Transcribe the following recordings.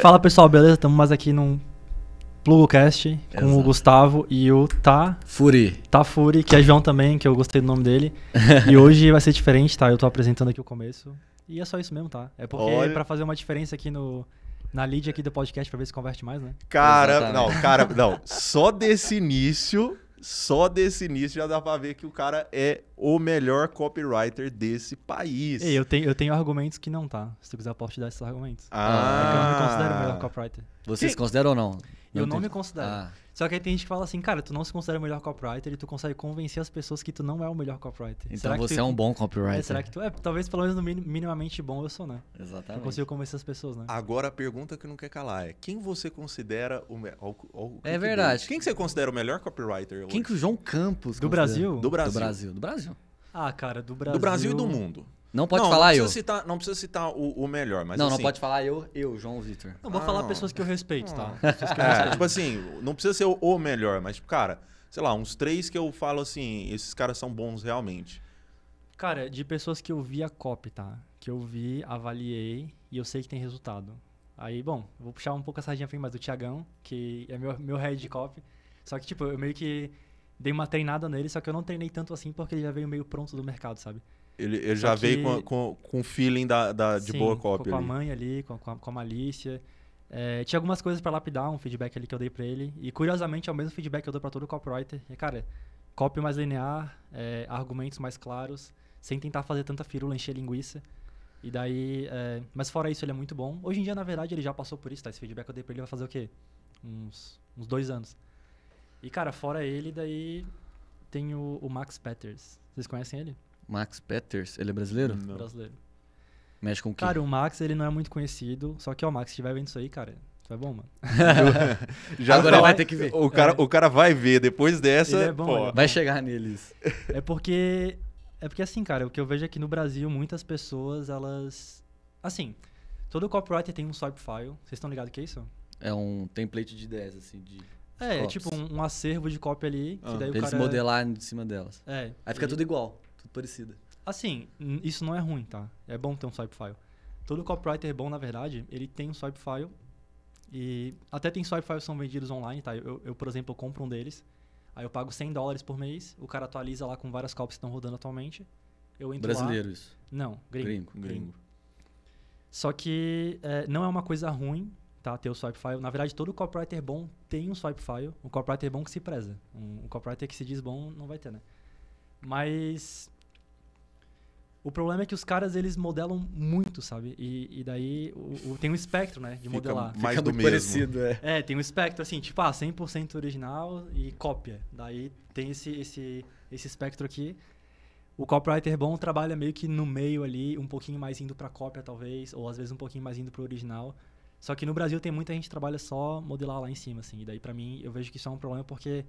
Fala pessoal, beleza? Estamos mais aqui num Plugocast com Exato. o Gustavo e o Tá. Furi. Ta Furi, que é João também, que eu gostei do nome dele. e hoje vai ser diferente, tá? Eu tô apresentando aqui o começo. E é só isso mesmo, tá? É porque Olha... para fazer uma diferença aqui no, na lead aqui do podcast pra ver se converte mais, né? Cara, Exatamente. não, cara, não. Só desse início só desse início já dá pra ver que o cara é o melhor copywriter desse país. Ei, eu, tenho, eu tenho argumentos que não tá. Se tu quiser, eu posso te dar esses argumentos. Ah. É eu não me considero o melhor copywriter. Vocês que... consideram ou não? Eu, eu não, me considero. Ah. Só que aí tem gente que fala assim, cara, tu não se considera o melhor copywriter e tu consegue convencer as pessoas que tu não é o melhor copywriter. Então será você tu... é um bom copywriter. É, será que tu é? Talvez pelo menos no minimamente bom eu sou, né? Exatamente. Eu consigo convencer as pessoas, né? Agora a pergunta que não quer calar é, quem você considera o melhor... É verdade. Quem que você considera o melhor copywriter? Quem que o João Campos... Do Brasil? Do Brasil. Do Brasil. Do Brasil. Ah, cara, do Brasil... Do Brasil e do mundo. Não pode não, falar não eu. Citar, não precisa citar o, o melhor, mas. Não, assim, não pode falar eu, eu, João Vitor. Não, vou ah, falar não. pessoas que eu respeito, tá? Ah. Eu é, tipo assim, não precisa ser o, o melhor, mas, tipo, cara, sei lá, uns três que eu falo assim, esses caras são bons realmente. Cara, de pessoas que eu vi a copy, tá? Que eu vi, avaliei e eu sei que tem resultado. Aí, bom, vou puxar um pouco a sardinha pra mim, mas do Tiagão, que é meu, meu head copy. Só que, tipo, eu meio que dei uma treinada nele, só que eu não treinei tanto assim porque ele já veio meio pronto do mercado, sabe? Ele, ele já veio com, com, com o feeling da, da de Sim, boa cópia. Com ali. a mãe ali, com, com, a, com a malícia. É, tinha algumas coisas para lapidar, um feedback ali que eu dei para ele. E curiosamente é o mesmo feedback que eu dou para todo copywriter. E, cara, copy mais linear, é, argumentos mais claros, sem tentar fazer tanta firula, encher linguiça. E daí. É, mas fora isso, ele é muito bom. Hoje em dia, na verdade, ele já passou por isso, tá? Esse feedback que eu dei pra ele vai fazer o quê? Uns, uns dois anos. E, cara, fora ele, daí tem o, o Max Peters. Vocês conhecem ele? Max Peters, ele é brasileiro? Não. Brasileiro. Mexe com o quê? Cara, o Max, ele não é muito conhecido. Só que, ó, Max, se tiver vendo isso aí, cara, isso é bom, mano. Já Agora vai, vai ter que ver. O cara, é. o cara vai ver. Depois dessa, é, é bom, vai chegar neles. É porque... É porque, assim, cara, o que eu vejo aqui no Brasil, muitas pessoas, elas... Assim, todo copywriter tem um swipe file. Vocês estão ligados que é isso? É um template de ideias, assim, de... É, é tipo um, um, acervo de cópia ali. Que dá ah. daí pra o cara... eles modelar em cima delas. É. Aí fica e... tudo igual parecida. Assim, isso não é ruim, tá? É bom ter um swipe file. Todo copywriter bom, na verdade, ele tem um swipe file. E até tem swipe files que são vendidos online, tá? Eu, eu por exemplo, compro um deles. Aí eu pago 100 dólares por mês. O cara atualiza lá com várias copies que estão rodando atualmente. Eu entro Brasileiro lá. isso? Não, gringo. Gringo. gringo. gringo. Só que é, não é uma coisa ruim, tá? Ter o swipe file. Na verdade, todo copywriter bom tem um swipe file. Um copywriter bom que se preza. Um, um copywriter que se diz bom não vai ter, né? Mas o problema é que os caras, eles modelam muito, sabe? E, e daí o, o, tem um espectro, né? De fica modelar. Mais do mesmo. parecido, é. É, tem um espectro, assim, tipo, ah, 100% original e cópia. Daí tem esse, esse, esse espectro aqui. O copywriter bom trabalha meio que no meio ali, um pouquinho mais indo pra cópia, talvez, ou às vezes um pouquinho mais indo pro original. Só que no Brasil tem muita gente que trabalha só modelar lá em cima, assim. E daí, para mim, eu vejo que isso é um problema porque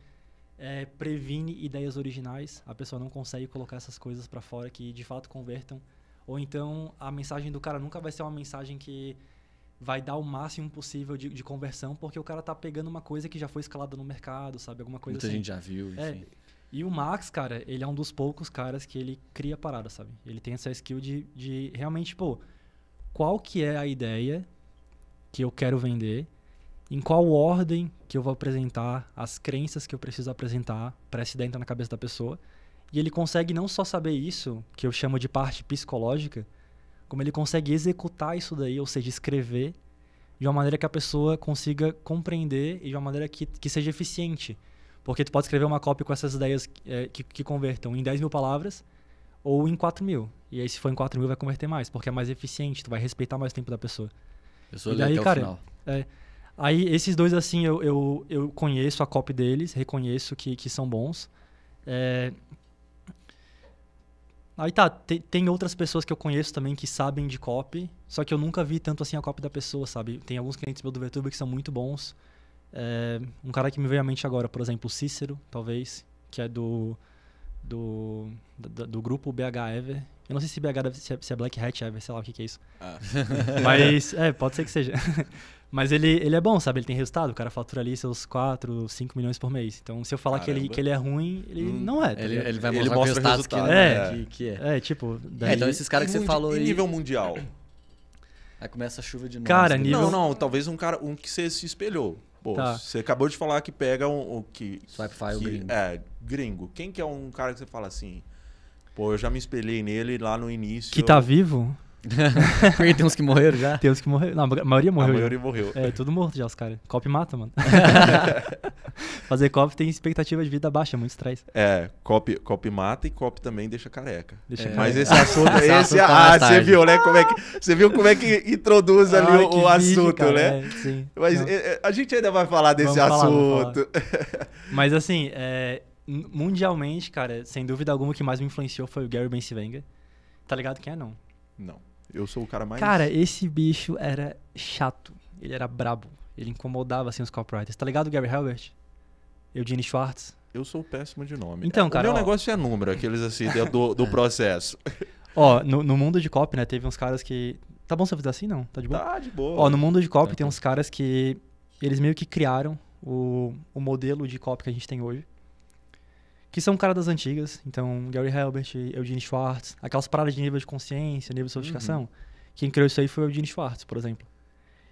é, previne ideias originais, a pessoa não consegue colocar essas coisas para fora que de fato convertam. Ou então a mensagem do cara nunca vai ser uma mensagem que vai dar o máximo possível de, de conversão, porque o cara tá pegando uma coisa que já foi escalada no mercado, sabe? Alguma coisa Muita assim. gente já viu, é, enfim. É, e o Max, cara, ele é um dos poucos caras que ele cria parada, sabe? Ele tem essa skill de, de realmente, pô, qual que é a ideia que eu quero vender em qual ordem que eu vou apresentar as crenças que eu preciso apresentar para essa ideia entrar na cabeça da pessoa. E ele consegue não só saber isso, que eu chamo de parte psicológica, como ele consegue executar isso daí, ou seja, escrever de uma maneira que a pessoa consiga compreender e de uma maneira que, que seja eficiente. Porque tu pode escrever uma cópia com essas ideias é, que, que convertam em 10 mil palavras ou em 4 mil. E aí, se for em 4 mil, vai converter mais, porque é mais eficiente, tu vai respeitar mais o tempo da pessoa. Eu sou e daí, cara, final. É, Aí, esses dois, assim, eu, eu, eu conheço a copy deles, reconheço que, que são bons. É... Aí tá, tem, tem outras pessoas que eu conheço também que sabem de copy, só que eu nunca vi tanto assim a copy da pessoa, sabe? Tem alguns clientes meu do VTube que são muito bons. É... Um cara que me veio à mente agora, por exemplo, Cícero, talvez, que é do, do, do, do grupo BH Ever, eu não sei se BH deve, ser, é, se é Black Hat sei lá o que, que é isso. Ah. Mas, é, pode ser que seja. Mas ele, ele é bom, sabe? Ele tem resultado. O cara fatura ali seus 4, 5 milhões por mês. Então, se eu falar que ele, que ele é ruim, ele hum. não é. Tá ele, ele vai mostrar ele resultados que, né? é, que, que, é. É, tipo... É, daí... É, então esses caras que você falou... Em nível mundial... Aí começa a chuva de novo. Cara, nível... Não, não, talvez um cara, um que você se espelhou. Pô, tá. você acabou de falar que pega um, um que Swipe file gringo. É, gringo. Quem que é um cara que você fala assim, Pô, eu já me espelhei nele lá no início. Que tá vivo? Porque tem uns que morreram já. Tem uns que morreram. Não, a maioria morreu. A maioria já. morreu. É, tudo morto já, os caras. Cop mata, mano. Fazer cop tem expectativa de vida baixa, muito estresse. É, cop, cop mata e cop também deixa careca. Deixa é. careca. Mas esse assunto. esse, esse tá ah, você viu, né? Como é que, você viu como é que introduz ali o, assunto, vídeo, cara, né? É, sim. Mas é, é, a gente ainda vai falar desse Vamos assunto. Falar, falar. Mas assim, é, mundialmente, cara, sem dúvida alguma, o que mais me influenciou foi o Gary Bensivenga. Tá ligado quem é, não? Não. Eu sou o cara mais... Cara, esse bicho era chato. Ele era brabo. Ele incomodava, assim, os copywriters. Tá ligado o Gary Halbert? Eugene Schwartz? Eu sou péssimo de nome. Então, cara... O meu ó... negócio é número, aqueles assim, do, do processo. ó, no, no, mundo de copy, né, teve uns caras que... Tá bom se eu fizer assim, não? Tá de boa? Tá de boa. Ó, no mundo de copy é, tem tá. uns caras que... Eles meio que criaram o, o modelo de copy que a gente tem hoje que são um cara das antigas, então Gary Helbert, Eugene Schwartz, aquelas paradas de nível de consciência, nível de sofisticação. Uhum. Quem criou isso aí foi o Eugene Schwartz, por exemplo.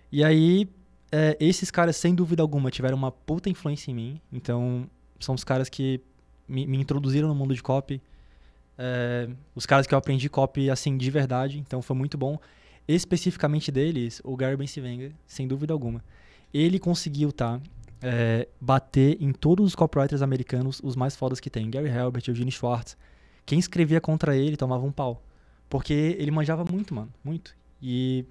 E aí, é, esses caras, sem dúvida alguma, tiveram uma puta influência em mim. Então, são os caras que me, me introduziram no mundo de copy. É, os caras que eu aprendi copy, assim, de verdade. Então, foi muito bom. Especificamente deles, o Gary Bensivenga, sem dúvida alguma. Ele conseguiu, tá? é, bater em todos os copywriters americanos, os mais fodas que tem. Gary Halbert, Eugene Schwartz. Quem escrevia contra ele tomava um pau. Porque ele manjava muito, mano. Muito. E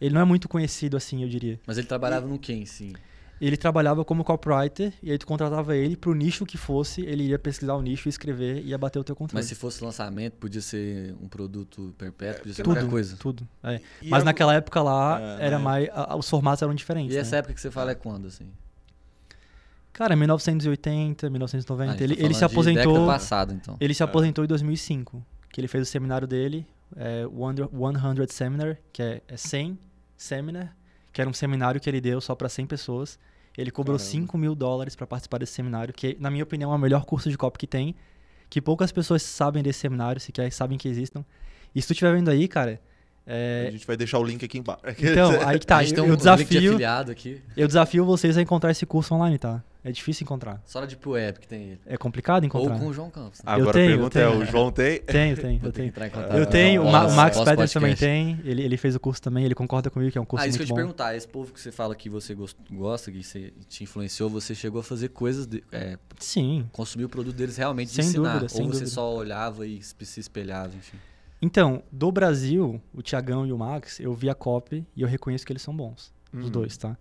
ele não é muito conhecido assim, eu diria. Mas ele trabalhava no quem, sim? Ele trabalhava como copywriter e aí tu contratava ele pro nicho que fosse, ele ia pesquisar o nicho, escrever e ia bater o teu controle. Mas se fosse lançamento, podia ser um produto perpétuo, podia ser tudo, qualquer coisa. Tudo, é. Mas eu... naquela época lá, é, era né? mais, a, os formatos eram diferentes. E né? essa época que você fala é quando, assim? Cara, 1980, 1990. Ah, ele, tá ele se aposentou. Passado, então. Ele se é. aposentou em 2005, que ele fez o seminário dele, é, 100 Seminar, que é, é 100 Seminar, que era um seminário que ele deu só para 100 pessoas. Ele cobrou Caramba. 5 mil dólares para participar desse seminário, que, na minha opinião, é o melhor curso de copo que tem. Que poucas pessoas sabem desse seminário, sequer sabem que existam. E se tu estiver vendo aí, cara, é... A gente vai deixar o link aqui embaixo. Então, aí que tá. eu, um desafio, de aqui. eu desafio vocês a encontrar esse curso online, tá? É difícil encontrar. Só na Deep Web que tem ele. É complicado encontrar. Ou com o João Campos. Né? Agora eu tenho, a pergunta é, eu tenho. é, o João tem? Tenho, tenho. eu tenho, eu tenho o, o Max Patterson também tem, ele, ele fez o curso também, ele concorda comigo que é um curso muito bom. Ah, isso que eu te perguntar, esse povo que você fala que você gosta, que você te influenciou, você chegou a fazer coisas... De, é, Sim. Consumir o produto deles realmente, sem de ensinar. Dúvida, sem Ou você dúvida. só olhava e se espelhava, enfim. Então, do Brasil, o Tiagão e o Max, eu vi a copy e eu reconheço que eles são bons, hum. os dois, tá?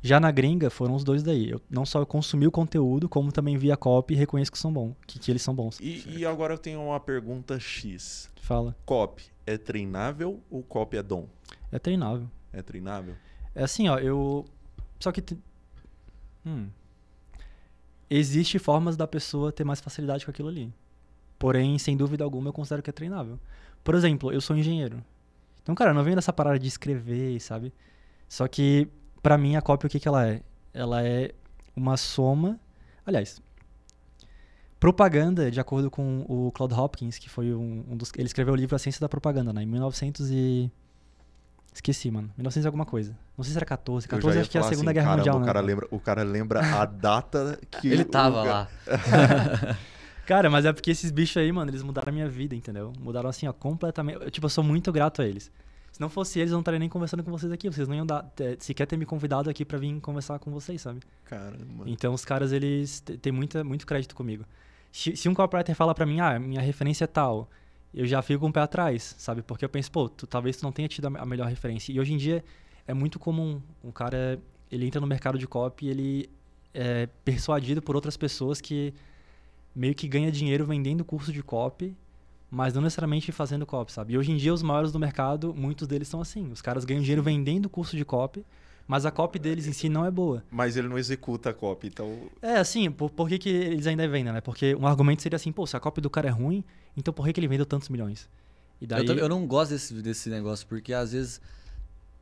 Já na gringa, foram os dois daí. Eu não só consumi o conteúdo, como também vi a copy e reconheço que são bons, que, que eles são bons. E, e, agora eu tenho uma pergunta X. Fala. Copy é treinável ou copy é dom? É treinável. É treinável? É assim, ó, eu. Só que. Hum. Existem formas da pessoa ter mais facilidade com aquilo ali. Porém, sem dúvida alguma, eu considero que é treinável. Por exemplo, eu sou engenheiro. Então, cara, eu não venho dessa parada de escrever, sabe? Só que para mim, a cópia, o que, que ela é? Ela é uma soma. Aliás, propaganda, de acordo com o Claude Hopkins, que foi um, um dos. Ele escreveu o livro A Ciência da Propaganda, né? Em 1900 e. Esqueci, mano. 1900 alguma coisa. Não sei se era 14. 14 acho que é a Segunda assim, Guerra caramba, Mundial, o né? Cara lembra, o cara lembra a data que. Ele tava lá. cara, mas é porque esses bichos aí, mano, eles mudaram a minha vida, entendeu? Mudaram assim, ó, completamente. Eu, tipo, eu sou muito grato a eles. Se não fosse eles, eu não estaria nem conversando com vocês aqui. Vocês não iam dar, é, sequer ter me convidado aqui para vir conversar com vocês, sabe? Então os caras, eles têm muita, muito crédito comigo. Se, se um copywriter fala para mim, ah, minha referência é tal, eu já fico um pé atrás, sabe? Porque eu penso, pô, tu, talvez tu não tenha tido a, a melhor referência. E hoje em dia é muito comum um cara, ele entra no mercado de copy e ele é persuadido por outras pessoas que meio que ganha dinheiro vendendo curso de copy mas não necessariamente fazendo copy, sabe? E hoje em dia os maiores do mercado, muitos deles são assim. Os caras ganham dinheiro vendendo curso de copy, mas a copy deles em si não é boa. Mas ele não executa a copy, então... É, assim, por, por que, que eles ainda vendem, né? Porque um argumento seria assim, pô, se a copy do cara é ruim, então por que, que ele vendeu tantos milhões? Daí... Eu, também, eu, não gosto desse, desse negócio, porque às vezes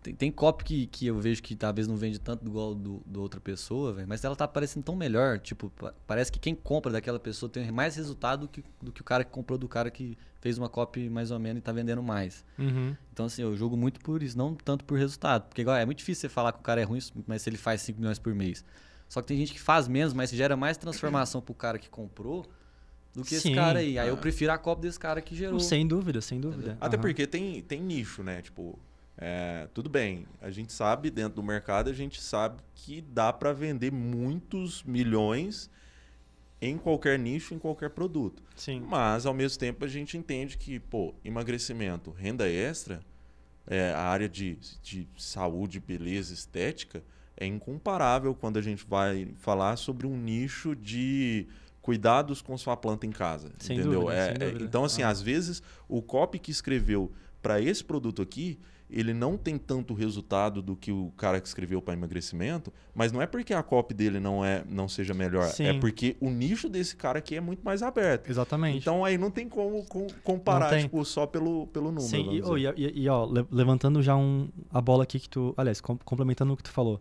tem, tem copy que, que eu vejo que talvez não vende tanto igual do, do outra pessoa, véio, mas ela tá parecendo tão melhor. Tipo, parece que quem compra daquela pessoa tem mais resultado do que, do que o cara que comprou do cara que fez uma copy mais ou menos e tá vendendo mais. Uhum. Então, assim, eu jogo muito por isso, não tanto por resultado. Porque igual, é muito difícil você falar que o cara é ruim, mas se ele faz 5 milhões por mês. Só que tem gente que faz menos, mas gera mais transformação pro cara que comprou do que Sim, esse cara aí. Aí ah. eu é. prefiro a copy desse cara que gerou. Sem dúvida, sem dúvida. Entendeu? Até uhum. porque tem, tem nicho, né? Tipo, é, tudo bem, a gente sabe, dentro do mercado, a gente sabe que dá para vender muitos milhões em qualquer nicho, em qualquer produto. Sim. Mas, ao mesmo tempo, a gente entende que, pô, emagrecimento, renda extra, é, a área de, de saúde, beleza, estética, é incomparável quando a gente vai falar sobre um nicho de cuidados com sua planta em casa. Sem entendeu? Dúvida, é, é, então, assim, ah. às vezes, o copy que escreveu para esse produto aqui ele não tem tanto resultado do que o cara que escreveu para emagrecimento, mas não é porque a copy dele não é não seja melhor, é Sim. é porque o nicho desse cara aqui é muito mais aberto. Exatamente. Então aí não tem como com, comparar tem. Tipo, só pelo, pelo número. Sim, e, oh, e, e, ó, levantando já um, a bola aqui que tu, aliás, com, complementando o que tu falou.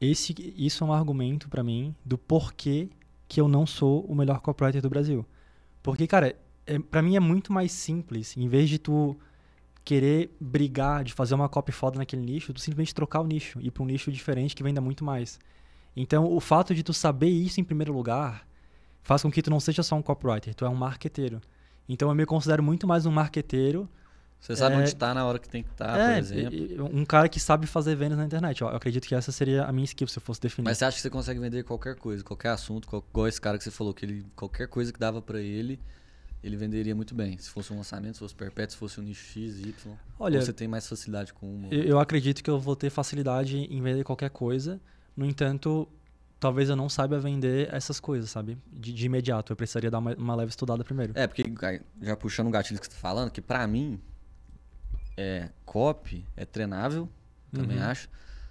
Esse, isso é um argumento para mim do porquê que eu não sou o melhor copywriter do Brasil. Porque, cara, é, para mim é muito mais simples, em vez de tu querer brigar de fazer uma copy foda naquele nicho, tu simplesmente trocar o nicho e ir para um nicho diferente que venda muito mais. Então, o fato de tu saber isso em primeiro lugar faz com que tu não seja só um copywriter, tu é um marqueteiro. Então, eu me considero muito mais um marqueteiro. Você sabe é, onde está na hora que tem que estar, tá, é, por exemplo. Um cara que sabe fazer vendas na internet. Eu acredito que essa seria a minha skill se eu fosse definir. Mas você acha que você consegue vender qualquer coisa, qualquer assunto, qual, igual esse cara que você falou, que ele, qualquer coisa que dava para ele, ele venderia muito bem. Se fosse um lançamento, se fosse perpétuo, se fosse um nicho X, Y. Olha, você tem mais facilidade com uma. Eu, eu acredito que eu vou ter facilidade em vender qualquer coisa. No entanto, talvez eu não saiba vender essas coisas, sabe? De, de imediato. Eu precisaria dar uma, uma, leve estudada primeiro. É, porque já puxando o gatilho que você tá falando, que para mim, é, copy é treinável, também uhum. acho.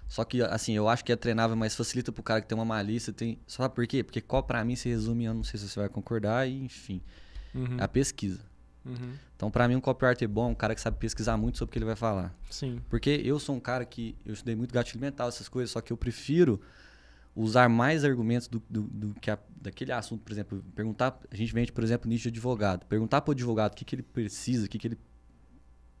Só que, assim, eu acho que é treinável, mas facilita pro cara que tem uma malícia. Tem... Sabe por quê? Porque cop pra mim se resume, eu não sei se você vai concordar, e enfim. Uhum. É a pesquisa. Uhum. Então, para mim, um copywriter bom é um cara que sabe pesquisar muito sobre o que ele vai falar. Sim. Porque eu sou um cara que eu estudei muito gatilho mental, essas coisas, só que eu prefiro usar mais argumentos do, do, do que a, daquele assunto, por exemplo, perguntar, a gente vende, por exemplo, nicho de advogado, perguntar para o advogado o que, que ele precisa, o que, que ele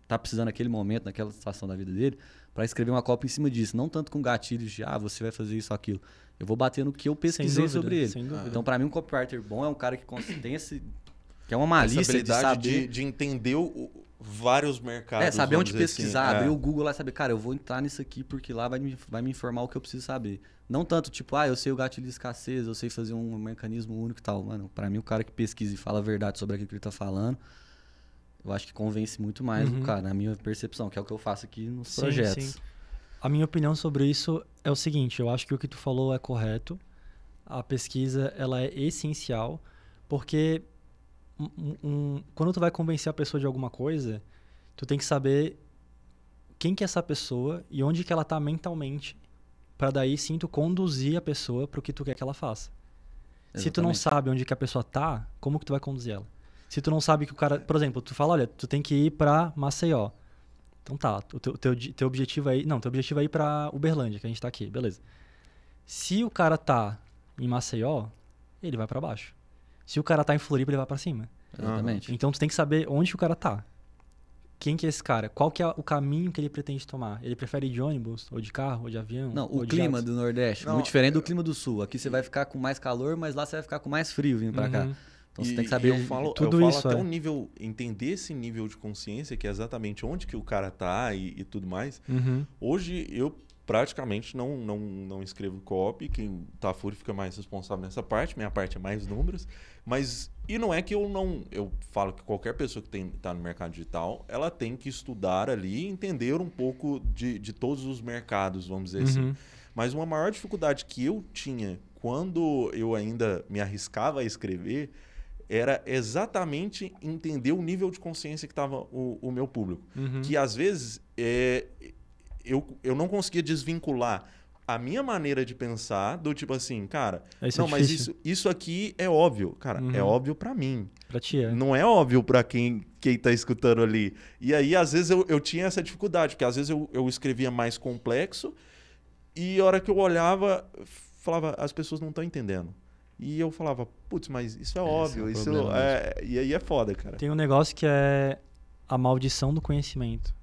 tá precisando naquele momento, naquela situação da vida dele, para escrever uma cópia em cima disso, não tanto com gatilhos de ah, você vai fazer isso aquilo. Eu vou bater no que eu pesquisei dúvida, sobre ele. Ah. Então, para mim, um copywriter bom é um cara que tem esse é uma malícia de saber... De, de entender o, vários mercados. É, saber onde assim, pesquisar, assim, abrir é. o Google lá e saber, cara, eu vou entrar nisso aqui porque lá vai me, vai me informar o que eu preciso saber. Não tanto tipo, ah, eu sei o gatilho de escassez, eu sei fazer um mecanismo único e tal. Mano, para mim o cara que pesquisa e fala a verdade sobre aquilo que ele tá falando, eu acho que convence muito mais uhum. o cara, na minha percepção, que é o que eu faço aqui nos sim, projetos. Sim. A minha opinião sobre isso é o seguinte, eu acho que o que tu falou é correto. A pesquisa, ela é essencial, porque um, um, quando tu vai convencer a pessoa de alguma coisa, tu tem que saber quem que é essa pessoa e onde que ela tá mentalmente, para daí sim tu conduzir a pessoa pro que tu quer que ela faça. Exatamente. Se tu não sabe onde que a pessoa tá, como que tu vai conduzir ela? Se tu não sabe que o cara, por exemplo, tu fala, olha, tu tem que ir para Maceió. Então tá, o teu, teu, teu objetivo aí, é não, teu objetivo é ir para Uberlândia, que a gente tá aqui, beleza. Se o cara tá em Maceió, ele vai para baixo. Se o cara tá em Floripa, ele vai para cima. Exatamente. Então tu tem que saber onde o cara tá. Quem que é esse cara? Qual que é o caminho que ele pretende tomar? Ele prefere ir de ônibus, ou de carro, ou de avião? Não, o clima jato? do Nordeste, Não, muito diferente do é- clima do Sul. Aqui você vai ficar com mais calor, mas lá você vai ficar com mais frio vindo pra uhum. cá. Então você tem que saber eu falo, tudo eu falo isso. Até é. um nível, entender esse nível de consciência, que é exatamente onde que o cara tá e, e tudo mais. Uhum. Hoje eu praticamente não, não, não escrevo copy, quem tá fúria fica mais responsável nessa parte, minha parte é mais números, mas e não é que eu não, eu falo que qualquer pessoa que tem tá no mercado digital, ela tem que estudar ali, entender um pouco de, de todos os mercados, vamos dizer assim. uhum. assim. Mas uma maior dificuldade que eu tinha quando eu ainda me arriscava a escrever era exatamente entender o nível de consciência que estava o, o, meu público. Uhum. Que às vezes é, eu, eu não conseguia desvincular a minha maneira de pensar do tipo assim, cara, isso é não, é mas isso, isso aqui é óbvio. Cara, é uhum. é óbvio para mim. Pra ti, é. Não é óbvio para quem, quem tá escutando ali. E aí, às vezes, eu, eu tinha essa dificuldade, porque às vezes eu, eu escrevia mais complexo e a hora que eu olhava, falava, as pessoas não estão entendendo. E eu falava, putz, mas isso é, é óbvio, é isso é... E aí é foda, cara. Tem um negócio que é a maldição do conhecimento.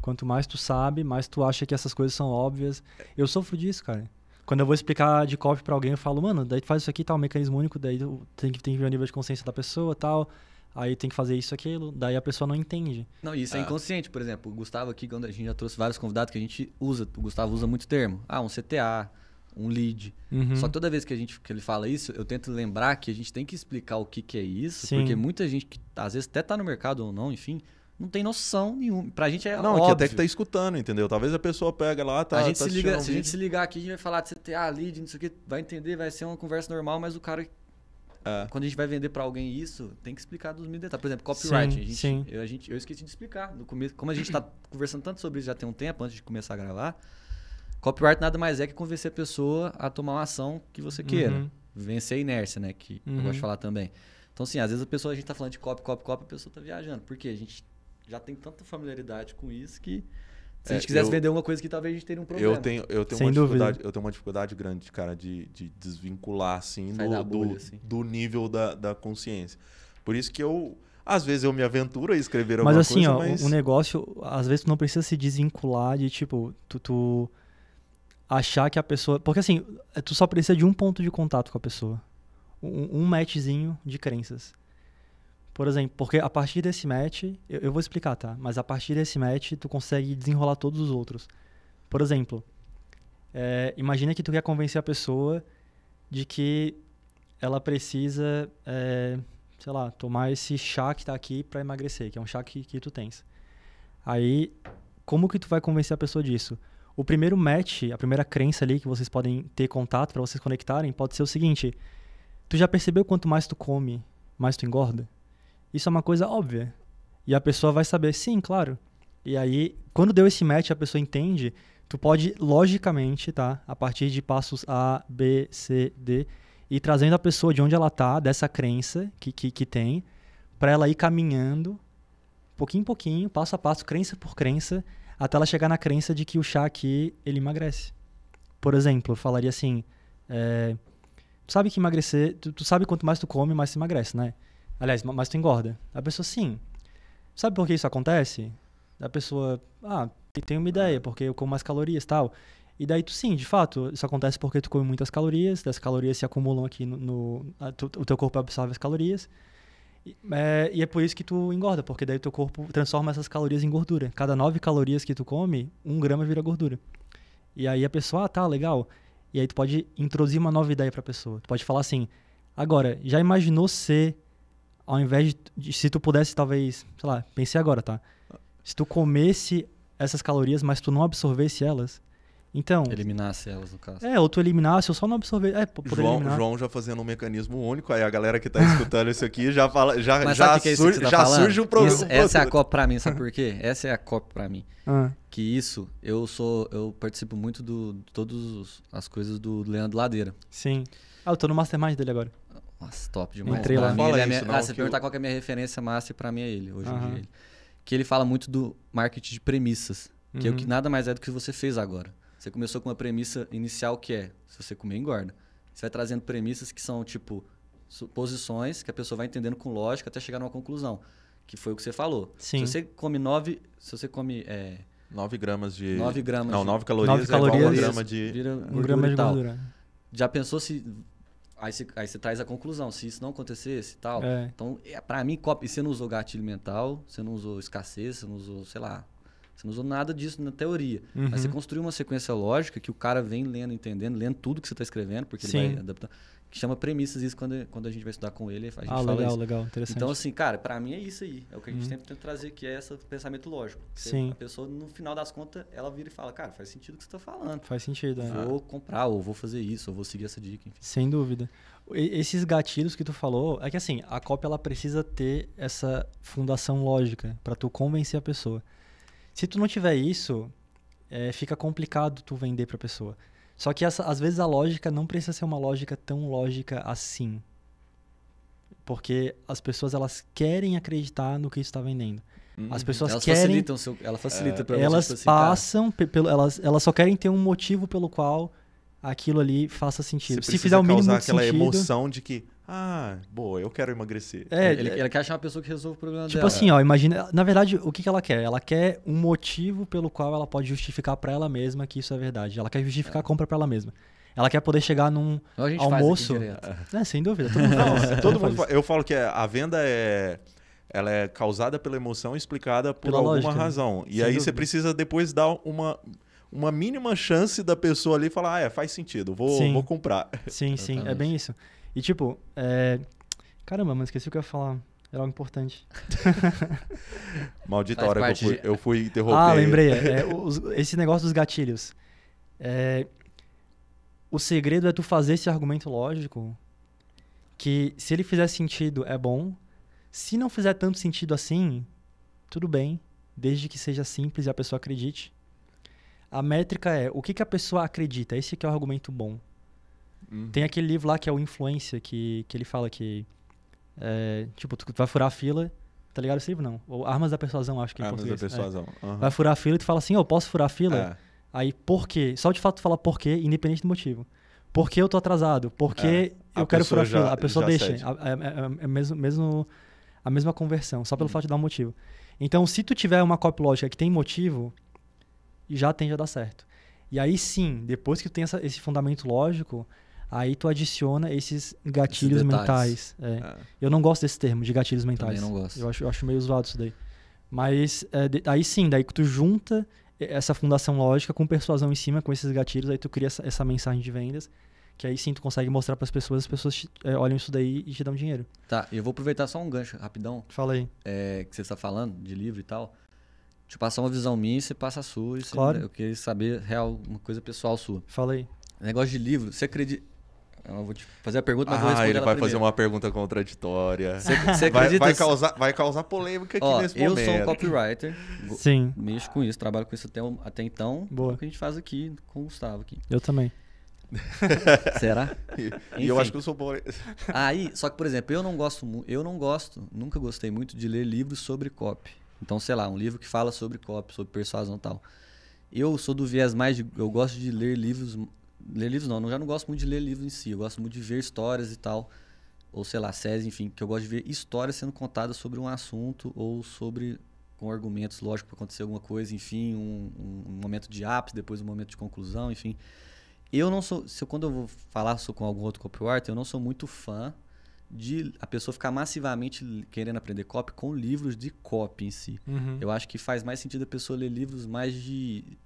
Quanto mais tu sabe, mais tu acha que essas coisas são óbvias. Eu sofro disso, cara. Quando eu vou explicar de copy para alguém, eu falo, mano, daí tu faz isso aqui, tal, tá, um mecanismo único, daí tem que, tem que ver o nível de consciência da pessoa, tal aí tem que fazer isso, aquilo, daí a pessoa não entende. Não, isso é ah. é inconsciente, por exemplo, o Gustavo aqui, quando a gente já trouxe vários convidados que a gente usa, o Gustavo usa muito termo. Ah, um CTA, um lead. Uhum. Só que toda vez que, a gente, que ele fala isso, eu tento lembrar que a gente tem que explicar o que, que é isso, Sim. porque muita gente que às vezes até tá no mercado ou não, enfim, não tem noção nenhuma. Pra gente é não, óbvio. Não, até que tá escutando, entendeu? Talvez a pessoa pega lá, tá. A gente tá se liga, um se vídeo. a gente se ligar aqui, a gente vai falar de CTA, lead, não sei o que, vai entender, vai ser uma conversa normal, mas o cara. É. Quando a gente vai vender para alguém isso, tem que explicar dos mil detalhes. Por exemplo, copyright. Sim, a gente, sim. Eu, a gente, eu esqueci de explicar. No começo, como a gente tá conversando tanto sobre isso já tem um tempo, antes de começar a gravar, copyright nada mais é que convencer a pessoa a tomar uma ação que você uhum. queira. Uhum. Vencer a inércia, né? Que uhum. eu gosto de uhum. falar também. Então, assim, às vezes a pessoa, a gente tá falando de copy, copy, copy, a pessoa tá viajando. Por quê? A gente já tem tanta familiaridade com isso que se é, a gente quisesse eu, vender uma coisa que talvez a gente teria um problema. Eu tenho, eu tenho, Sem uma, dúvida. dificuldade, eu tenho uma dificuldade grande, cara, de, de desvincular assim, do, bolha, do, assim. do, nível da, da consciência. Por isso que eu. Às vezes eu me aventuro a escrever alguma mas, assim, coisa, ó, mas... o negócio, às vezes tu não precisa se desvincular de, tipo, tu, tu achar que a pessoa... Porque, assim, é, tu só precisa de um ponto de contato com a pessoa. Um, um matchzinho de crenças. Por exemplo, porque a partir desse match, eu, eu, vou explicar, tá? Mas a partir desse match, tu consegue desenrolar todos os outros. Por exemplo, é, imagina que tu quer convencer a pessoa de que ela precisa, é, sei lá, tomar esse chá que tá aqui para emagrecer, que é um chá que, que tu tens. Aí, como que tu vai convencer a pessoa disso? O primeiro match, a primeira crença ali que vocês podem ter contato para vocês conectarem, pode ser o seguinte: tu já percebeu quanto mais tu come, mais tu engorda? Isso é uma coisa óbvia. E a pessoa vai saber, sim, claro. E aí, quando deu esse match, a pessoa entende, tu pode logicamente, tá, a partir de passos A, B, C, D, e trazendo a pessoa de onde ela tá, dessa crença que, que, que tem, para ela ir caminhando, pouquinho em pouquinho, passo a passo, crença por crença, até ela chegar na crença de que o chá aqui, ele emagrece. Por exemplo, eu falaria assim, é, tu sabe que emagrecer, tu, tu sabe quanto mais tu come, mais se emagrece, né? Aliás, mas tu engorda. A pessoa, sim. Sabe por que isso acontece? A pessoa, ah, tem uma ideia, porque eu como mais calorias e tal. E daí tu sim, de fato, isso acontece porque tu come muitas calorias, as calorias se acumulam aqui no. no a, tu, o teu corpo absorve as calorias. E é, e é, por isso que tu engorda, porque daí teu corpo transforma essas calorias em gordura. Cada nove calorias que tu come, um grama vira gordura. E aí a pessoa, ah, tá, legal. E aí tu pode introduzir uma nova ideia pra pessoa. Tu pode falar assim, agora, já imaginou ser ao invés de, de, se tu pudesse talvez, sei lá, pensei agora, tá? Se tu comesse essas calorias, mas tu não absorvesse elas, então. Eliminasse elas, no caso. É, ou tu eliminasse, ou só não absorvesse. É, João, eliminar. João já fazendo um mecanismo único, aí a galera que tá escutando isso aqui já fala. Já, Mas já, que é que tá já falando? surge um problema. Essa, essa é a copa pra mim, sabe por quê? Essa é a copa pra mim. Ah. Que isso, eu sou. Eu participo muito do, de todas as coisas do Leandro Ladeira. Sim. Ah, eu tô no mastermind dele agora. Nossa, top demais. Entrei lá. Mim, Fala é isso, minha... não, ah, você perguntar eu... qual é a minha referência master para mim é ele, hoje em dia. Ele. Que ele fala muito do marketing de premissas, que uhum. é o que uhum. nada mais é do que você fez agora. Você começou com uma premissa inicial que é, se você comer, engorda. Você vai trazendo premissas que são, tipo, suposições que a pessoa vai entendendo com lógica até chegar numa conclusão. Que foi o que você falou. Sim. Se você come nove... Se você come... É, 9 gramas de... 9 gramas. Não, 9 calorias, 9 calorias é igual a grama de... Vira um grama de gordura. Já pensou se Aí você, aí você traz a conclusão, se isso não acontecesse e tal. É. Então, é, para mim, copy, você não usou gatilho mental, você não usou escassez, você não usou, sei lá, você não usou nada disso na teoria. Uhum. Mas você construiu uma sequência lógica que o cara vem lendo, entendendo, lendo tudo que você está escrevendo, porque Sim. ele vai adaptar. Que chama premissas isso quando, quando a gente vai estudar com ele. A gente ah, fala legal, isso. legal, interessante. Então, assim, cara, para mim é isso aí. É o que a gente uhum. tenta trazer, que é esse pensamento lógico. Sim. A pessoa, no final das contas, ela vira e fala, cara, faz sentido o que você está falando. Faz sentido, né? Vou comprar, ou vou fazer isso, ou vou seguir essa dica, enfim. Sem dúvida. Esses gatilhos que tu falou, é que assim, a cópia ela precisa ter essa fundação lógica para tu convencer a pessoa. Se tu não tiver isso, é, fica complicado tu vender pra pessoa. Só que essa, às vezes a lógica não precisa ser uma lógica tão lógica assim. Porque as pessoas elas querem acreditar no que está vendendo. as uhum. pessoas elas querem. Facilitam seu, ela facilita é, para tipo Elas assim, tá. passam, pelo, elas, elas só querem ter um motivo pelo qual aquilo ali faça sentido. Você Se fizer o mínimo causar aquela emoção de que, ah, boa, eu quero emagrecer. É, ele, é. ele quer achar uma pessoa que resolve o problema tipo dela. Tipo assim, ó, imagina. Na verdade, o que, que ela quer? Ela quer um motivo pelo qual ela pode justificar para ela mesma que isso é verdade. Ela quer justificar a compra para ela mesma. Ela quer poder chegar num almoço. É, sem dúvida. Todo mundo, faz. todo mundo Eu falo que é, a venda é ela é causada pela emoção explicada por pela alguma lógica, né? razão. E aí dúvida. você precisa depois dar uma, uma mínima chance da pessoa ali falar, ah, é, faz sentido, vou, sim. vou comprar. Sim, sim, é bem isso. E tipo, é... caramba, mas esqueci o que eu ia falar. Era algo importante. Maldita Faz hora que eu fui, de... eu fui interromper. Ah, lembrei. É, é, os, esse negócio dos gatilhos. É, o segredo é tu fazer esse argumento lógico que se ele fizer sentido é bom, se não fizer tanto sentido assim, tudo bem, desde que seja simples e a pessoa acredite. A métrica é o que, que a pessoa acredita. Esse é o argumento bom. Hum. Tem aquele livro lá que é o Influência, que, que ele fala que. É, tipo, tu vai furar a fila, tá ligado esse livro? Não. Ou Armas da Persuasão, acho que é Armas da é. Persuasão. É. Uhum. Vai furar a fila e tu fala assim: eu posso furar a fila? É. Aí, por quê? Só de fato falar por quê, independente do motivo. Por que eu tô atrasado? Por que é. eu quero furar já, a fila? A pessoa deixa. É, é, mesmo, mesmo, a mesma conversão, só pelo hum. fato de dar um motivo. Então, se tu tiver uma copy lógica que tem motivo, já tende a dar certo. E aí sim, depois que tu tem essa, esse fundamento lógico, Aí tu adiciona esses gatilhos esses mentais. É. é. Eu não gosto desse termo, de gatilhos mentais. Também não gosto. Eu acho, eu acho meio zoado isso daí. Mas é, de, aí sim, daí que tu junta essa fundação lógica com persuasão em cima, com esses gatilhos, aí tu cria essa, essa mensagem de vendas, que aí sim tu consegue mostrar para as pessoas, as pessoas te, é, olham isso daí e te dão dinheiro. Tá, e eu vou aproveitar só um gancho rapidão. Fala aí. É, que você está falando de livro e tal. Te passar uma visão minha e você passa a sua. claro. eu queria saber real, uma coisa pessoal sua. Fala aí. Negócio de livro, você acredita. É, eu vou te fazer a pergunta, mas ah, vou responder ele vai fazer uma pergunta contraditória. Você, você acredita? Vai, vai, causar, vai causar polêmica aqui Ó, nesse eu momento. Eu sou um copywriter. Sim. Mexo com isso, trabalho com isso até, até então. Boa. É o que a gente faz aqui com o Gustavo aqui. Eu também. Será? E, e eu acho que eu sou bom. Aí, só que, por exemplo, eu não gosto, eu não gosto, nunca gostei muito de ler livros sobre copy. Então, sei lá, um livro que fala sobre copy, sobre persuasão e tal. Eu sou do viés mais de, eu gosto de ler livros Ler livros não, eu já não gosto muito de ler livros em si, eu gosto muito de ver histórias e tal. Ou sei lá, séries, enfim, que eu gosto de ver histórias sendo contadas sobre um assunto ou sobre com argumentos, lógico, para acontecer alguma coisa, enfim, um, um, um, momento de ápice, depois um momento de conclusão, enfim. Eu não sou, se eu, quando eu vou falar com algum outro copywriter, eu não sou muito fã de a pessoa ficar massivamente querendo aprender copy com livros de copy em si. Uhum. Eu acho que faz mais sentido a pessoa ler livros mais de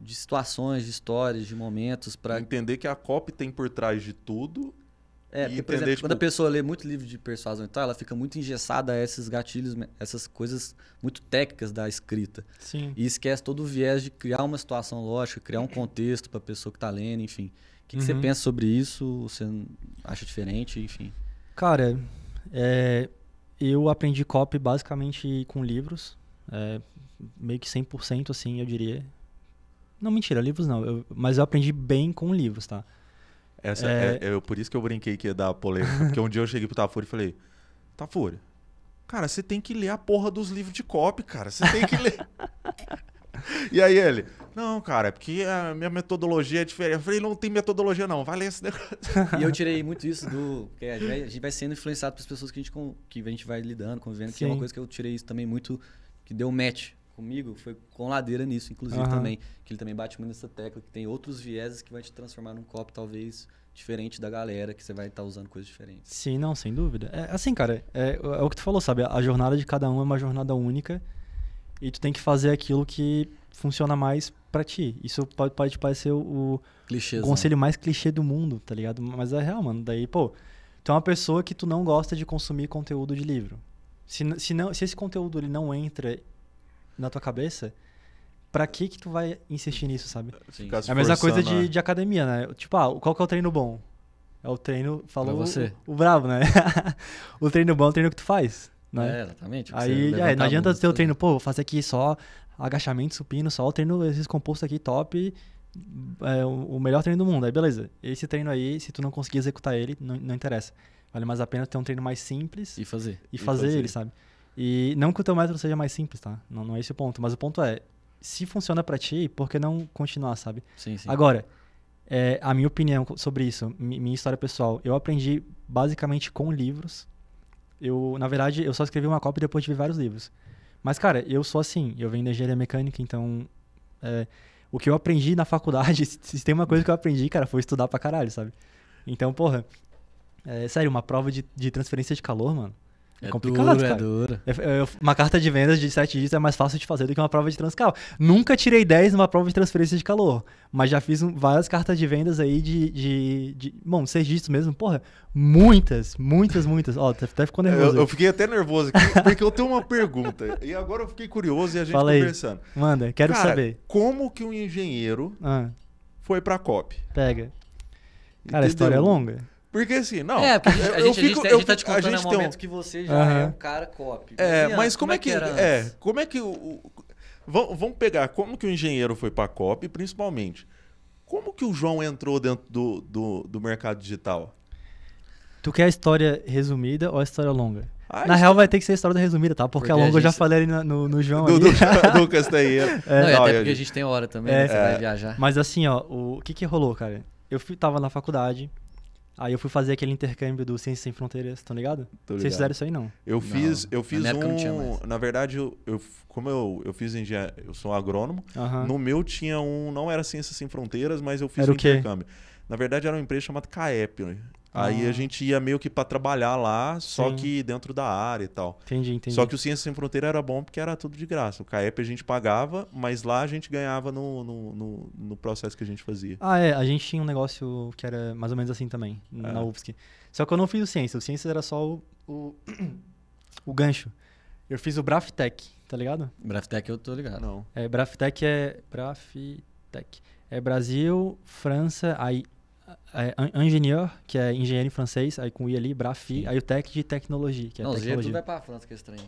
de situações, de histórias, de momentos para entender que a copy tem por trás de tudo. É, porque, por exemplo, tipo... quando a tipo pessoa lê muito livro de persuasão e tal, ela fica muito engessada a esses gatilhos, essas coisas muito técnicas da escrita. Sim. E esquece todo o viés de criar uma situação lógica, criar um contexto para a pessoa que está lendo, enfim. O que, uhum. que, você uhum. pensa sobre isso? Você acha diferente, enfim? Cara, é, eu aprendi copy basicamente com livros. É, meio que 100% assim, eu diria. Não, mentira, livros não. Eu, mas eu aprendi bem com livros, tá? Essa é... é, é por isso que eu brinquei que ia dar polêmica. porque um dia eu cheguei pro Tafuri e falei: Tafuri, cara, você tem que ler a porra dos livros de copy, cara. Você tem que ler. e aí ele, não, cara, é porque a minha metodologia é diferente. Eu falei, não tem metodologia não, vai ler esse negócio. e eu tirei muito isso do... Que a gente vai sendo influenciado pelas pessoas que a gente, que a gente vai lidando, convivendo, Sim. que é uma coisa que eu tirei isso também muito, que deu match comigo foi com ladeira nisso, inclusive uhum. também, que ele também bate muito nessa tecla que tem outros vieses que vai te transformar num copo talvez diferente da galera que você vai estar tá usando coisas diferentes. Sim, não, sem dúvida. É, assim, cara, é, é, o que tu falou, sabe? A jornada de cada um é uma jornada única e tu tem que fazer aquilo que funciona mais para ti. Isso pode, pode parecer o, o conselho mais clichê do mundo, tá ligado? Mas é real, mano. Daí, pô, tu é uma pessoa que tu não gosta de consumir conteúdo de livro. Se, se, não, se esse conteúdo ele não entra na tua cabeça, pra que que tu vai insistir nisso, sabe? Sim. É a mesma coisa de, de né? academia, né? Tipo, ah, qual que é o treino bom? É o treino, falou você. O, o né? o treino bom é o treino que tu faz, né? É, exatamente. Aí, é, não adianta ter o né? treino, pô, vou fazer aqui só agachamento, supino, só o treino, esses compostos aqui top, é o, o melhor treino do mundo. Aí, beleza. Esse treino aí, se tu não conseguir executar ele, não, não interessa. Vale mais a pena ter um treino mais simples. E fazer. E fazer, e fazer. ele, sabe? E não que o teu método seja mais simples, tá? Não, não é esse o ponto. Mas o ponto é, se funciona para ti, por que não continuar, sabe? Sim, sim. Agora, é, a minha opinião sobre isso, minha história pessoal, eu aprendi basicamente com livros. Eu, na verdade, eu só escrevi uma cópia depois de ver vários livros. Mas, cara, eu sou assim. Eu venho da engenharia mecânica, então... É, o que eu aprendi na faculdade, se tem uma coisa que eu aprendi, cara, foi estudar pra caralho, sabe? Então, porra... É, sério, uma prova de, de transferência de calor, mano é, é complicado, duro, É duro. É, é, uma carta de vendas de 7 dias é mais fácil de fazer do que uma prova de transcal. Nunca tirei 10 numa prova de transferência de calor, mas já fiz várias cartas de vendas aí de, de, de bom, 6 dígitos mesmo, porra, muitas, muitas, muitas. Ó, até ficou nervoso. Eu, eu, fiquei até nervoso aqui, porque eu tenho uma pergunta. E agora eu fiquei curioso e a gente Fala conversando. Aí. Manda, quero Cara, saber. como que um engenheiro ah. foi pra COP? Pega. Cara, Entendeu? a história é longa. Porque assim, não. É, porque a gente, fico, a gente, tá te contando no momento um... que você já uhum. é um cara copy. É, mas, como, como, é, é que. é, como é que o. o vamos, vamos pegar como que o engenheiro foi para COP, principalmente. Como que o João entrou dentro do, do, do, mercado digital? Tu quer a história resumida ou a história longa? Ah, na real, vai ter que ser a história resumida, tá? Porque, porque a longa a gente... eu já falei ali no, no, João. Do, ali. do Lucas tá É. Não, não, até porque gente... a gente tem hora também, né? é, né? Você é. vai viajar. Mas assim, ó, o, o que, que rolou, cara? Eu fui, tava na faculdade, Aí eu fui fazer aquele intercâmbio do Ciências Sem Fronteiras, tá ligado? Tô ligado? Vocês fizeram isso aí, não? Eu fiz, eu fiz na um. Na verdade, eu, eu, como eu, eu fiz engenharia, eu sou um agrônomo, uh -huh. no meu tinha um. Não era Ciências Sem Fronteiras, mas eu fiz era um intercâmbio. Na verdade, era uma empresa chamada CAEP. Né? Aí a ah. gente ia meio que para trabalhar lá, só Sim. que dentro da área e tal. Entendi, entendi. Só que o Ciência Sem Fronteira era bom porque era tudo de graça. O CAEP a gente pagava, mas lá a gente ganhava no, no, no, no processo que a gente fazia. Ah, é. A gente tinha um negócio que era mais ou menos assim também, é. na UFSC. Só que eu não fiz o Ciência. O Ciência era só o, o, o gancho. Eu fiz o Braftec, tá ligado? Braftec eu tô ligado. Não. É, Braftec é... Braftec. É Brasil, França, aí é, que é engenheiro em francês, aí com I ali, Brafi, aí o Tech de tecnologia, que é Não, tecnologia. Não, vai pra França, que é estranho.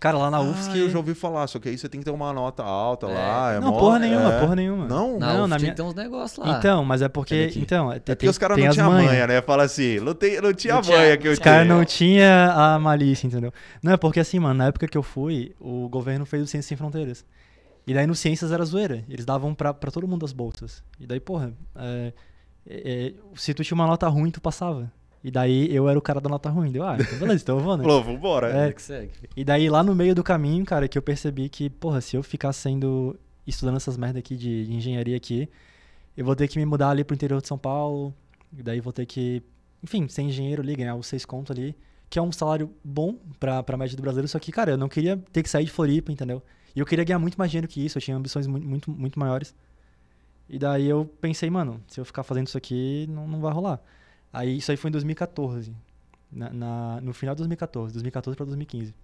Cara, lá na ah, UFSC. Eu já ouvi falar, só que aí você tem que ter uma nota alta é. lá. É não, mó... porra nenhuma, é. porra nenhuma. Não, na não, UFSC na minha... tem uns negócios lá. Então, mas é porque. Então, é, é, tem, porque os caras não tinham manha. né? Fala assim, não, tem, não tinha não tinha, que eu tinha. Os caras não tinha a malícia, entendeu? Não, é porque assim, mano, na época que eu fui, o governo fez o Ciências Sem Fronteiras. E daí no Ciências era zoeira. Eles davam pra, pra todo mundo as bolsas. E daí, porra. É, é, é, se tu tinha uma nota ruim, tu passava. E daí eu era o cara da nota ruim. Deu, ah, então beleza, então eu vou, né? Pô, vambora. É, que segue. E daí lá no meio do caminho, cara, que eu percebi que, porra, se eu ficar sendo. estudando essas merda aqui de, de engenharia aqui, eu vou ter que me mudar ali pro interior de São Paulo. E daí vou ter que, enfim, ser engenheiro ali, ganhar os seis contos ali, que é um salário bom pra, pra média do brasileiro. Só que, cara, eu não queria ter que sair de Floripa, entendeu? E eu queria ganhar muito mais dinheiro que isso, eu tinha ambições muito, muito, muito maiores. E daí eu pensei, mano, se eu ficar fazendo isso aqui, não, não vai rolar. Aí isso aí foi em 2014. Na, na no final de 2014, 2014 para 2015.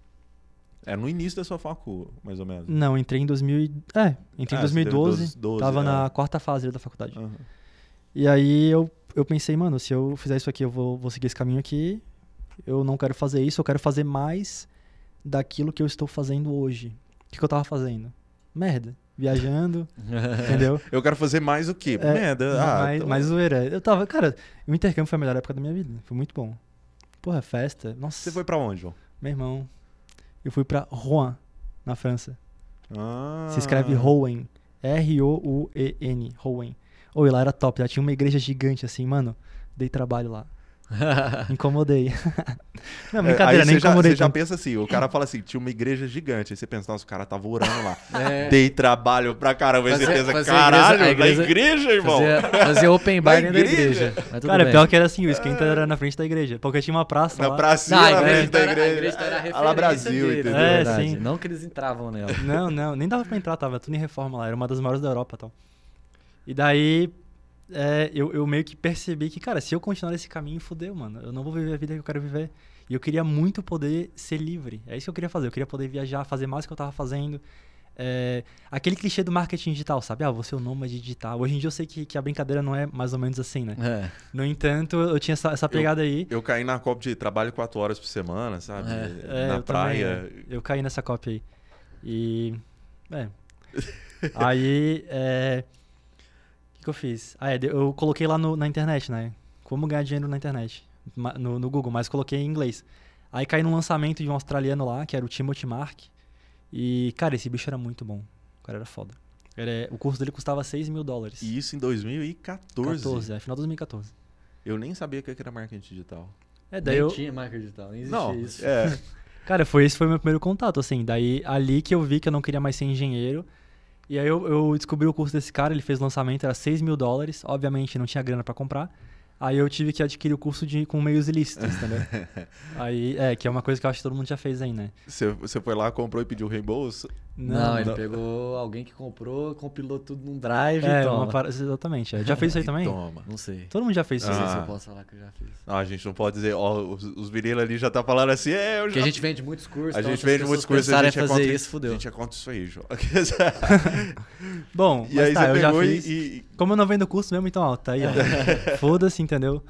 É no início da sua facu, mais ou menos. Não, entrei em 2000, é, entrei em 2012, ah, 12, tava é. na quarta fase da faculdade. Uhum. E aí eu, eu pensei, mano, se eu fizer isso aqui, eu vou, vou seguir esse caminho aqui. Eu não quero fazer isso, eu quero fazer mais daquilo que eu estou fazendo hoje. O que, que eu tava fazendo? Merda viajando, entendeu? Eu quero fazer mais o quê? É, Merda. Ah, mais, tô... mais zoeira. Eu tava, cara, o intercâmbio foi a melhor época da minha vida. Foi muito bom. Porra, festa. Nossa. Você foi pra onde, João? Meu irmão, eu fui pra Rouen, na França. Ah. Se escreve Rouen. R-O-U-E-N. Rouen. Oi lá era top. já tinha uma igreja gigante assim, mano. Dei trabalho lá. incomodei. Não, é, brincadeira, é, nem incomodei. Você já pensa assim, o cara fala assim, tinha uma igreja gigante. Aí você pensa, nossa, o cara tava orando lá. É. Dei trabalho pra caramba. Aí certeza pensa, caralho, igreja, na igreja, irmão. Fazia, open bar dentro da igreja. cara, bem. pior que era assim, o esquenta ah, é. era na frente da igreja. Porque tinha uma praça na lá. Praça, não, na frente da igreja. A era a lá Brasil, dele, né? entendeu? É, sim. Não que eles entravam nela. Não, não, nem dava pra entrar, tava tudo em reforma lá. Era uma das maiores da Europa e tal. E daí, é, eu, eu meio que percebi que, cara, se eu continuar esse caminho, fodeu, mano. Eu não vou viver a vida que eu quero viver. E eu queria muito poder ser livre. É isso que eu queria fazer. Eu queria poder viajar, fazer mais do que eu tava fazendo. É, aquele clichê do marketing digital, sabe? Ah, você é o nômade digital. Hoje em dia eu sei que, que, a brincadeira não é mais ou menos assim, né? É. No entanto, eu tinha essa, essa pegada eu, aí. Eu caí na copa de trabalho quatro horas por semana, sabe? É. é na praia. Também, né? eu caí nessa copa aí. E. É. aí. É, o que eu fiz? Ah, é, eu coloquei lá no, na internet, né? Como ganhar dinheiro na internet, no, no, Google, mas coloquei em inglês. Aí caí no lançamento de um australiano lá, que era o Timothy Mark. E, cara, esse bicho era muito bom. O cara era foda. Era, o curso dele custava 6 mil dólares. E isso em 2014? 14, é, final de 2014. Eu nem sabia o que era marketing digital. É, daí nem eu... tinha marketing digital, nem existia não, isso. É. cara, foi esse foi meu primeiro contato, assim. Daí, ali que eu vi que eu não queria mais ser engenheiro. E aí eu, eu, descobri o curso desse cara, ele fez lançamento, era 6 mil dólares. Obviamente não tinha grana para comprar. Aí eu tive que adquirir o curso de, com meios ilícitos, entendeu? aí, é, que é uma coisa que eu acho que todo mundo já fez aí, né? Você, você foi lá, comprou e pediu reembolso? Não, não, ele pegou alguém que comprou, compilou tudo num drive é, par... Exatamente. É. Já fez isso aí também? Toma. Não sei. Todo mundo já fez isso. Ah. Não sei se eu ah. posso falar que eu já fiz. Ah, a gente não pode dizer, ó, os, virilhos ali já tá falando assim, é, eu já... Porque a gente vende muitos cursos. A então gente vende muitos cursos. A gente é fazer é contra... isso, fodeu. A gente é conta isso aí, João. Bom, e mas aí tá, eu já fiz. E... Como eu não vendo curso mesmo, então, ó, tá aí, ó. Foda-se, entendeu?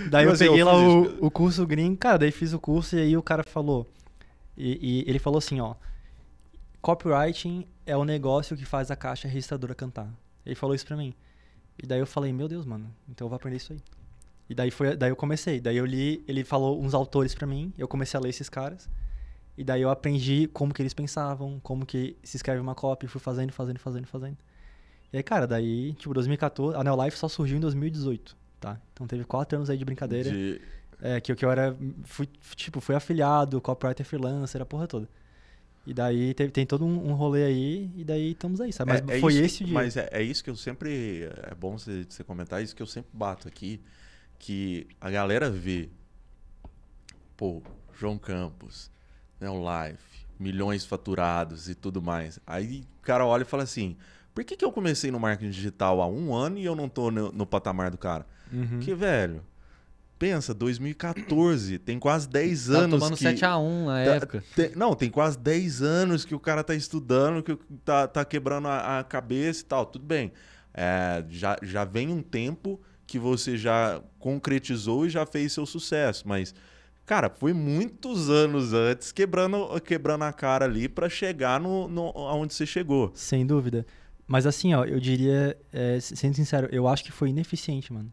daí mas eu peguei eu lá o, o curso green, cara, daí fiz o curso e aí o cara falou... e, e ele falou assim, ó copywriting é o negócio que faz a caixa registradora cantar. Ele falou isso pra mim. E daí eu falei, meu Deus, mano, então eu vou aprender isso aí. E daí foi, daí eu comecei. Daí eu li, ele falou uns autores para mim, eu comecei a ler esses caras. E daí eu aprendi como que eles pensavam, como que se escreve uma copy, fui fazendo, fazendo, fazendo, fazendo. E aí, cara, daí, tipo, 2014, a Neolife Life só surgiu em 2018, tá? Então teve quatro anos aí de brincadeira. De... É, que, que eu era, fui, tipo, fui afiliado, copywriter freelancer, a porra toda. E daí teve, tem todo um, rolê aí, e daí estamos aí, sabe? Mas é, é foi isso, esse dia. Mas é, é, isso que eu sempre. É bom você, você comentar, é isso que eu sempre bato aqui. Que a galera vê, pô, João Campos, né, o live, milhões faturados e tudo mais. Aí o cara olha e fala assim: por que, que eu comecei no marketing digital há um ano e eu não tô no, no patamar do cara? Uhum. Que, velho, Pensa, 2014, tem quase 10 tá anos. tomando que... 7x1 na tá, época. Tem, não, tem quase 10 anos que o cara tá estudando, que tá, tá quebrando a, a cabeça e tal. Tudo bem. É, já, já vem um tempo que você já concretizou e já fez seu sucesso, mas. Cara, foi muitos anos antes quebrando, quebrando a cara ali para chegar no, no você chegou. Sem dúvida. Mas assim, ó, eu diria, é, sendo sincero, eu acho que foi ineficiente, mano.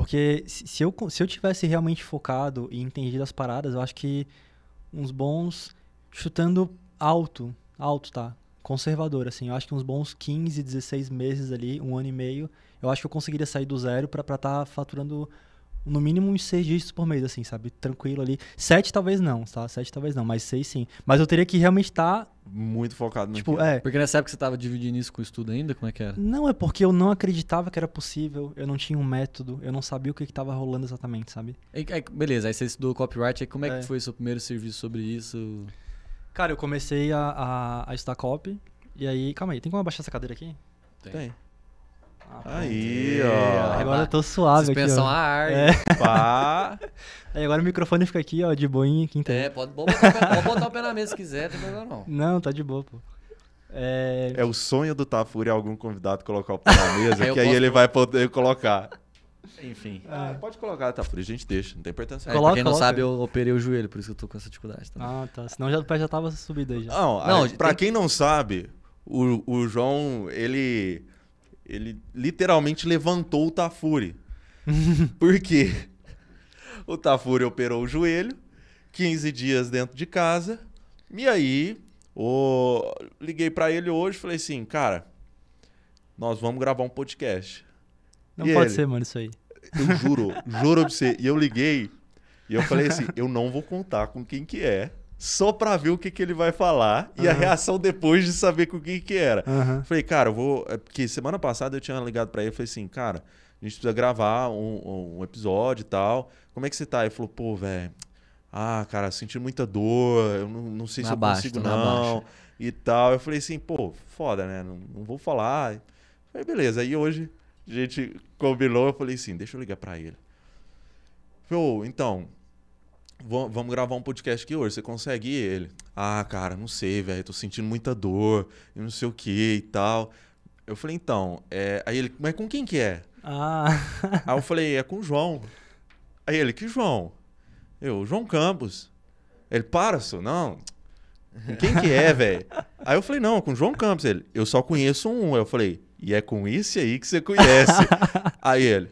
Porque se eu, se eu tivesse realmente focado e entendido as paradas, eu acho que uns bons chutando alto, alto, tá? Conservador, assim. Eu acho que uns bons 15, 16 meses ali, um ano e meio, eu acho que eu conseguiria sair do zero para estar tá faturando no mínimo uns seis dígitos por mês, assim, sabe? Tranquilo ali. Sete talvez não, tá? Sete talvez não, mas seis sim. Mas eu teria que realmente estar. Tá, Muito focado no tipo, é. Porque nessa época você estava dividindo isso com o estudo ainda? Como é que era? Não, é porque eu não acreditava que era possível, eu não tinha um método, eu não sabia o que estava rolando exatamente, sabe? aí, beleza, aí você estudou copyright, aí como é, é, que foi o seu primeiro serviço sobre isso? Cara, eu comecei a, a, a estudar copy, e aí. Calma aí, tem como abaixar essa cadeira aqui? Tem. tem. Aí, ó. Agora eu tô suave Suspensão aqui. Suspensão a ar. É. Pá. Aí agora o microfone fica aqui, ó, de boinha aqui. Então. É, pode botar, o pé na mesa se quiser, não tem problema não. Não, tá de boa, pô. É... é o sonho do Tafuri é algum convidado colocar o pé na mesa, que aí ele vai poder colocar. Enfim. É. Ah, pode colocar, tá a gente deixa, não tem importância. É, coloca, quem não coloca. sabe, eu operei o joelho, por isso que eu tô com essa dificuldade também. Ah, tá. Senão já, o pé já tava subido aí. Já. Não, não a, pra tem... quem não sabe, o, o João, ele ele literalmente levantou o Tafuri. Por quê? O Tafuri operou o joelho, 15 dias dentro de casa. E aí, o... liguei para ele hoje falei assim, cara, nós vamos gravar um podcast. Não e pode ele, ser, mano, isso aí. Eu juro, juro pra você. E eu liguei e eu falei assim, eu não vou contar com quem que é só para ver o que, que ele vai falar uhum. e a reação depois de saber com quem que era. Uhum. Falei, cara, eu vou. É porque semana passada eu tinha ligado para ele e falei assim, cara, a gente precisa gravar um, um episódio e tal. Como é que você tá? Ele falou, pô, velho. Ah, cara, senti muita dor, eu não, não sei na se baixa, eu consigo não, e tal. Eu falei assim, pô, foda, né? Não, não vou falar. falei, beleza. Aí hoje a gente combinou, eu falei assim, deixa eu ligar para ele. Falei, oh, então, Vamos gravar um podcast aqui hoje, você consegue ir? ele? Ah, cara, não sei, velho, tô sentindo muita dor, e não sei o que e tal. Eu falei, então, é... aí ele, mas com quem que é? Ah. Aí eu falei, é com o João. Aí ele, que João? Eu, João Campos. Ele, para, senhor, não. Com quem que é, velho? Aí eu falei, não, é com o João Campos. Ele, eu só conheço um. Eu falei, e é com esse aí que você conhece. aí ele,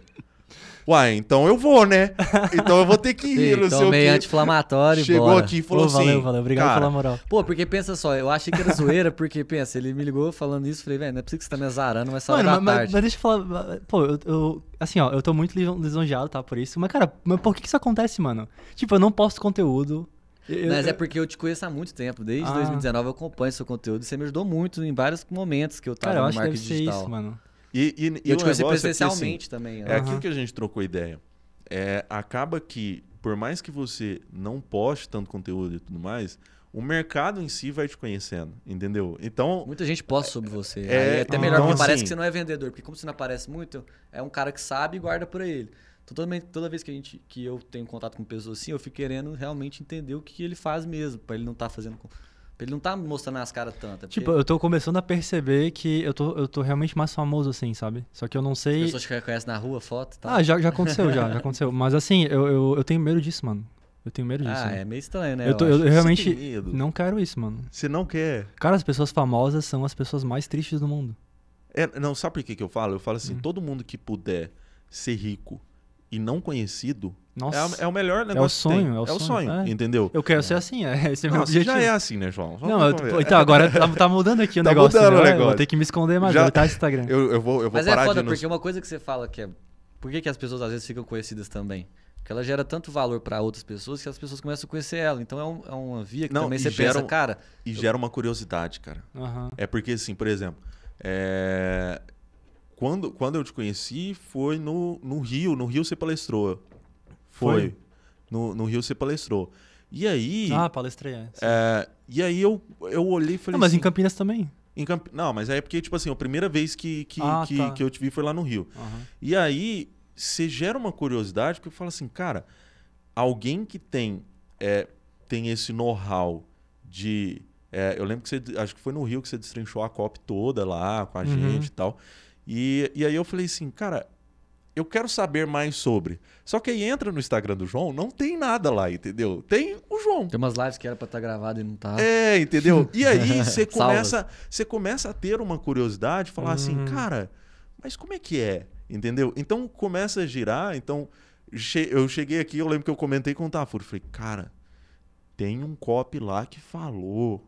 Uai, então eu vou, né? Então eu vou ter que ir, Sim, não sei o meio anti-inflamatório, Chegou bora. aqui e falou Pô, assim... Valeu, valeu, obrigado cara, pela moral. Pô, porque pensa só, eu achei que era zoeira, porque, pensa, ele me ligou falando isso, falei, velho, não é possível que você tá me azarando, mas só da mas, Mas deixa eu falar, pô, eu, eu, assim, ó, eu tô muito lisonjeado, tá, por isso, mas, cara, mas por que isso acontece, mano? Tipo, eu não posto conteúdo, eu, Mas é porque eu te conheço há muito tempo, desde ah. 2019 eu acompanho seu conteúdo, você me ajudou muito em vários momentos que eu tava cara, eu no marketing digital. Cara, eu acho que deve ser digital. isso, mano. E, e, e eu te conheci presencialmente é que, assim, também. É uhum. aquilo que a gente trocou ideia. É, acaba que, por mais que você não poste tanto conteúdo e tudo mais, o mercado em si vai te conhecendo, entendeu? Então. Muita gente posta sobre você. É, é até melhor, então, assim, parece que você não é vendedor, porque como você não aparece muito, é um cara que sabe e guarda por ele. Então, toda, toda vez que, a gente, que eu tenho contato com pessoas assim, eu fico querendo realmente entender o que ele faz mesmo, para ele não estar tá fazendo. Ele não tá mostrando as caras tanto. É porque... Tipo, eu tô começando a perceber que eu tô, eu tô realmente mais famoso, assim, sabe? Só que eu não sei. As pessoas te reconhecem na rua, foto e tal. Ah, já, já aconteceu, já, já aconteceu. Mas assim, eu, eu, eu tenho medo disso, mano. Eu tenho medo disso. Ah, né? é meio estranho, né? Eu, tô, eu, eu realmente não quero isso, mano. Você não quer? Cara, as pessoas famosas são as pessoas mais tristes do mundo. É, não, sabe por que, que eu falo? Eu falo assim, hum. todo mundo que puder ser rico e não conhecido Nossa. É, é o melhor negócio. É o sonho, é o, é o sonho, é. entendeu? Eu quero ser é. assim, é esse é meu objetivo. Já é assim, né, João? Vamos não, eu, então agora tá, tá, mudando aqui o tá negócio. Mudando né? o é, negócio. Vou ter que me esconder mais, já... vou tá Instagram. Eu, eu, vou, eu vou Mas é parar é foda, porque nos... uma coisa que você fala que é. Por que, que as pessoas às vezes ficam conhecidas também? Porque ela gera tanto valor para outras pessoas que as pessoas começam a conhecer ela. Então é, um, é uma via que não, também você gera, pensa, cara. E eu... gera uma curiosidade, cara. Uhum. É porque, assim, por exemplo, é, quando, quando eu te conheci foi no, no Rio. No Rio você palestrou. Foi. foi. No, no Rio você palestrou. E aí. Ah, palestrei, é, é e aí eu, eu olhei e falei. Não, mas assim, em Campinas também. Em Camp... Não, mas é porque, tipo assim, a primeira vez que, que, ah, que, tá. que, eu te vi foi lá no Rio. Uhum. E aí você gera uma curiosidade, porque eu falo assim, cara, alguém que tem, é, tem esse know-how de. É, eu lembro que você. Acho que foi no Rio que você destrinchou a COP toda lá com a uhum. gente e tal. E, e aí eu falei assim, cara, eu quero saber mais sobre. Só que aí entra no Instagram do João, não tem nada lá, entendeu? Tem o João. Tem umas lives que era para estar tá gravado e não tá. É, entendeu? E aí você começa, você começa a ter uma curiosidade, falar assim, uhum. assim, cara, mas como é que é? Entendeu? Então começa a girar, então eu cheguei aqui, eu lembro que eu comentei com o Tafur, falei, cara, tem um copy lá que falou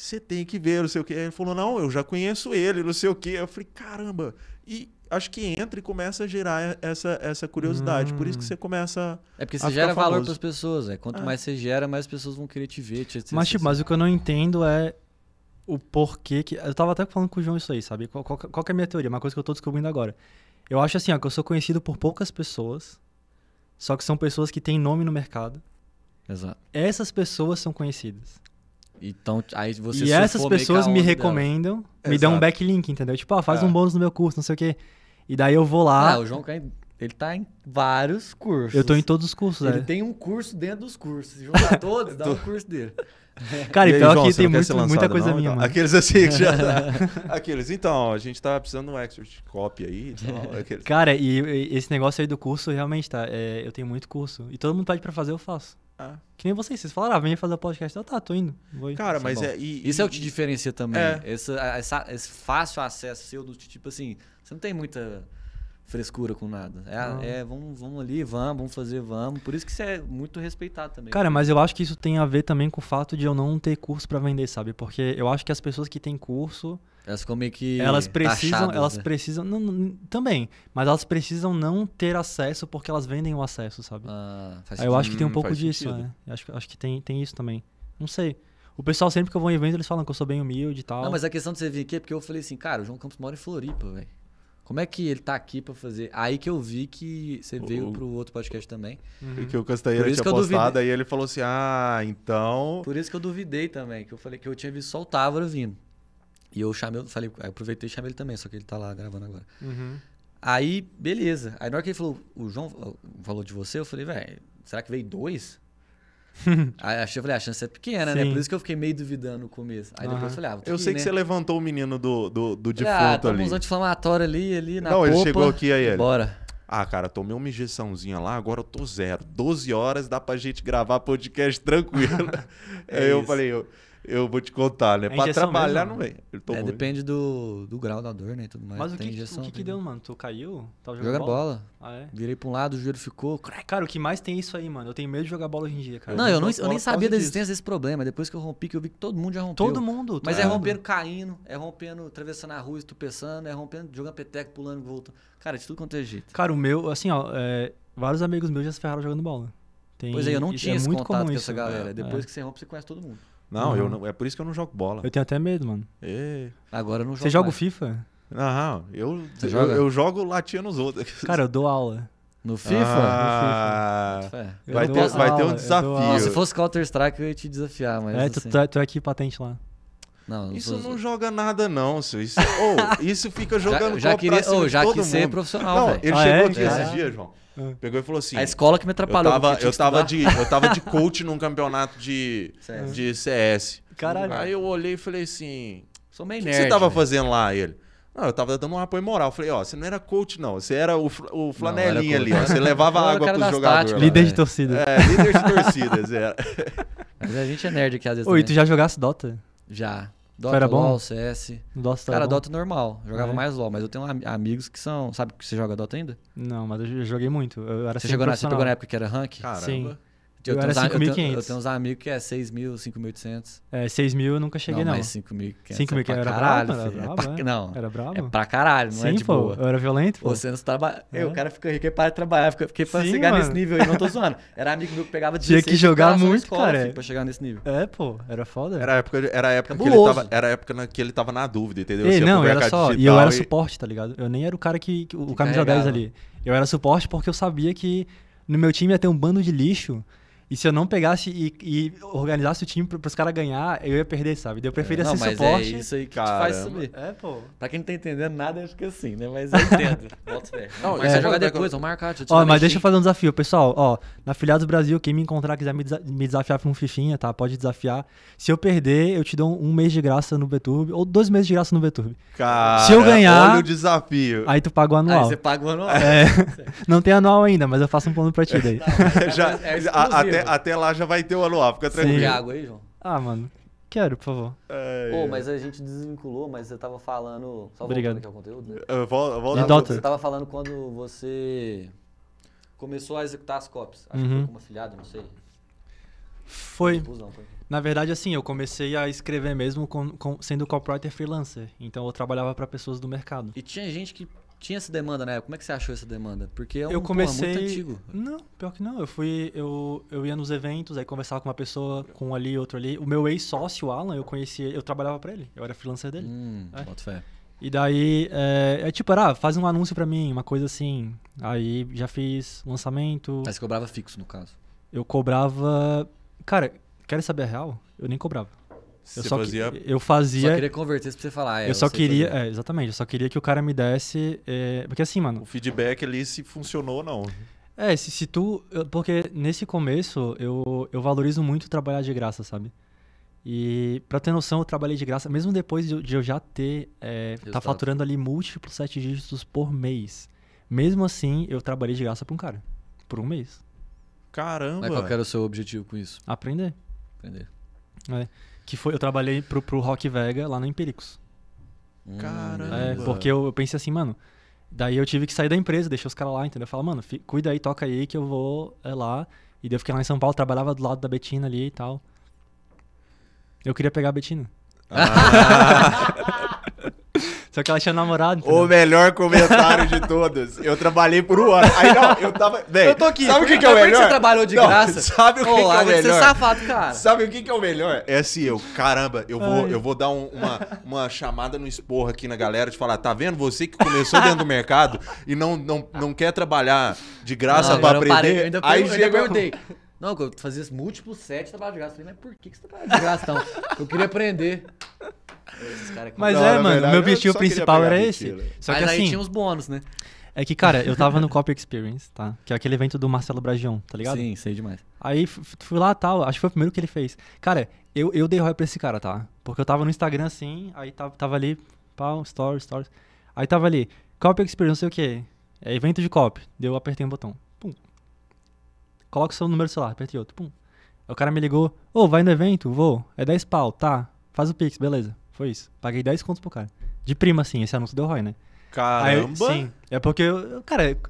você tem que ver, não sei o quê. Ele falou, não, eu já conheço ele, não sei o quê. Eu falei, caramba. E acho que entra e começa a gerar essa, essa curiosidade. Hum. Por isso que hum. você começa É porque você gera valor para as pessoas, né? Quanto é. mais você gera, mais pessoas vão querer te ver. Te, te, mas, tipo, mas assim. o que eu não entendo é o porquê que... Eu tava até falando com o João isso aí, sabe? Qual, qual, qual é a minha teoria? Uma coisa que eu tô descobrindo agora. Eu acho assim, ó, que eu sou conhecido por poucas pessoas, só que são pessoas que têm nome no mercado. Exato. Essas pessoas são conhecidas. Então, aí você E essas pessoas me recomendam, dela. me Exato. dão um backlink, entendeu? Tipo, ah, faz é. um bônus no meu curso, não sei o quê. E daí eu vou lá. Ah, o João Caim, ele tá em vários cursos. Eu tô em todos os cursos, Ele é. tem um curso dentro dos cursos. Se juntar todos, dá um curso dele. Cara, e, pior que tem muito, lançado, muita coisa não, minha, então. Aqueles assim que já tá. Aqueles, então, a gente tá precisando de um expert copy aí. Então, Cara, e, e, esse negócio aí do curso, realmente, tá? É, eu tenho muito curso. E todo mundo pede pra fazer, eu faço. Ah. Que nem vocês, vocês falaram, ah, vem fazer podcast. Eu, tá, tô indo. Vou Cara, é mas é. E, Isso e, é o que te diferencia também. É. Esse, essa, esse fácil acesso seu do tipo assim, você não tem muita frescura com nada. É, ah. é, vamos, vamos ali, vamos, vamos fazer, vamos. Por isso que você é muito respeitado também. Cara, né? mas eu acho que isso tem a ver também com o fato de eu não ter curso para vender, sabe? Porque eu acho que as pessoas que têm curso. Elas ficam meio que. Elas precisam. Taxadas, elas né? precisam. Não, não, também. Mas elas precisam não ter acesso porque elas vendem o acesso, sabe? Ah, faz eu acho que tem um hum, pouco disso, né? acho, acho que tem, tem isso também. Não sei. O pessoal, sempre que eu vou em evento, eles falam que eu sou bem humilde e tal. Não, mas a questão de você vir aqui é porque eu falei assim, cara, o João Campos mora em Floripa, velho. Como é que ele tá aqui para fazer? Aí que eu vi que você o... veio pro outro podcast também. Uhum. Que o Castanheira tinha postado, aí ele falou assim: ah, então. Por isso que eu duvidei também, que eu falei que eu tinha visto só o Távora vindo. E eu chamei, falei, eu aproveitei e chamei ele também, só que ele tá lá gravando agora. Uhum. Aí, beleza. Aí na hora que ele falou, o João falou de você, eu falei, velho, será que veio dois? Aí eu falei, ah, a chance é pequena, né? Sim. né? Por isso que eu fiquei meio duvidando no começo. Aí uhum. depois eu falei, ah, vou ter Eu que sei ir, que né? você levantou o menino do, do, do defunto ah, ali. uns anti inflamatório ali, ali na Não, popa, ele chegou aqui aí. Ele. Bora. Ah, cara, tomei uma injeçãozinha lá, agora eu tô zero. 12 horas dá pra gente gravar podcast tranquilo. é aí eu falei, eu... Eu vou te contar, né? É pra trabalhar mesmo, não é. é depende do, do grau da dor, né? E tudo mais. Mas o que, injeção, o que, que deu, mano? Tu caiu? Tava jogando Joga bola. bola. Ah, é? Virei pra um lado, o joelho ficou. Cara, o que mais tem é isso aí, mano? Eu tenho medo de jogar bola hoje em dia, cara. Não, eu, não, eu nem sabia da existência disso. desse problema. Depois que eu rompi, que eu vi que todo mundo já rompeu. Todo mundo. Mas é tá. rompendo caindo, é rompendo atravessando a rua, estupeçando, é rompendo, jogando peteca, pulando, voltando. Cara, de tudo quanto é jeito. Cara, o meu, assim, ó, é, vários amigos meus já se ferraram jogando bola. Tem, pois é, eu não tinha é contato com isso, essa galera. É, Depois é. que você rompe, você conhece todo mundo. Não, eu não, é por isso que eu não jogo bola. Eu tenho até medo, mano. E... É. Agora eu não jogo. Você joga o mais. FIFA? Não, eu, eu, joga? eu jogo latinha nos outros. Cara, eu dou aula. No FIFA? Ah, no FIFA. Vai, ter, aula, vai ter um desafio. se fosse Counter-Strike, eu ia te desafiar, mas. É, assim... tu, tu, é, tu é aqui patente lá. Não, isso não, não joga nada, não, senhor. Isso, oh, isso fica jogando já, já queria, oh, já todo ser profissional, não, Ele ah, chegou é? aqui é. esses dias, João. Uhum. Pegou e falou assim. A escola que me atrapalhou. Eu tava, eu tipo, tava, de, eu tava de coach num campeonato de CS. De CS. Caralho. Aí eu olhei e falei assim. Sou meio nerd. O que você tava né? fazendo lá? Ele. Não, eu tava dando um apoio moral. falei, ó, você não era coach, não. Você era o, o flanelinha ali, ó. Você levava água pros jogadores. Né? Líder de torcida. É, líder de torcidas, era. É. Mas a gente é nerd aqui às vezes. Oi, também. tu já jogasse Dota? Já. Dota, era bom? LOL, CS. Dota Cara, bom? Dota é normal. Jogava é. mais LOL, mas eu tenho amigos que são. Sabe que você joga Dota ainda? Não, mas eu joguei muito. Eu era você, chegou na, você pegou na época que era rank? Caramba. Sim. Eu, eu, tenho era 5.500. Eu, tenho, eu tenho uns amigos que é 6 mil, 5.800. É, 6 mil eu nunca cheguei, não. Não, mas 5.500 é pra era caralho, brava, filho. É é? Era brabo, é pra, é. Não, era bravo? é pra caralho, não é Sim, é de pô, boa. eu era violento, pô. Você não trabalha... É. o cara fica rico e para de trabalhar. Fica, fiquei pra Sim, chegar mano. nesse nível aí, não tô zoando. Era amigo meu que pegava 16 Tinha que jogar muito, escola, cara. Filho, pra chegar nesse nível. É, pô, era foda. Era a época, era época, que, ele tava, era época que ele tava na dúvida, entendeu? Ei, não, era só... E eu era suporte, tá ligado? Eu nem era o cara que... O camisa 10 ali. Eu era suporte porque eu sabia que no meu time ia ter um bando de lixo e se eu não pegasse e, e organizasse o time para os caras ganhar, eu ia perder, sabe? Eu preferia é, não, ser mas é suporte. É isso aí que cara. faz subir. É, pô. Pra quem não tá entendendo nada, acho que é assim, né? Mas eu entendo. não, mas é, você é, joga depois, vou marcar. Deixa ó, mas deixa eu fazer um desafio, pessoal. Ó, na Filiados do Brasil, quem me encontrar quiser me, desa me desafiar com um fichinha, tá? Pode desafiar. Se eu perder, eu te dou um mês de graça no VTube, ou dois meses de graça no VTube. Cara, se eu ganhar. Olha o desafio. Aí tu paga o anual. Aí você paga o anual. É, não tem anual ainda, mas eu faço um plano pra ti daí. É já, é, é até até, até lá já vai ter o anual, fica tranquilo. Você de água aí, João? Ah, mano. Quero, por favor. É, Pô, é. mas a gente desvinculou, mas você tava falando. Só Obrigado. aqui ao conteúdo, né? É, volta, Você tava falando quando você começou a executar as cops Acho uhum. que foi uhum. como afiliado, não sei. Foi. foi. Na verdade, assim, eu comecei a escrever mesmo com, com, sendo copywriter freelancer. Então eu trabalhava para pessoas do mercado. E tinha gente que tinha essa demanda na época? Como é que você achou essa demanda? Porque é um eu comecei... Pô, é muito antigo. Não, pior que não. Eu fui, eu, eu ia nos eventos, aí conversava com uma pessoa, com um ali, outro ali. O meu ex-sócio, Alan, eu conhecia, eu trabalhava para ele. Eu era freelancer dele. Hum, é. bota fé. E daí, é, é tipo, era, ah, faz um anúncio para mim, uma coisa assim. Aí já fiz lançamento. Mas você cobrava fixo, no caso? Eu cobrava... Cara, quer saber a real? Eu nem cobrava. Você eu só fazia... Que, eu fazia. Só queria converter pra você falar. É, eu só queria. É, exatamente. Eu só queria que o cara me desse. É... Porque assim, mano. O feedback ali se funcionou ou não. É, se, se tu. Porque nesse começo eu, eu valorizo muito trabalhar de graça, sabe? E pra ter noção, eu trabalhei de graça, mesmo depois de, de eu já ter. É, tá faturando ali múltiplos sete dígitos por mês. Mesmo assim, eu trabalhei de graça pra um cara. Por um mês. Caramba! Mas qual era o seu objetivo com isso? Aprender. Aprender. É. Que foi, eu trabalhei pro, pro Rock Vega lá no Empíricos. Caramba. É, porque eu, eu, pensei assim, mano. Daí eu tive que sair da empresa, deixei os caras lá, entendeu? Falar, mano, cuida aí, toca aí que eu vou é, lá. E daí eu fiquei lá em São Paulo, trabalhava do lado da Betina ali e tal. Eu queria pegar a Betina. Ah. Só que ela tinha namorado. Entendeu? O melhor comentário de todos. Eu trabalhei por um ano. Aí não, eu tava. Bem, eu tô aqui. Sabe o que, que é o melhor? Que você trabalhou de não, graça. Sabe o que, que é o melhor? Você é safado, cara. Sabe o que, que é o melhor? É assim, eu, caramba, eu vou, eu vou dar um, uma, uma chamada no esporro aqui na galera de falar: tá vendo? Você que começou dentro do mercado e não, não, não quer trabalhar de graça não, pra aprender. Parei, eu ainda, aí eu, eu ainda perguntei. Não, eu fazia múltiplos sete trabalhos de graça. falei, mas por que, que você tá trabalha de graça, então? eu queria aprender. É mas é, mano, verdade, meu objetivo principal era esse. Só que assim, aí tinha os bônus, né? É que, cara, eu tava no Copy Experience, tá? Que é aquele evento do Marcelo Brajão, tá ligado? Sim, sei demais. Aí fui lá tal, acho que foi o primeiro que ele fez. Cara, eu, eu dei roy pra esse cara, tá? Porque eu tava no Instagram assim, aí tava, tava ali, pau, stories, stories. Aí tava ali, Copy Experience, não sei o quê. É evento de copy. Deu, apertei um botão coloca o seu número do celular, apertei outro, pum. Aí o cara me ligou, ô, oh, vai no evento? Vou. É 10 pau, tá. Faz o Pix, beleza. Foi isso. Paguei 10 contos pro cara. De prima, assim, esse anúncio deu ROI, né? Caramba! Aí, sim. É porque, eu, cara, depois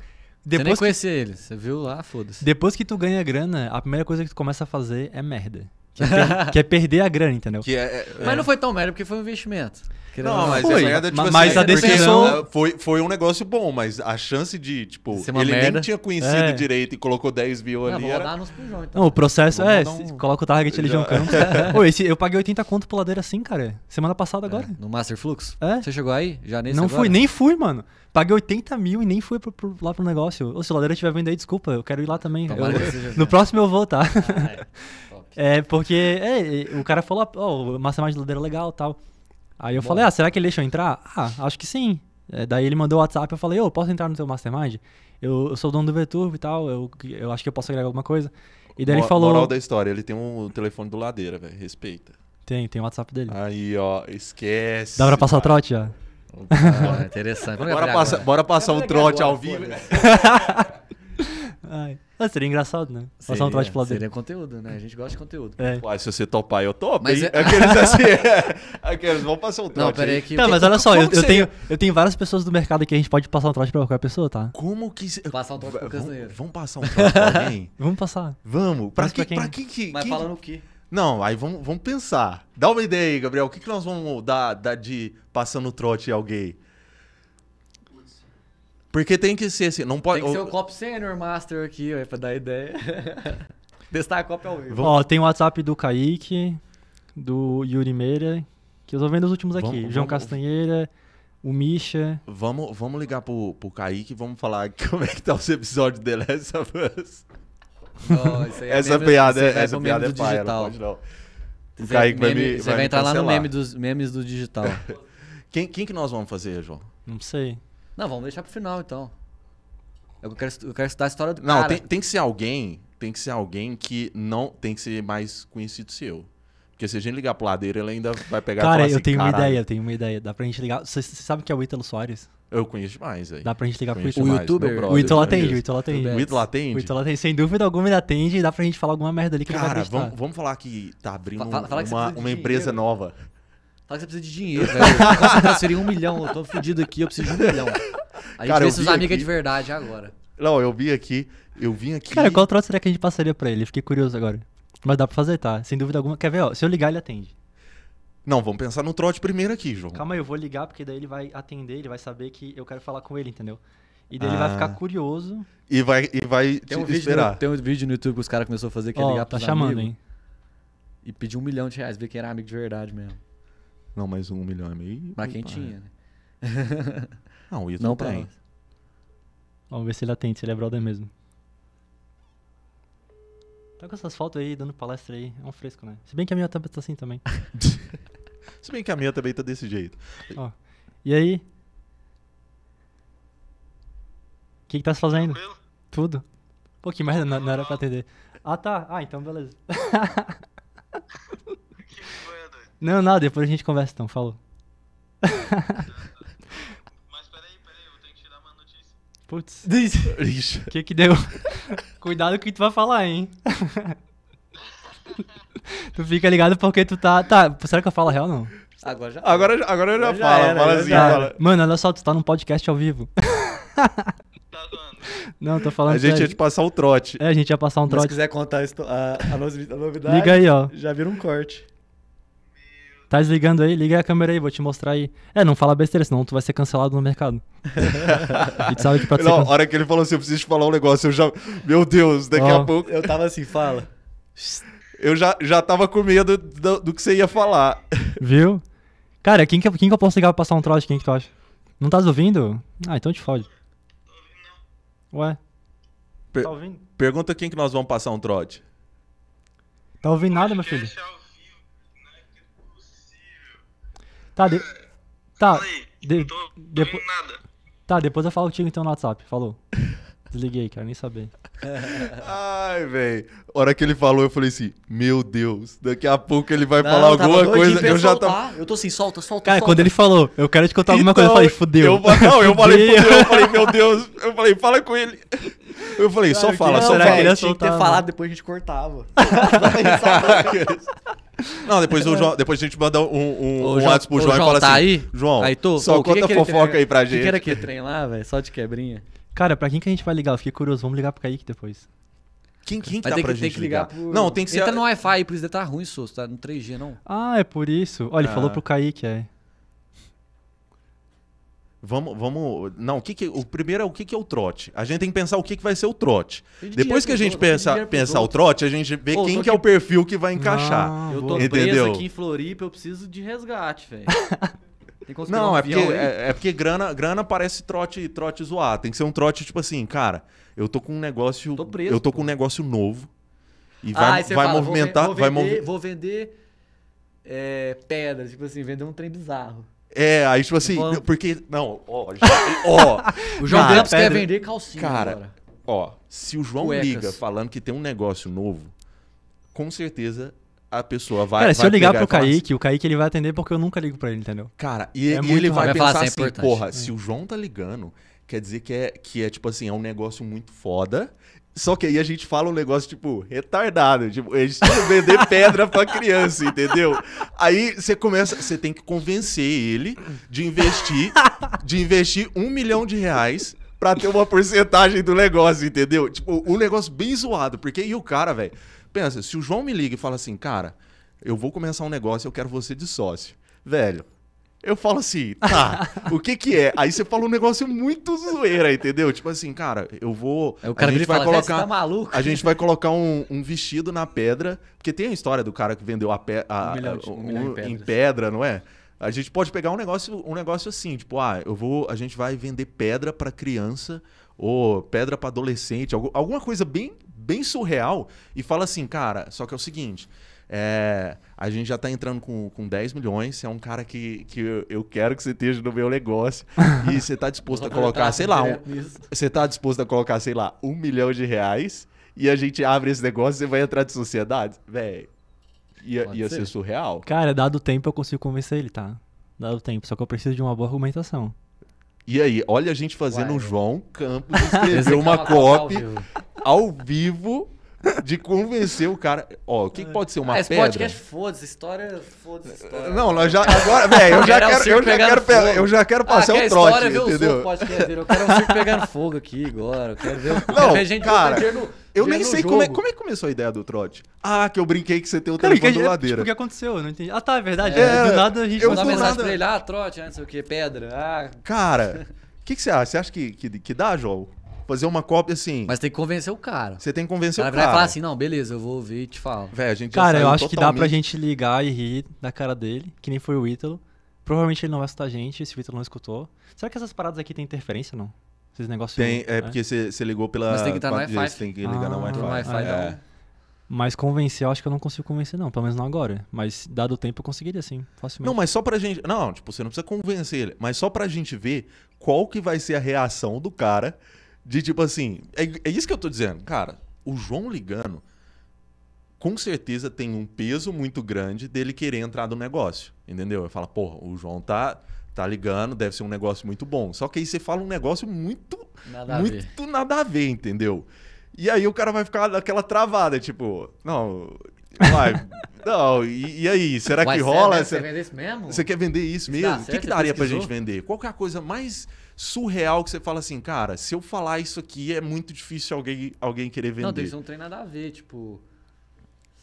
você nem conhecia que... ele, você viu lá, foda-se. Depois que tu ganha grana, a primeira coisa que tu começa a fazer é merda. Que é, que é perder a grana, entendeu? Que é, é- Mas não é. foi tão merda porque foi um investimento. Não, mas, Foi, tipo assim, mas a é decisão- é, foi, foi um negócio bom, mas a chance de, tipo, Ser uma ele merda. nem tinha conhecido É. direito e colocou 10 mil ali. era- nos então. Não, o processo é, um- coloca o target ali de um campo. eu paguei 80 conto pro ladeira assim, cara. Semana passada agora. No Master Flux? É. Você chegou aí? Já nesse Não agora? fui, nem fui, mano. Paguei 80 mil e nem fui pro- pro- lá pro negócio. Ou se o ladeira estiver vendo aí, desculpa, eu quero ir lá também. Eu- no próximo eu vou, tá? Ah, é. É, porque é, o cara falou, ó, ah, oh, massa mais de ladeira é legal tal. Aí eu Bom. falei, ah, será que ele deixou entrar? Ah, acho que sim. É, daí ele mandou o WhatsApp, eu falei, ô, oh, posso entrar no teu Mastermind? Eu, eu sou dono do VTurbo e tal, eu, eu acho que eu posso agregar alguma coisa. E daí Mo ele falou... Moral da história, ele tem um telefone do ladeira, velho, respeita. Tem, tem o WhatsApp dele. Aí, ó, esquece. Dá pra passar o trote já? interessante. Bora, passar, bora passar o trote agora, ao vivo. Né? Ai. Ah, seria engraçado, né? Seria, Passar um trote traje pela Seria conteúdo, né? A gente gosta de conteúdo. É. Uai, se você topar, eu topo. Mas é-, é... Aqueles assim, é... aqueles vão passar um trote Não, peraí que... Tá, mas olha só, eu, eu, tenho, eu tenho várias pessoas do mercado que a gente pode passar um trote pra qualquer pessoa, tá? Como que... Passar um trote pro castanheiro. Vamos passar um trote pra alguém? vamos passar. Vamos. Pra, que, pra, quem... pra quem que... Mas quem... falando o quê? Não, aí vamos, vamos pensar. Dá uma ideia aí, Gabriel. O que, que nós vamos dar, dar de passando trote a alguém? Porque tem que ser assim, não pode. Tem que ser o Cop Senior Master aqui, ó, pra dar ideia. Testar a Copa ao vivo. Ó, tem o WhatsApp do Kaique, do Yuri Meira, que eu tô vendo os últimos aqui. Vamos, João vamos... Castanheira, o Misha. Vamos, vamos ligar pro, pro Kaique e vamos falar como é que tá os episódios dele essa vez. Oh, é essa piada, é, essa piada é paia, não pode não. O Kaique meme, vai me, Você vai, vai entrar lá no meme dos memes do digital. quem, quem que nós vamos fazer, João? Não sei. Não, vamos deixar pro final então. É eu quero, eu quero estudar a história do não, cara. Não, tem, tem que ser alguém. Tem que ser alguém que não. Tem que ser mais conhecido seu. eu. Porque se a gente ligar pro ladeiro, ele ainda vai pegar Cara, assim, eu tenho caralho. uma ideia, eu tenho uma ideia. Dá pra gente ligar. Você sabe que é o Ítalo Soares? Eu conheço demais aí. Dá pra gente ligar conheço pro Ítalo. O youtuber. Brother, o Ítalo atende, o Ítalo atende. O Ítalo atende? O Ítalo atende, sem dúvida alguma, ele atende e dá pra gente falar alguma merda ali que Cara, ele vai Cara, vamos, vamos falar que tá abrindo fala, fala que uma, uma, empresa nova. Fala que você precisa de dinheiro, velho. Eu posso transferir um milhão, eu tô fudido aqui, eu preciso de um milhão. A gente Cara, eu aqui- de verdade agora. Não, eu vim aqui, eu vim aqui. Cara, qual troço será que a gente passaria pra ele? Fiquei curioso agora. Mas dá pra fazer, tá? Sem dúvida alguma. Quer ver, ó? Se eu ligar, ele atende. Não, vamos pensar no trote primeiro aqui, João. Calma aí, eu vou ligar, porque daí ele vai atender, ele vai saber que eu quero falar com ele, entendeu? E daí ele vai ah. ficar curioso. E vai, e vai Tem um, te vídeo no, esperar. tem um vídeo no YouTube que os caras começaram a fazer que é Ó, ligar tá chamando, amigos hein? e pedir um milhão de reais, ver quem era amigo de verdade mesmo. Não, mas um milhão e meio. Mas quem tinha, é. né? Não, o não tem. Vamos ver se ele atende, se ele é brother mesmo. Tá com essas fotos aí, dando palestra aí. É um fresco, né? Se bem que a minha tampa tá assim também. se bem que a minha também tá desse jeito. Ó, e aí? O que que tá se fazendo? Tranquilo? Tudo. Pô, que merda, não, não era pra atender. Ah, tá. Ah, então beleza. Não, não, depois a gente conversa então, falou. Mas peraí, peraí, eu tenho que tirar uma notícia. Putz. O que que deu? Cuidado com o que tu vai falar, hein? tu fica ligado porque tu tá. Tá, será que eu falo a real não? Agora já. Agora, agora eu já, já falo, fala assim, Mano, olha só, tu tá num podcast ao vivo. Tá Não, tô falando A gente ia te passar um trote. É, a gente ia passar um trote. Se quiser contar a, a, a novidade, Liga aí, ó. já vira um corte. Tá desligando aí? Liga a câmera aí, vou te mostrar aí. É, não fala besteira, senão tu vai ser cancelado no mercado. e tu sabe que pra não, can... hora que ele falou assim, eu preciso te falar um negócio, eu já... Meu Deus, daqui oh. a pouco... Eu tava assim, fala. Eu já, já tava com medo do, do que você ia falar. Viu? Cara, quem que, quem que eu posso ligar pra passar um trote? Quem que tu acha? Não tá ouvindo? Ah, então te fode. Ué? Per tá ouvindo? Pergunta quem que nós vamos passar um trote. Tá ouvindo nada, meu filho? É Tá, de... tá. Falei, de... Não tô, tô de... nada. Tá, depois eu falo contigo então no WhatsApp. Falou. Desliguei, quero nem saber. Ai, velho. Hora que ele falou, eu falei assim: Meu Deus, daqui a pouco ele vai não, falar alguma coisa. Eu já tava. Ah, eu tô assim, solta, solta. Cara, solta. quando ele falou, eu quero te contar alguma então, coisa, eu falei: então, Fudeu. Eu, não, eu falei: Fudeu. Eu falei: Meu Deus. Eu falei: Fala com ele. Eu falei: Só fala, só fala. Será que ele tinha que ter falado, depois a gente cortava. Não, depois, o João, depois a gente manda um, um, um WhatsApp pro João, e fala tá assim: aí? João, aí tô, só pô, conta que fofoca aí pra gente. O que era aquele trem lá, velho? Só de quebrinha. Cara, pra quem que a gente vai ligar? Eu fiquei curioso, vamos ligar pro Kaique depois. Quem, quem tá que dá tem pra que, gente tem que ligar? ligar? Não, tem que ser... tá no Wi-Fi, por isso tá ruim, Souza, tá no 3G, não. Ah, é por isso. Olha, ele ah. falou pro Kaique, é. Vamos, vamos. Não, o que que o primeiro é o que que é o trote. A gente tem que pensar o que que vai ser o trote. dinheiro Depois que a gente pensar, pensa, pensar o trote, a gente vê quem que é o perfil que vai encaixar. Ah, Eu tô boa. preso Entendeu? aqui em Floripa, eu preciso de resgate, velho. Tem Não, um é porque, é, é, porque grana, grana parece trote, trote zoar. Tem que ser um trote, tipo assim, cara, eu tô com um negócio. Tô preso, eu tô com um negócio novo. E vai, ah, vai fala, movimentar. Vou, vender, vai mov. vou vender é, pedra, tipo assim, vender um trem bizarro. É, aí tipo assim, porque. Não, ó, já, ó. o João cara, Campos pedra, quer vender calcinha. Cara, agora. ó, se o João Cuecas. liga falando que tem um negócio novo, com certeza a pessoa vai. Cara, vai se eu ligar pro Kaique, assim o Kaique ele vai atender porque eu nunca ligo pra ele, entendeu? Cara, e, é e ele vai, vai pensar assim, é assim porra, é. se o João tá ligando, quer dizer que é, que é tipo assim, é um negócio muito foda. Só que aí a gente fala um negócio, tipo, retardado. Tipo, a gente tem vender pedra pra criança, entendeu? Aí você começa, você tem que convencer ele de investir, de investir um milhão de reais pra ter uma porcentagem do negócio, entendeu? Tipo, um negócio bem zoado. Porque e o cara, velho? pensa, se o João me liga e fala assim, cara, eu vou começar um negócio, eu quero você de sócio. Velho, eu falo assim, tá, o que que é? Aí você fala um negócio muito zoeira, entendeu? Tipo assim, cara, eu vou. É, o cara a gente vai fala, colocar. Tá maluco? A gente vai colocar um, um, vestido na pedra. Porque tem a história do cara que vendeu a, pe, a, um um, em, em pedra, não é? A gente pode pegar um negócio, um negócio assim, tipo, ah, eu vou, a gente vai vender pedra para criança ou pedra para adolescente, alguma coisa bem bem surreal e fala assim, cara, só que é o seguinte. É, a gente já tá entrando com, com 10 milhões. Você é um cara que, que eu, eu quero que você esteja no meu negócio. e você tá disposto a colocar, sei lá, um, você tá disposto a colocar, sei lá, um milhão de reais. E a gente abre esse negócio e você vai entrar de sociedade? velho ia, Pode ia ser. ser surreal. Cara, dado o tempo eu consigo convencer ele, tá? Dado o tempo. Só que eu preciso de uma boa argumentação. E aí, olha a gente fazendo Uai. um João Campos escrever uma copy ao vivo de convencer o cara. Ó, o que, que pode ser uma ah, esse pedra? Esse podcast, foda-se, história, foda-se, história. Não, nós já. Agora, velho, eu, já quero, eu, já quero eu já quero passar ah, o um trote, história, entendeu? Podcast, eu quero um circo pegando fogo aqui agora. Eu quero ver, não, quero ver gente cara, no, eu nem sei como é, como é que começou a ideia do trote. Ah, que eu brinquei que você tem o cara, telefone do do é, Tipo, o que aconteceu? Eu não entendi. Ah, tá, é verdade. É, do nada a gente mandou mensagem nada... pra ele. Ah, trote, ah, não sei o que, pedra. Ah. Cara, o que, que você acha? Você acha que, que, que dá, João? fazer uma cópia assim. Mas tem que convencer o cara. Você tem que convencer o cara. O cara vai falar assim: não, beleza, eu vou ouvir e te falo. a gente cara, eu acho totalmente... que dá pra gente ligar e rir da cara dele, que nem foi o Ítalo. Provavelmente ele não vai escutar a gente, se o Ítalo não escutou. Será que essas paradas aqui tem interferência, não? Esses negócios. Tem, é, é? porque é? você ligou pela. Mas tem que estar tá no Wi-Fi. Tem que ligar ah, no Wi-Fi. wi é. Mas convencer, eu acho que eu não consigo convencer, não. Pelo menos não agora. Mas dado o tempo, eu conseguiria, sim. Facilmente. Não, mas só pra gente. Não, tipo, você não precisa convencer ele. Mas só pra gente ver qual que vai ser a reação do cara de tipo assim. É, é isso que eu tô dizendo. Cara, o João Ligano com certeza tem um peso muito grande dele querer entrar no negócio. Entendeu? Eu falo, porra, o João tá, tá ligando, deve ser um negócio muito bom. Só que aí você fala um negócio muito. Nada muito nada a ver, entendeu? E aí o cara vai ficar naquela travada, tipo, não. Vai, não, e, e, aí? Será vai que ser, rola? Né? Você, quer vender isso mesmo? Você isso mesmo? O que, que daria pra gente vender? Qual é a coisa mais surreal que você fala assim, cara, se eu falar isso aqui, é muito difícil alguém, alguém querer vender. Não, eles não tem nada a ver, tipo.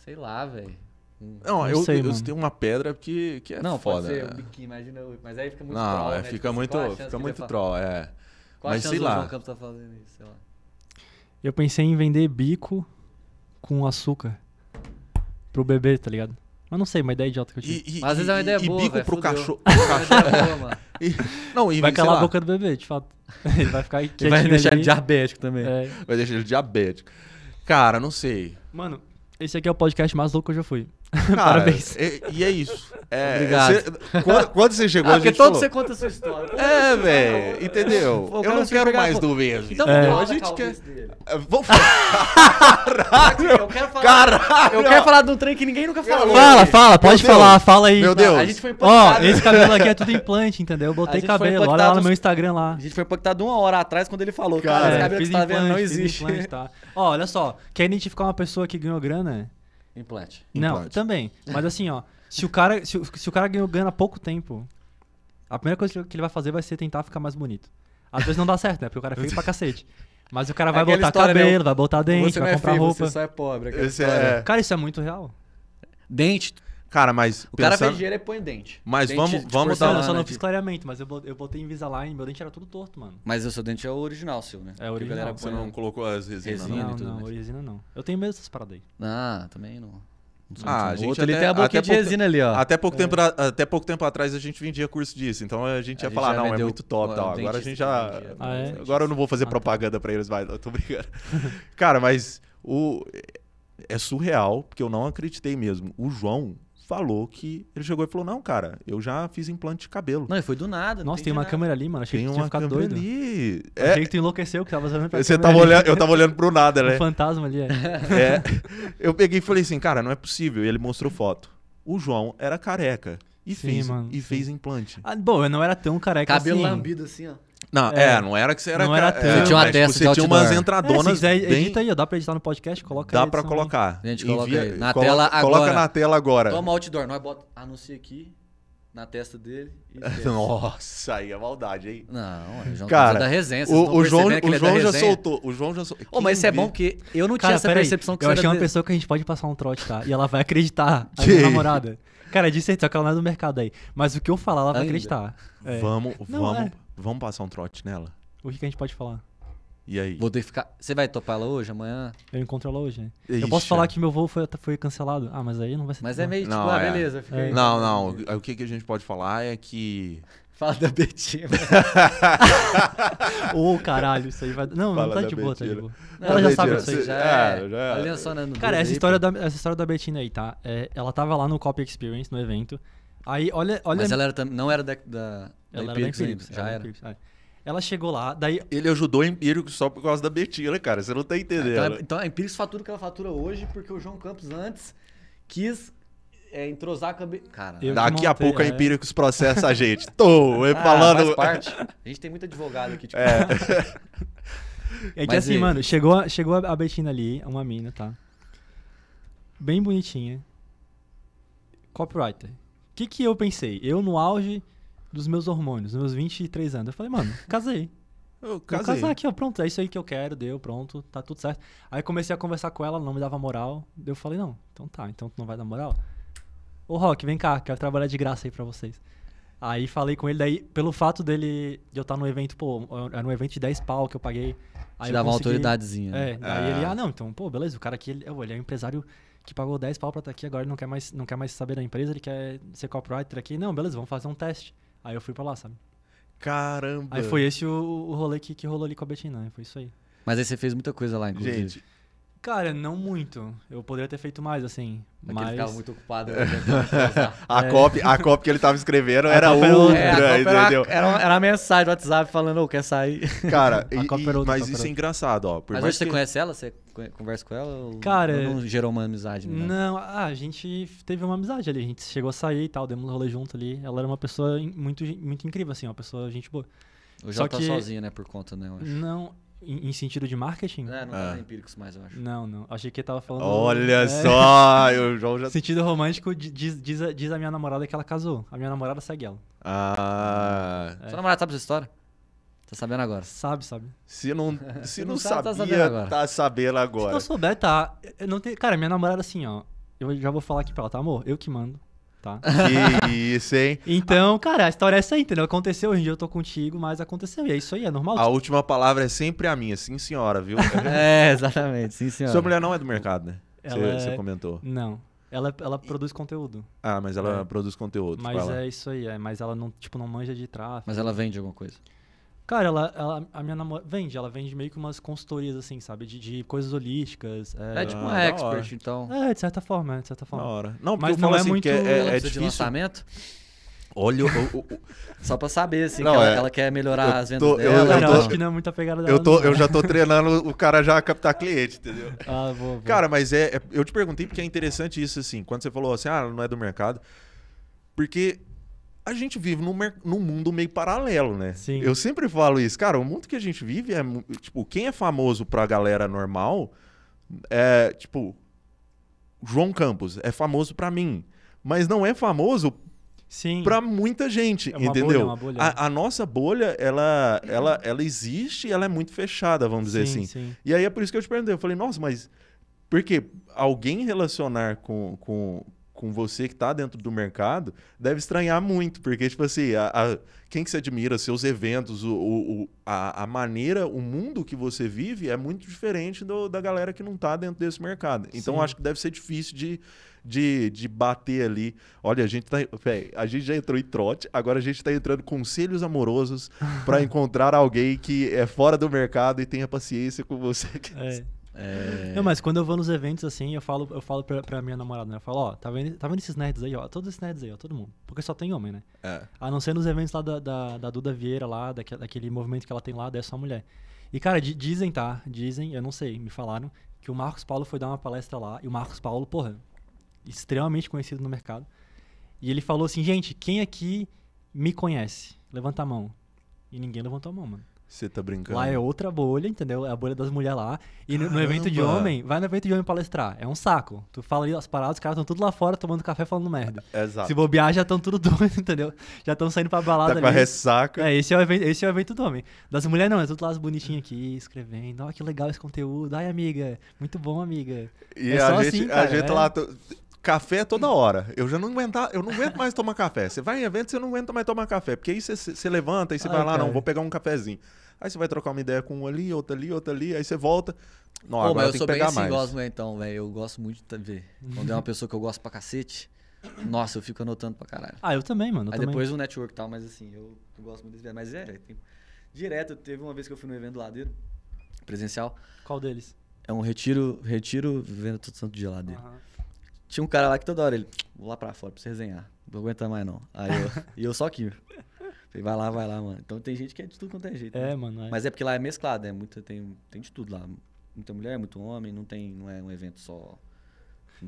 Sei lá, velho. Não, eu, sei, eu, eu tenho uma pedra que, que é não, foda. Não, pode ser um é. biquinho, imagina. Mas aí fica muito não, troll, é, né? Tipo, fica tipo, muito, assim, fica muito troll, é. Qual mas sei lá. tá fazendo isso, sei lá. Eu pensei em vender bico com açúcar pro bebê, tá ligado? Mas não sei, uma ideia idiota que eu tive. E, Mas às vezes é uma ideia e, boa. E bico véio, pro cachorro. Pro cachorro. e, não, e, vai calar a boca do bebê, de fato. Ele vai ficar e Vai deixar ele diabético também. É. Vai deixar ele diabético. Cara, não sei. Mano, esse aqui é o podcast mais louco que eu já fui. Cara, Parabéns. e é isso. É, Obrigado. Você, quando, quando, você chegou, ah, a gente Porque todo você conta a sua história. É, velho. Entendeu? Pô, eu não quero mais do mesmo. Então, é. a gente quer... Dele. É, vou Caralho! Eu quero falar, Caralho. Eu quero falar de um trem que ninguém nunca falou. Fala, fala. Pode Meu falar. Deus. Fala aí. Meu Deus. A gente foi Ó, oh, esse cabelo aqui é tudo implante, entendeu? Eu botei cabelo. Olha lá no meu Instagram lá. A gente foi impactado uma hora atrás quando ele falou. cara é, esse cabelo que você tá vendo não existe. Tá? Ó, olha só. Quer identificar uma pessoa que ganhou grana? Implante. Não, Implante. também. Mas assim, ó, se o cara, se, o- se o cara ganha, ganha pouco tempo, a primeira coisa que ele- vai fazer vai ser tentar ficar mais bonito. Às vezes não dá certo, né? Porque o cara é feio pra cacete. Mas o cara vai é Aquela botar história, né? cabelo, vai botar dente, você não vai é comprar feio, roupa. você só é pobre. É Esse é, é- Cara, isso é muito real. Dente, Cara, mas. O pensando... cara fez dinheiro e põe dente. Mas dente vamos, vamos dar. Eu só não fiz clareamento, mas eu botei Invisalign, meu dente era tudo torto, mano. Mas o seu dente é o original seu, né? É o original. Você não colocou as resinas, resina não? Não, tudo não, resina não. Eu tenho medo dessas paradas aí. Ah, também não. Ah, a gente até, ele tem a boquinha de resina ali, ó. Até pouco, é. tempo, até pouco tempo atrás a gente vendia curso disso, então a gente ia a falar, gente não, é muito top, agora a assim gente já... ah, é? Agora eu não vou fazer ah, tá. propaganda tá. pra eles, vai eu tô brincando. Cara, mas o... é surreal, porque eu não acreditei mesmo. O João, falou que. Ele chegou e falou: Não, cara, eu já fiz implante de cabelo. Não, e foi do nada. Nossa, tem, uma nada. câmera ali, mano. Achei tem que tinha ficado doido. Ali. É... Achei que tu enlouqueceu, que tava fazendo pra Você tava olhando, Eu tava olhando pro nada, né? Um fantasma ali. É. é. Eu peguei e falei assim: Cara, não é possível. E ele mostrou foto. O João era careca. E, sim, fez, mano, e fez implante. Ah, bom, eu não era tão careca Cabelo assim. Cabelo lambido assim, ó. Não, é, é não era que você era. Não era é, tanto. Você tinha uma testa, tipo, você tinha umas entradonas. É, bem... Edita aí, dá pra editar no podcast, coloca Dá pra colocar. Aí. gente coloca Envia, aí. Na coloca, tela agora. Coloca na tela agora. Toma outdoor, nós bota, anúncio aqui na testa dele. Nossa, aí é maldade, hein? Não, o João tá cara, tá da resenha. O, o João, o é João já soltou. O João já soltou. Oh, mas isso é bom porque eu não cara, tinha essa percepção aí, que eu você Eu achei uma pessoa que a gente pode passar um trote, tá? E ela vai acreditar. A minha namorada. Cara, de certeza que ela não é do mercado aí. Mas o que eu falar, ela vai acreditar. É. Vamos, vamos. Vamos passar um trote nela? O que, que a gente pode falar? E aí? Vou ter que ficar. Você vai topar ela hoje, amanhã? Eu encontro ela hoje, né? Ixi, eu posso falar que meu voo foi, foi cancelado. Ah, mas aí não vai ser. Mas é meio tipo, não, ah, é. beleza. Fica é. Não, não. O que, que a gente pode falar é que. Fala da Betina. Ô, oh, caralho, isso aí vai. Não, Fala não tá, tá de boa, Betina. tá de boa. Não, ela já Betina, sabe isso aí. Já é, é, só, é. né? Cara, essa história, da, essa história da Betina aí, tá? É, ela tava lá no Copy Experience, no evento. Aí, olha, olha... Mas ela era, não era da, da, ela da Empíricos, era da Empíricos, já era. Empíricos, ah. Ela chegou lá, daí... Ele ajudou a Empíricos só por causa da Betina, cara. Você não tá entendendo. então, então, a Empíricos fatura o que ela fatura hoje porque o João Campos antes quis é, entrosar a cabeça... Cara, eu daqui montei, a pouco é. a Empíricos processa a gente. Tô ah, falando... Faz parte. A gente tem muito advogado aqui. Tipo... É. é que Mas assim, e... mano, chegou, chegou a Betina ali, uma mina, tá? Bem bonitinha. Copywriter que, que eu pensei? Eu no auge dos meus hormônios, dos meus 23 anos. Eu falei, mano, casei. Eu casei. Vou casar aqui, ó, pronto, é isso aí que eu quero, deu, pronto, tá tudo certo. Aí comecei a conversar com ela, ela não me dava moral. Eu falei, não, então tá, então tu não vai dar moral? Ô, Rock, vem cá, quero trabalhar de graça aí pra vocês. Aí falei com ele, daí, pelo fato dele de eu estar tá no evento, pô, era um evento de 10 pau que eu paguei. Aí Te dava consegui, uma autoridadezinha. Né? É, daí ele, é. ah, não, então, pô, beleza, o cara aqui, ele, ele é um empresário que pagou 10 pau pra estar tá aqui, agora não quer, mais, não quer mais saber da empresa, ele quer ser copywriter aqui. Não, beleza, vamos fazer um teste. Aí eu fui pra lá, sabe? Caramba! Aí foi esse o, o rolê que, que rolou ali com a Betina, né? Foi isso aí. Mas aí você fez muita coisa lá, inclusive. Gente, Cara, não muito. Eu poderia ter feito mais, assim. É mas... ele ficava muito ocupado. Né? a, é... a copy que ele tava escrevendo era outra, é, entendeu? Era, era, uma mensagem do WhatsApp falando, ô, oh, quer sair. Cara, e, outra, mas isso é engraçado, ó. mas hoje que... você conhece ela? Você conversa com ela? Ou Cara... Não gerou uma amizade? Né? Não, ah, a gente teve uma amizade ali. A gente chegou a sair e tal, demos um rolê junto ali. Ela era uma pessoa muito, muito incrível, assim, uma pessoa gente boa. O Só tá que... sozinha, né, por conta, né? Não, em, em sentido de marketing? É, não é. empíricos mais, eu acho. Não, não. Achei que tava falando. Olha é, só! o João já... Sentido romântico diz, diz, a, diz a minha namorada que ela casou. A minha namorada segue ela. Ah. É. Sua namorada sabe essa história? Tá sabendo agora? Sabe, sabe. Se não, se não, não sabe, tá sabia, tá sabendo agora. Tá sabendo agora. Se não souber, tá. Eu não tem... Cara, minha namorada, assim, ó. Eu já vou falar aqui pra ela, tá, amor? Eu que mando tá? Que isso, hein? Então, cara, a história é essa aí, entendeu? Aconteceu, hoje eu tô contigo, mas aconteceu. E é isso aí, é normal. A última palavra é sempre a minha, sim senhora, viu? É, é, exatamente, sim senhora. Sua mulher não é do mercado, né? Você é... comentou. Não. Ela, ela produz conteúdo. Ah, mas ela é. produz conteúdo. Mas é isso aí, é. mas ela não, tipo, não manja de tráfego. Mas ela vende alguma coisa. Cara, ela, ela a minha namorada vende, ela vende meio que umas consultorias, assim, sabe? De, de coisas holísticas. É, é tipo uma ah, expert, então. É, de certa forma, é, de certa forma. Da hora. Não, mas não é assim, muito. É, é difícil. de lançamento? Olha o, o, o... Só pra saber, assim, não, que ela, é... ela, quer melhorar tô, as vendas dela. Eu, eu, tô, acho que não é muita pegada dela. Eu, tô, né? eu já tô treinando o cara já a captar cliente, entendeu? Ah, vou. Cara, mas é, é, Eu te perguntei porque é interessante isso, assim. Quando você falou assim, ah, não é do mercado. Porque a gente vive num, num, mundo meio paralelo, né? Sim. Eu sempre falo isso, cara, o mundo que a gente vive é tipo, quem é famoso pra galera normal é tipo João Campos é famoso pra mim, mas não é famoso Sim. pra muita gente, é entendeu? Bolha, é bolha. A, a, nossa bolha, ela, ela, ela existe e ela é muito fechada, vamos dizer sim, assim. Sim. E aí é por isso que eu te perguntei, eu falei, nossa, mas porque alguém relacionar com, com, com você que está dentro do mercado, deve estranhar muito, porque, tipo assim, a, a quem que se admira, seus eventos, o, o a, a, maneira, o mundo que você vive é muito diferente do, da galera que não está dentro desse mercado. Então, acho que deve ser difícil de, de, de bater ali. Olha, a gente tá. Véio, a gente já entrou em trote, agora a gente está entrando conselhos amorosos para encontrar alguém que é fora do mercado e tenha paciência com você. É. É... Não, mas quando eu vou nos eventos assim, eu falo, eu falo pra, pra minha namorada, né? Eu falo, ó, tá vendo, tá vendo esses nerds aí, ó? Todos esses nerds aí, ó, todo mundo. Porque só tem homem, né? É. A não ser nos eventos lá da, da, da Duda Vieira, lá, daquele, daquele, movimento que ela tem lá, daí é só mulher. E, cara, dizem, tá? Dizem, eu não sei, me falaram, que o Marcos Paulo foi dar uma palestra lá, e o Marcos Paulo, porra, extremamente conhecido no mercado. E ele falou assim, gente, quem aqui me conhece? Levanta a mão. E ninguém levantou a mão, mano. Você tá brincando. Lá é outra bolha, entendeu? É a bolha das mulheres lá. E no, no evento de homem, vai no evento de homem palestrar. É um saco. Tu fala ali as paradas, os caras estão tudo lá fora tomando café falando merda. É, exato. Se bobear, já estão tudo doido, entendeu? Já estão saindo pra balada tá ali. Com a ressaca. É, esse é o evento, esse é o evento do homem. Das mulheres não, é tudo lá as bonitinhas aqui, escrevendo. Ó, oh, que legal esse conteúdo. Ai, amiga. Muito bom, amiga. E é a, gente, assim, cara, a gente é... lá. café é toda hora. Eu já não aguentar, eu não aguento mais tomar café. Você vai em evento, você não aguenta mais tomar café, porque aí você, você levanta e você Ai, vai lá, cara. não, vou pegar um cafezinho. Aí você vai trocar uma ideia com um ali, outro ali, outro ali, aí você volta. Não, Pô, agora mas eu sou bem assim, mais. gosto, né, então, velho. Eu gosto muito de ver. Quando é uma pessoa que eu gosto pra cacete, nossa, eu fico anotando pra caralho. Ah, eu também, mano. Eu aí também. depois o network e tal, mas assim, eu, eu gosto muito desse Mas é, tem... direto, teve uma vez que eu fui no evento do Ladeiro, presencial. Qual deles? É um retiro, retiro vivendo todo santo dia lá dele. Uhum. Tinha um cara lá que toda hora ele, vou lá pra fora pra você resenhar. Não vou aguentar mais não. Aí eu, e eu só aqui. Falei, vai lá, vai lá, mano. Então tem gente que é de tudo quanto é jeito. É, né? mano. É. Mas é porque lá é mesclado, é muito, tem, tem de tudo lá. Muita mulher, muito homem, não tem, não é um evento só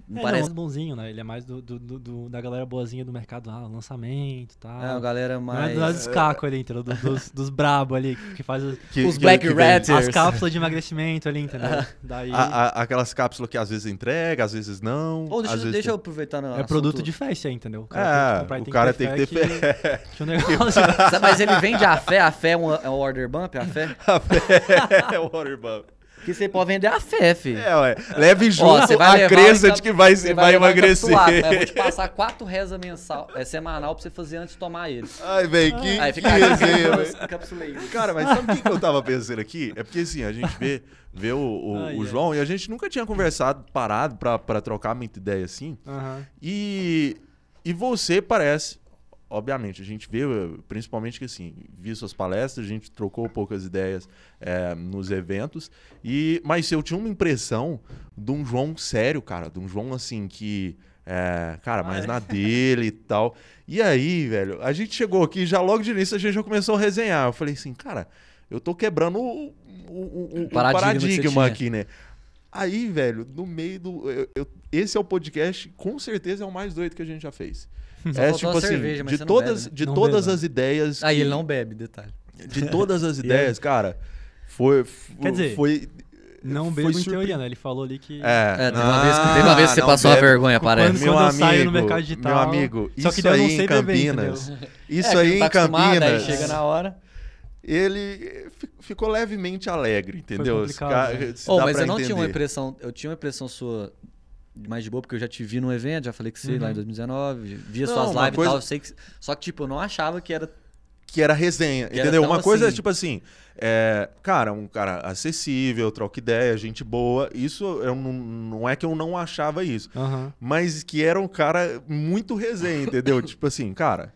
não é, parece. Não, é bonzinho, né? Ele é mais do, do, do, da galera boazinha do mercado, ah, lançamento e tal. É, a galera mais. Não é dos caco ali, entendeu? Do, dos, dos brabo ali, que faz os, que, os que, Black Rats. As cápsulas de emagrecimento ali, entendeu? Daí... A, a, aquelas cápsulas que às vezes entrega, às vezes não. Ou deixa, vezes... deixa eu aproveitar. No é assunto. produto de fé, entendeu? O cara é, tem que tem que ter fé. fé. Que, que negócio... Mas ele vende a fé, a fé é um, é um order bump, a fé? A fé é um order bump. Que você pode vender a fé, filho. É, ué. Leve junto Ó, a crença então, de que vai, vai, vai emagrecer. Suado, né? mas vou te passar quatro rezas mensal, é, semanal pra você fazer antes de tomar ele. Ai, velho, que, Aí fica que resenha, Cara, mas sabe o que, que eu tava pensando aqui? É porque, assim, a gente vê, vê o, o, ah, o João e a gente nunca tinha conversado, parado pra, pra trocar muita ideia assim. E, e você parece obviamente, a gente vê, eh, principalmente que assim, vi suas palestras, a gente trocou poucas ideias é, nos eventos, e mas eu tinha uma impressão de um João sério, cara, de um João assim que. É, cara, mais na dele e tal. E aí, velho, a gente chegou aqui, já logo de início a gente já começou a resenhar. Eu falei assim, cara, eu tô quebrando o, o, o paradigma, paradigma aqui, né? Aí, velho, no meio do. Eu, eu, esse é o podcast, com certeza é o mais doido que a gente já fez é tipo assim, cerveja, de todas, bebe, né? de todas bebe, as não. ideias. Aí ah, ele não bebe, detalhe. De todas as é? ideias, cara, foi. Quer dizer, foi não bebo surpre... em teoria, né? Ele falou ali que. É, é teve, uma vez que, teve uma vez que você passou bebe. vergonha, parece. Quando, meu quando amigo, eu saio no mercado digital. Meu amigo, isso só que aí em Campinas. Beber, é, isso é, aí tá em Campinas. Aí chega na hora. Ele ficou levemente alegre, entendeu? Cara, né? oh, mas eu não entender. tinha uma impressão. Eu tinha uma impressão sua mais de boa, porque eu já te vi num evento, já falei que você uhum. lá em 2019, uhum. via não, suas lives coisa... e tal, sei que... Só que, tipo, eu não achava que era... Que era resenha, que entendeu? Era uma coisa assim... é, tipo assim, é, cara, um cara acessível, troca ideia, gente boa, isso eu não, não é que eu não achava isso, uhum. mas que era um cara muito resenha, entendeu? tipo assim, cara,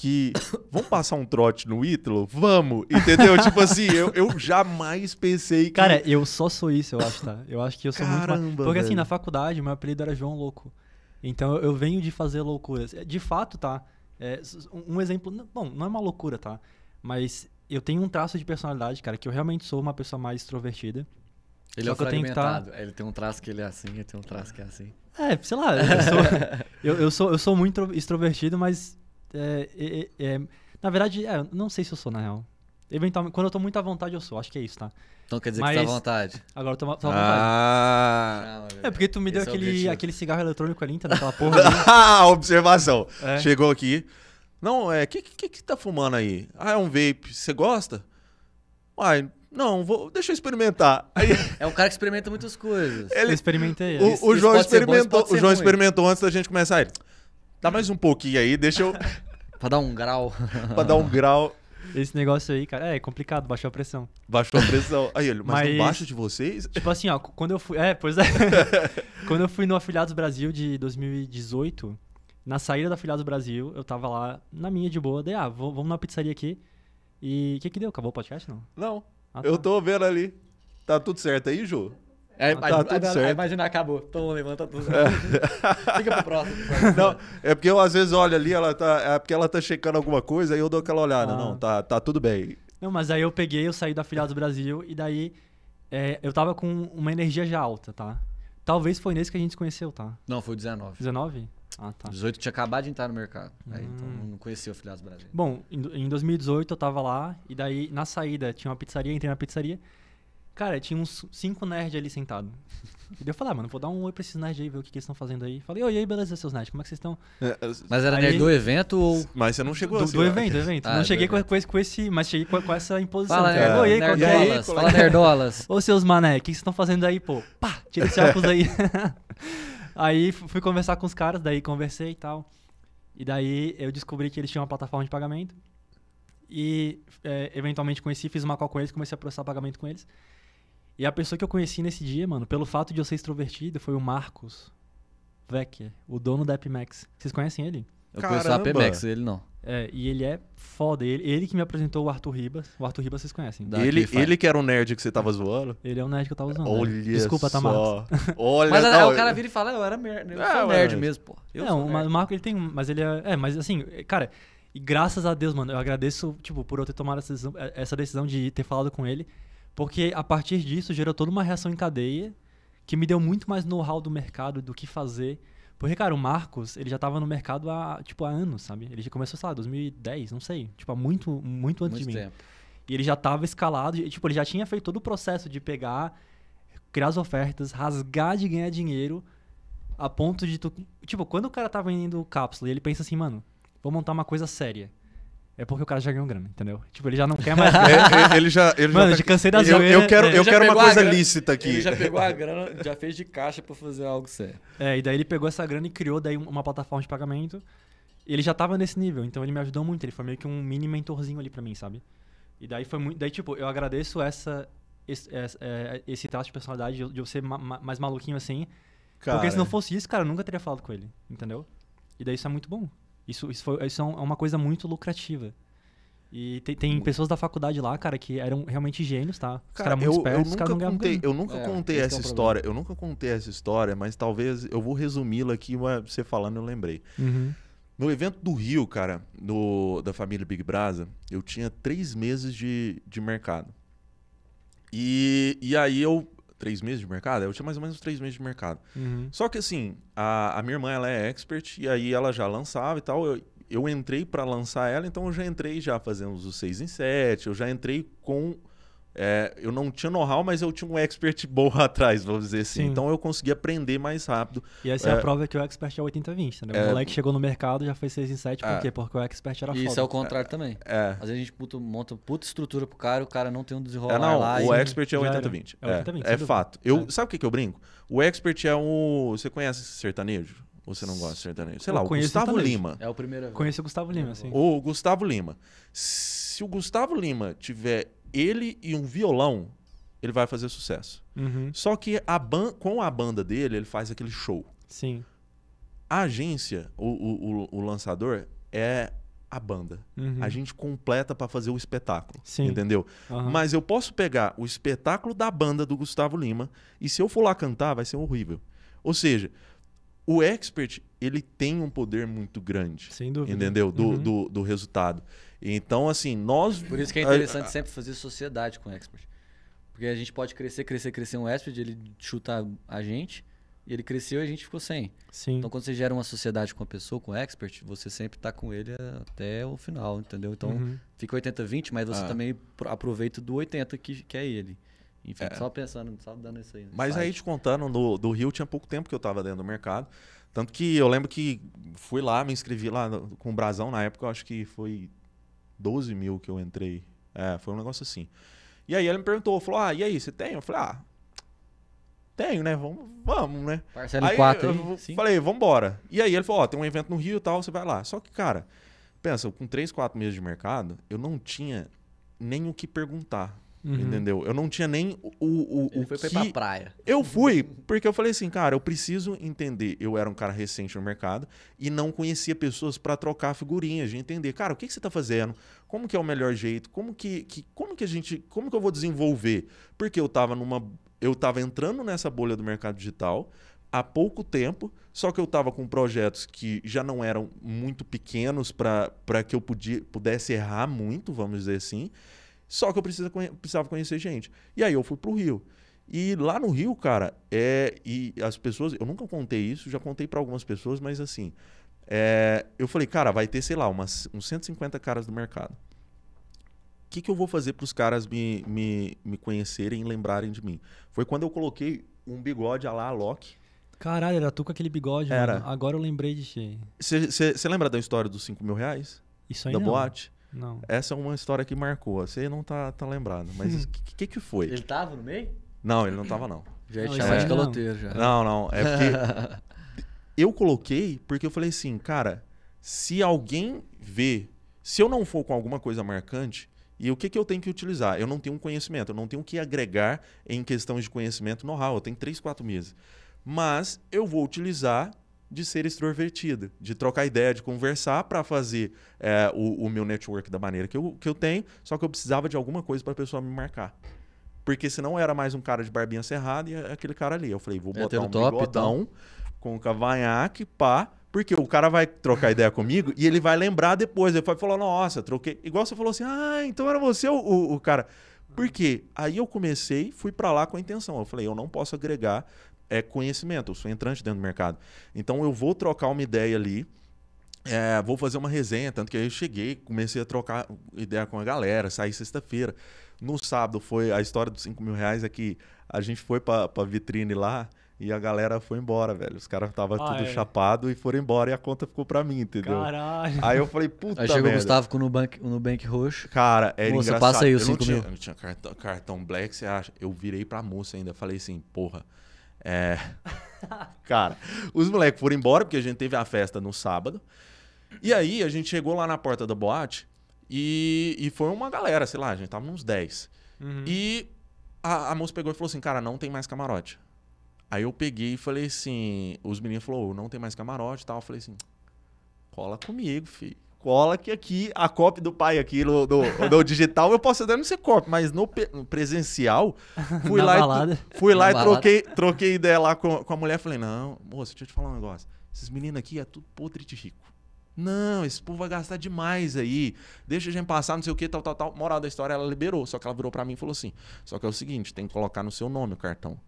que vamos passar um trote no Ítalo? Vamos, entendeu? tipo assim, eu, eu jamais pensei que... Cara, eu só sou isso, eu acho, tá? Eu acho que eu sou Caramba, muito... Porque assim, velho. assim, na faculdade, meu apelido era João Louco. Então eu venho de fazer loucuras. É, de fato, tá? É, um exemplo... Bom, não é uma loucura, tá? Mas eu tenho um traço de personalidade, cara, que eu realmente sou uma pessoa mais extrovertida. Ele Só é tá fragmentado. Tá... Ele tem um traço que ele é assim, ele tem um traço que é assim. É, sei lá. Eu sou, eu, eu, sou, eu sou muito extrovertido, mas é, é, é, é, na verdade, é, não sei se eu sou, na real. Eventualmente, quando eu tô muito à vontade, eu sou. Acho que é isso, tá? Então quer dizer Mas, que tá à vontade. Agora eu tô, tô à vontade. Ah, é, é porque tu me deu aquele, aquele cigarro eletrônico ali, tá? aquela porra ali. Ah, observação. Chegou aqui. Não, é. O que, que, que tá fumando aí? Ah, é um vape. Você gosta? Uai, não, vou, deixa eu experimentar. Aí... É um cara que experimenta muitas coisas. Ele... Eu experimentei. O, o João, experimentou, bom, o João experimentou antes da gente começar. Ele, Dá mais um pouquinho aí, deixa eu. pra dar um grau. pra dar um grau. Esse negócio aí, cara, é, complicado, baixou a pressão. Baixou a pressão. Aí, ele, mas, mas de vocês? Tipo assim, ó, quando eu fui. É, pois é. quando eu fui no Afiliados Brasil de 2018, na saída da Afiliados Brasil, eu tava lá na minha de boa, daí, ah, vamos na pizzaria aqui. E o que que deu? Acabou o podcast, não? Não. Ah, tá. Eu tô vendo ali. Tá tudo certo aí, Ju? É, ah, tá, a, tudo certo. Imagina, acabou. Então levanta tudo. É. Fica pro próximo. Não, é porque eu às vezes olho ali, ela tá, é porque ela tá checando alguma coisa, aí eu dou aquela olhada. Ah. Não, tá, tá tudo bem. Não, mas aí eu peguei, eu saí do Afiliados Brasil e daí é, eu tava com uma energia já alta, tá? Talvez foi nesse que a gente se conheceu, tá? Não, foi o 19. 19? Ah, tá. 18 tinha acabado de entrar no mercado. Hum. Aí, então hum. não conhecia o Afiliados Brasil. Bom, em, em 2018 eu tava lá e daí na saída tinha uma pizzaria, entrei na pizzaria. Cara, tinha uns cinco nerds ali sentado. E daí eu falei, ah, mano, vou dar um oi pra esses nerds aí, ver o que, que eles estão fazendo aí. Falei, oi, e aí, beleza, seus nerds, como é que vocês estão? É, é, mas era aí, nerd do evento ou. Mas você não chegou do, assim. Do evento, do evento. Ah, não do cheguei evento. Com, esse, com esse. Mas cheguei com, com essa imposição. Fala, É, oi, aí, nerdolas, qual é? fala nerdolas. Ô, seus mané, o que, que vocês estão fazendo aí, pô? Pá, tira esse óculos aí. aí fui conversar com os caras, daí conversei e tal. E daí eu descobri que eles tinham uma plataforma de pagamento. E é, eventualmente conheci, fiz uma call com eles, comecei a processar pagamento com eles. E a pessoa que eu conheci nesse dia, mano, pelo fato de eu ser extrovertido, foi o Marcos Vecchia, o dono da Epimax. Vocês conhecem ele? Eu Caramba. conheço a Epimax, ele não. É, e ele é foda. Ele, ele que me apresentou o Arthur Ribas. O Arthur Ribas vocês conhecem. Ele, ele que era um nerd que você tava zoando? Ele é um nerd que eu tava zoando. É. Olha né? Desculpa, tá Marcos. Olha Mas é, não, o cara vira e fala, eu era nerd, eu é, nerd mesmo, pô. Eu não, o nerd. Marco ele tem... Mas ele é... É, mas assim, cara... E graças a Deus, mano, eu agradeço, tipo, por eu ter tomado essa decisão, é, essa decisão de ter falado com ele. Porque a partir disso gerou toda uma reação em cadeia que me deu muito mais know-how do mercado, do que fazer. Porque, cara, o Marcos, ele já estava no mercado há, tipo, há anos, sabe? Ele já começou, sei lá, 2010, não sei. Tipo, há muito, muito antes muito de mim. E ele já estava escalado, tipo, ele já tinha feito todo o processo de pegar, criar as ofertas, rasgar de ganhar dinheiro, a ponto de tu... Tipo, quando o cara estava vendendo cápsula, ele pensa assim, mano, vou montar uma coisa séria é porque o cara já ganhou grana, entendeu? Tipo, ele já não quer mais grana. É, ele já. Ele Mano, já tá... cansei da zoeira. Eu, eu quero, é. eu quero uma coisa grana, lícita aqui. Ele já pegou a grana, já fez de caixa pra fazer algo sério. É, e daí ele pegou essa grana e criou daí uma plataforma de pagamento. Ele já tava nesse nível, então ele me ajudou muito. Ele foi meio que um mini mentorzinho ali pra mim, sabe? E daí foi muito. Daí, tipo, eu agradeço essa, esse, esse, é, é, esse traço de personalidade de eu ser ma mais maluquinho assim. Cara. Porque se não fosse isso, cara, eu nunca teria falado com ele, entendeu? E daí isso é muito bom. Isso, isso, foi, isso é, é uma coisa muito lucrativa. E tem, tem, pessoas da faculdade lá, cara, que eram realmente gênios, tá? Os cara, caras muito eu, espertos, eu nunca não contei, Eu nunca é, contei é essa é um história, problema. eu nunca contei essa história, mas talvez eu vou resumi-la aqui, mas você falando eu lembrei. Uhum. No evento do Rio, cara, no da família Big Brasa, eu tinha três meses de, de mercado. E, e aí eu três meses de mercado? Eu tinha mais ou menos três meses de mercado. Uhum. Só que assim, a, a, minha irmã ela é expert e aí ela já lançava e tal. Eu, eu entrei para lançar ela, então eu já entrei já fazendo os seis em sete. eu já entrei com é, eu não tinha know-how, mas eu tinha um expert bom atrás, vamos dizer assim. Sim. Então eu consegui aprender mais rápido. E essa é, é a prova que o expert é 80-20, né? O é... moleque chegou no mercado já foi 6 em 7, por ah. quê? Porque o expert era e foda. Isso é o contrário é. também. É. Às vezes a gente monta puta estrutura pro cara, o cara não tem um desenrolar é, não, lá. O expert é 80-20. É, 80 é, fato. Eu, Sabe o que, que eu brinco? O expert é o Você conhece sertanejo? Ou você não gosta de sertanejo? Sei eu lá, o Gustavo Lima. É o primeiro. Conheço o Gustavo Lima, sim. O Gustavo Lima. Se se o Gustavo Lima tiver ele e um violão, ele vai fazer sucesso. Uhum. Só que a com a banda dele, ele faz aquele show. Sim. A agência, o, o, o, o lançador, é a banda. Uhum. A gente completa para fazer o espetáculo. Sim. Entendeu? Uhum. Mas eu posso pegar o espetáculo da banda do Gustavo Lima e se eu for lá cantar, vai ser horrível. Ou seja, o expert, ele tem um poder muito grande. Sem dúvida. Entendeu? Do, uhum. do, do resultado. Então, assim, nós. Por isso que é interessante a... sempre fazer sociedade com o expert. Porque a gente pode crescer, crescer, crescer um expert, ele chuta a gente, e ele cresceu e a gente ficou sem. Sim. Então, quando você gera uma sociedade com a pessoa, com o expert, você sempre está com ele até o final, entendeu? Então, uhum. fica 80-20, mas você ah. também aproveita do 80 que, que é ele. Enfim, é. só pensando, só dando isso aí. Né? Mas site. aí te contando, do, do Rio tinha pouco tempo que eu estava dentro do mercado. Tanto que eu lembro que fui lá, me inscrevi lá no, com o Brasão na época, eu acho que foi 12 mil que eu entrei. É, foi um negócio assim. E aí ela me perguntou, falou, ah, e aí, você tem? Eu falei, ah, tenho, né? Vamos, vamos né? Parcela 4, quatro. Eu aí, falei, vambora. E aí ele falou, ó, oh, tem um evento no Rio e tal, você vai lá. Só que, cara, pensa, com 3, 4 meses de mercado, eu não tinha nem o que perguntar. Uhum. Entendeu? Eu não tinha nem o. o, Ele o foi que... pra praia. Eu fui, porque eu falei assim, cara, eu preciso entender. Eu era um cara recente no mercado e não conhecia pessoas para trocar figurinhas, de entender, cara, o que, que você tá fazendo? Como que é o melhor jeito? Como que, que, como que a gente. Como que eu vou desenvolver? Porque eu tava numa. Eu tava entrando nessa bolha do mercado digital há pouco tempo, só que eu estava com projetos que já não eram muito pequenos para que eu podia, pudesse errar muito, vamos dizer assim. Só que eu precisa, precisava conhecer gente. E aí eu fui pro Rio. E lá no Rio, cara, é. E as pessoas. Eu nunca contei isso, já contei para algumas pessoas, mas assim. É, eu falei, cara, vai ter, sei lá, umas, uns 150 caras do mercado. O que, que eu vou fazer para os caras me, me, me conhecerem e lembrarem de mim? Foi quando eu coloquei um bigode a lá, a Loki. Caralho, era tu com aquele bigode, era. Mano. Agora eu lembrei de ti. Você lembra da história dos 5 mil reais? Isso aí. Da não. boate? Não. Essa é uma história que marcou. Você não tá, tá lembrado. Mas o hum. que, que foi? Ele tava no meio? Não, ele não tava, não. Já não, chamar é... de caloteiro, já. Não, não. É porque eu coloquei porque eu falei assim, cara, se alguém vê, se eu não for com alguma coisa marcante, e o que, que eu tenho que utilizar? Eu não tenho um conhecimento, eu não tenho que agregar em questão de conhecimento know-how, eu tenho 3, 4 meses. Mas eu vou utilizar de ser extrovertido, de trocar ideia, de conversar para fazer é, o, o, meu network da maneira que eu, que eu tenho, só que eu precisava de alguma coisa para a pessoa me marcar. Porque senão era mais um cara de barbinha cerrada e aquele cara ali. Eu falei, vou botar é, um top, bigodão então. com o cavanhaque, pá, porque o cara vai trocar ideia comigo e ele vai lembrar depois. Ele vai falar, nossa, troquei. Igual você falou assim, ah, então era você o, o, o cara. Por quê? Aí eu comecei, fui para lá com a intenção. Eu falei, eu não posso agregar é conhecimento, eu sou entrante dentro do mercado. Então eu vou trocar uma ideia ali, é, vou fazer uma resenha, tanto que aí eu cheguei, comecei a trocar ideia com a galera, saí sexta-feira. No sábado foi a história dos 5 mil reais é que a gente foi pra, pra vitrine lá e a galera foi embora, velho. Os caras estavam ah, tudo é. chapado e foram embora e a conta ficou pra mim, entendeu? Caralho. Aí eu falei, puta. Aí chegou o Gustavo com o Nubank, o Nubank roxo. Cara, era Moça, Passa aí os 5 mil. Tinha, não tinha cartão, cartão black, você acha? Eu virei pra moça ainda, falei assim, porra. É. Cara, os moleques foram embora, porque a gente teve a festa no sábado. E aí a gente chegou lá na porta da boate e, e foi uma galera, sei lá, a gente tava uns 10. Uhum. E a, a moça pegou e falou assim: Cara, não tem mais camarote. Aí eu peguei e falei assim: Os meninos falaram, não tem mais camarote e tal. Eu falei assim: Cola comigo, filho cola que aqui a cópia do pai aqui no, no, no digital eu posso até não ser cópia, mas no, presencial fui lá balada. e, fui lá e troquei, troquei ideia lá com, com a mulher, falei: "Não, moça, deixa eu te falar um negócio. Esses meninos aqui é tudo podre de rico. Não, esse povo vai gastar demais aí. Deixa a gente passar, não sei o que, tal, tal, tal. Moral da história, ela liberou. Só que ela virou para mim e falou assim: Só que é o seguinte, tem que colocar no seu nome o cartão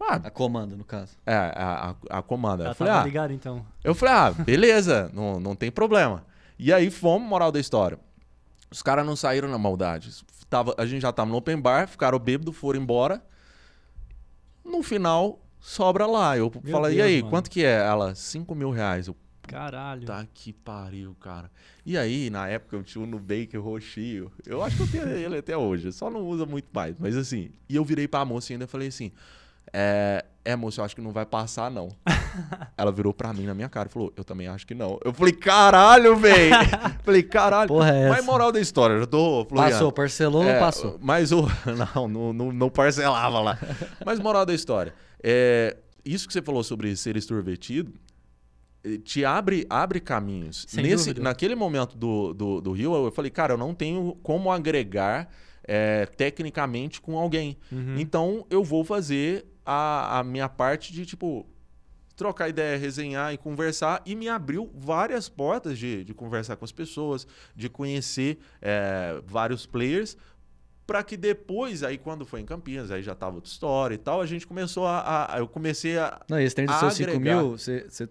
a comanda, no caso. É, a, a, a comanda. Ela eu falei, tava ah. ligada, então. Eu falei, ah, beleza, não, não tem problema. E aí fomos, moral da história. Os caras não saíram na maldade. Tava, a gente já tava no open bar, ficaram bêbado, foram embora. No final, sobra lá. Eu Meu falei, Deus, e aí, mano. quanto que é? Ela, 5 mil reais. Eu, Caralho. Tá que pariu, cara. E aí, na época, eu tinha um Nubank roxinho. Eu acho que eu tenho ele até hoje. Só não usa muito mais. Mas assim, e eu virei pra moça ainda e falei assim... É, é, moço, eu acho que não vai passar, não. ela virou pra mim na minha cara e falou, eu também acho que não. Eu falei, caralho, velho! falei, caralho. Porra é mas moral da história, eu tô fluindo. Passou, parcelou é, não passou? Mas o... Não, não, não, parcelava lá. mas moral da história. É, isso que você falou sobre ser extrovertido, eh, te abre, abre caminhos. Sem Nesse, naquele momento do, do, do Rio, eu falei, cara, eu não tenho como agregar é, tecnicamente com alguém. Uhum. Então eu vou fazer a, a minha parte de, tipo, trocar ideia, resenhar e conversar, e me abriu várias portas de, de conversar com as pessoas, de conhecer é, vários players, para que depois, aí quando foi em Campinas, aí já tava outra história e tal, a gente começou a. a eu comecei a. Não, esse trem dos seus 5 mil, você. você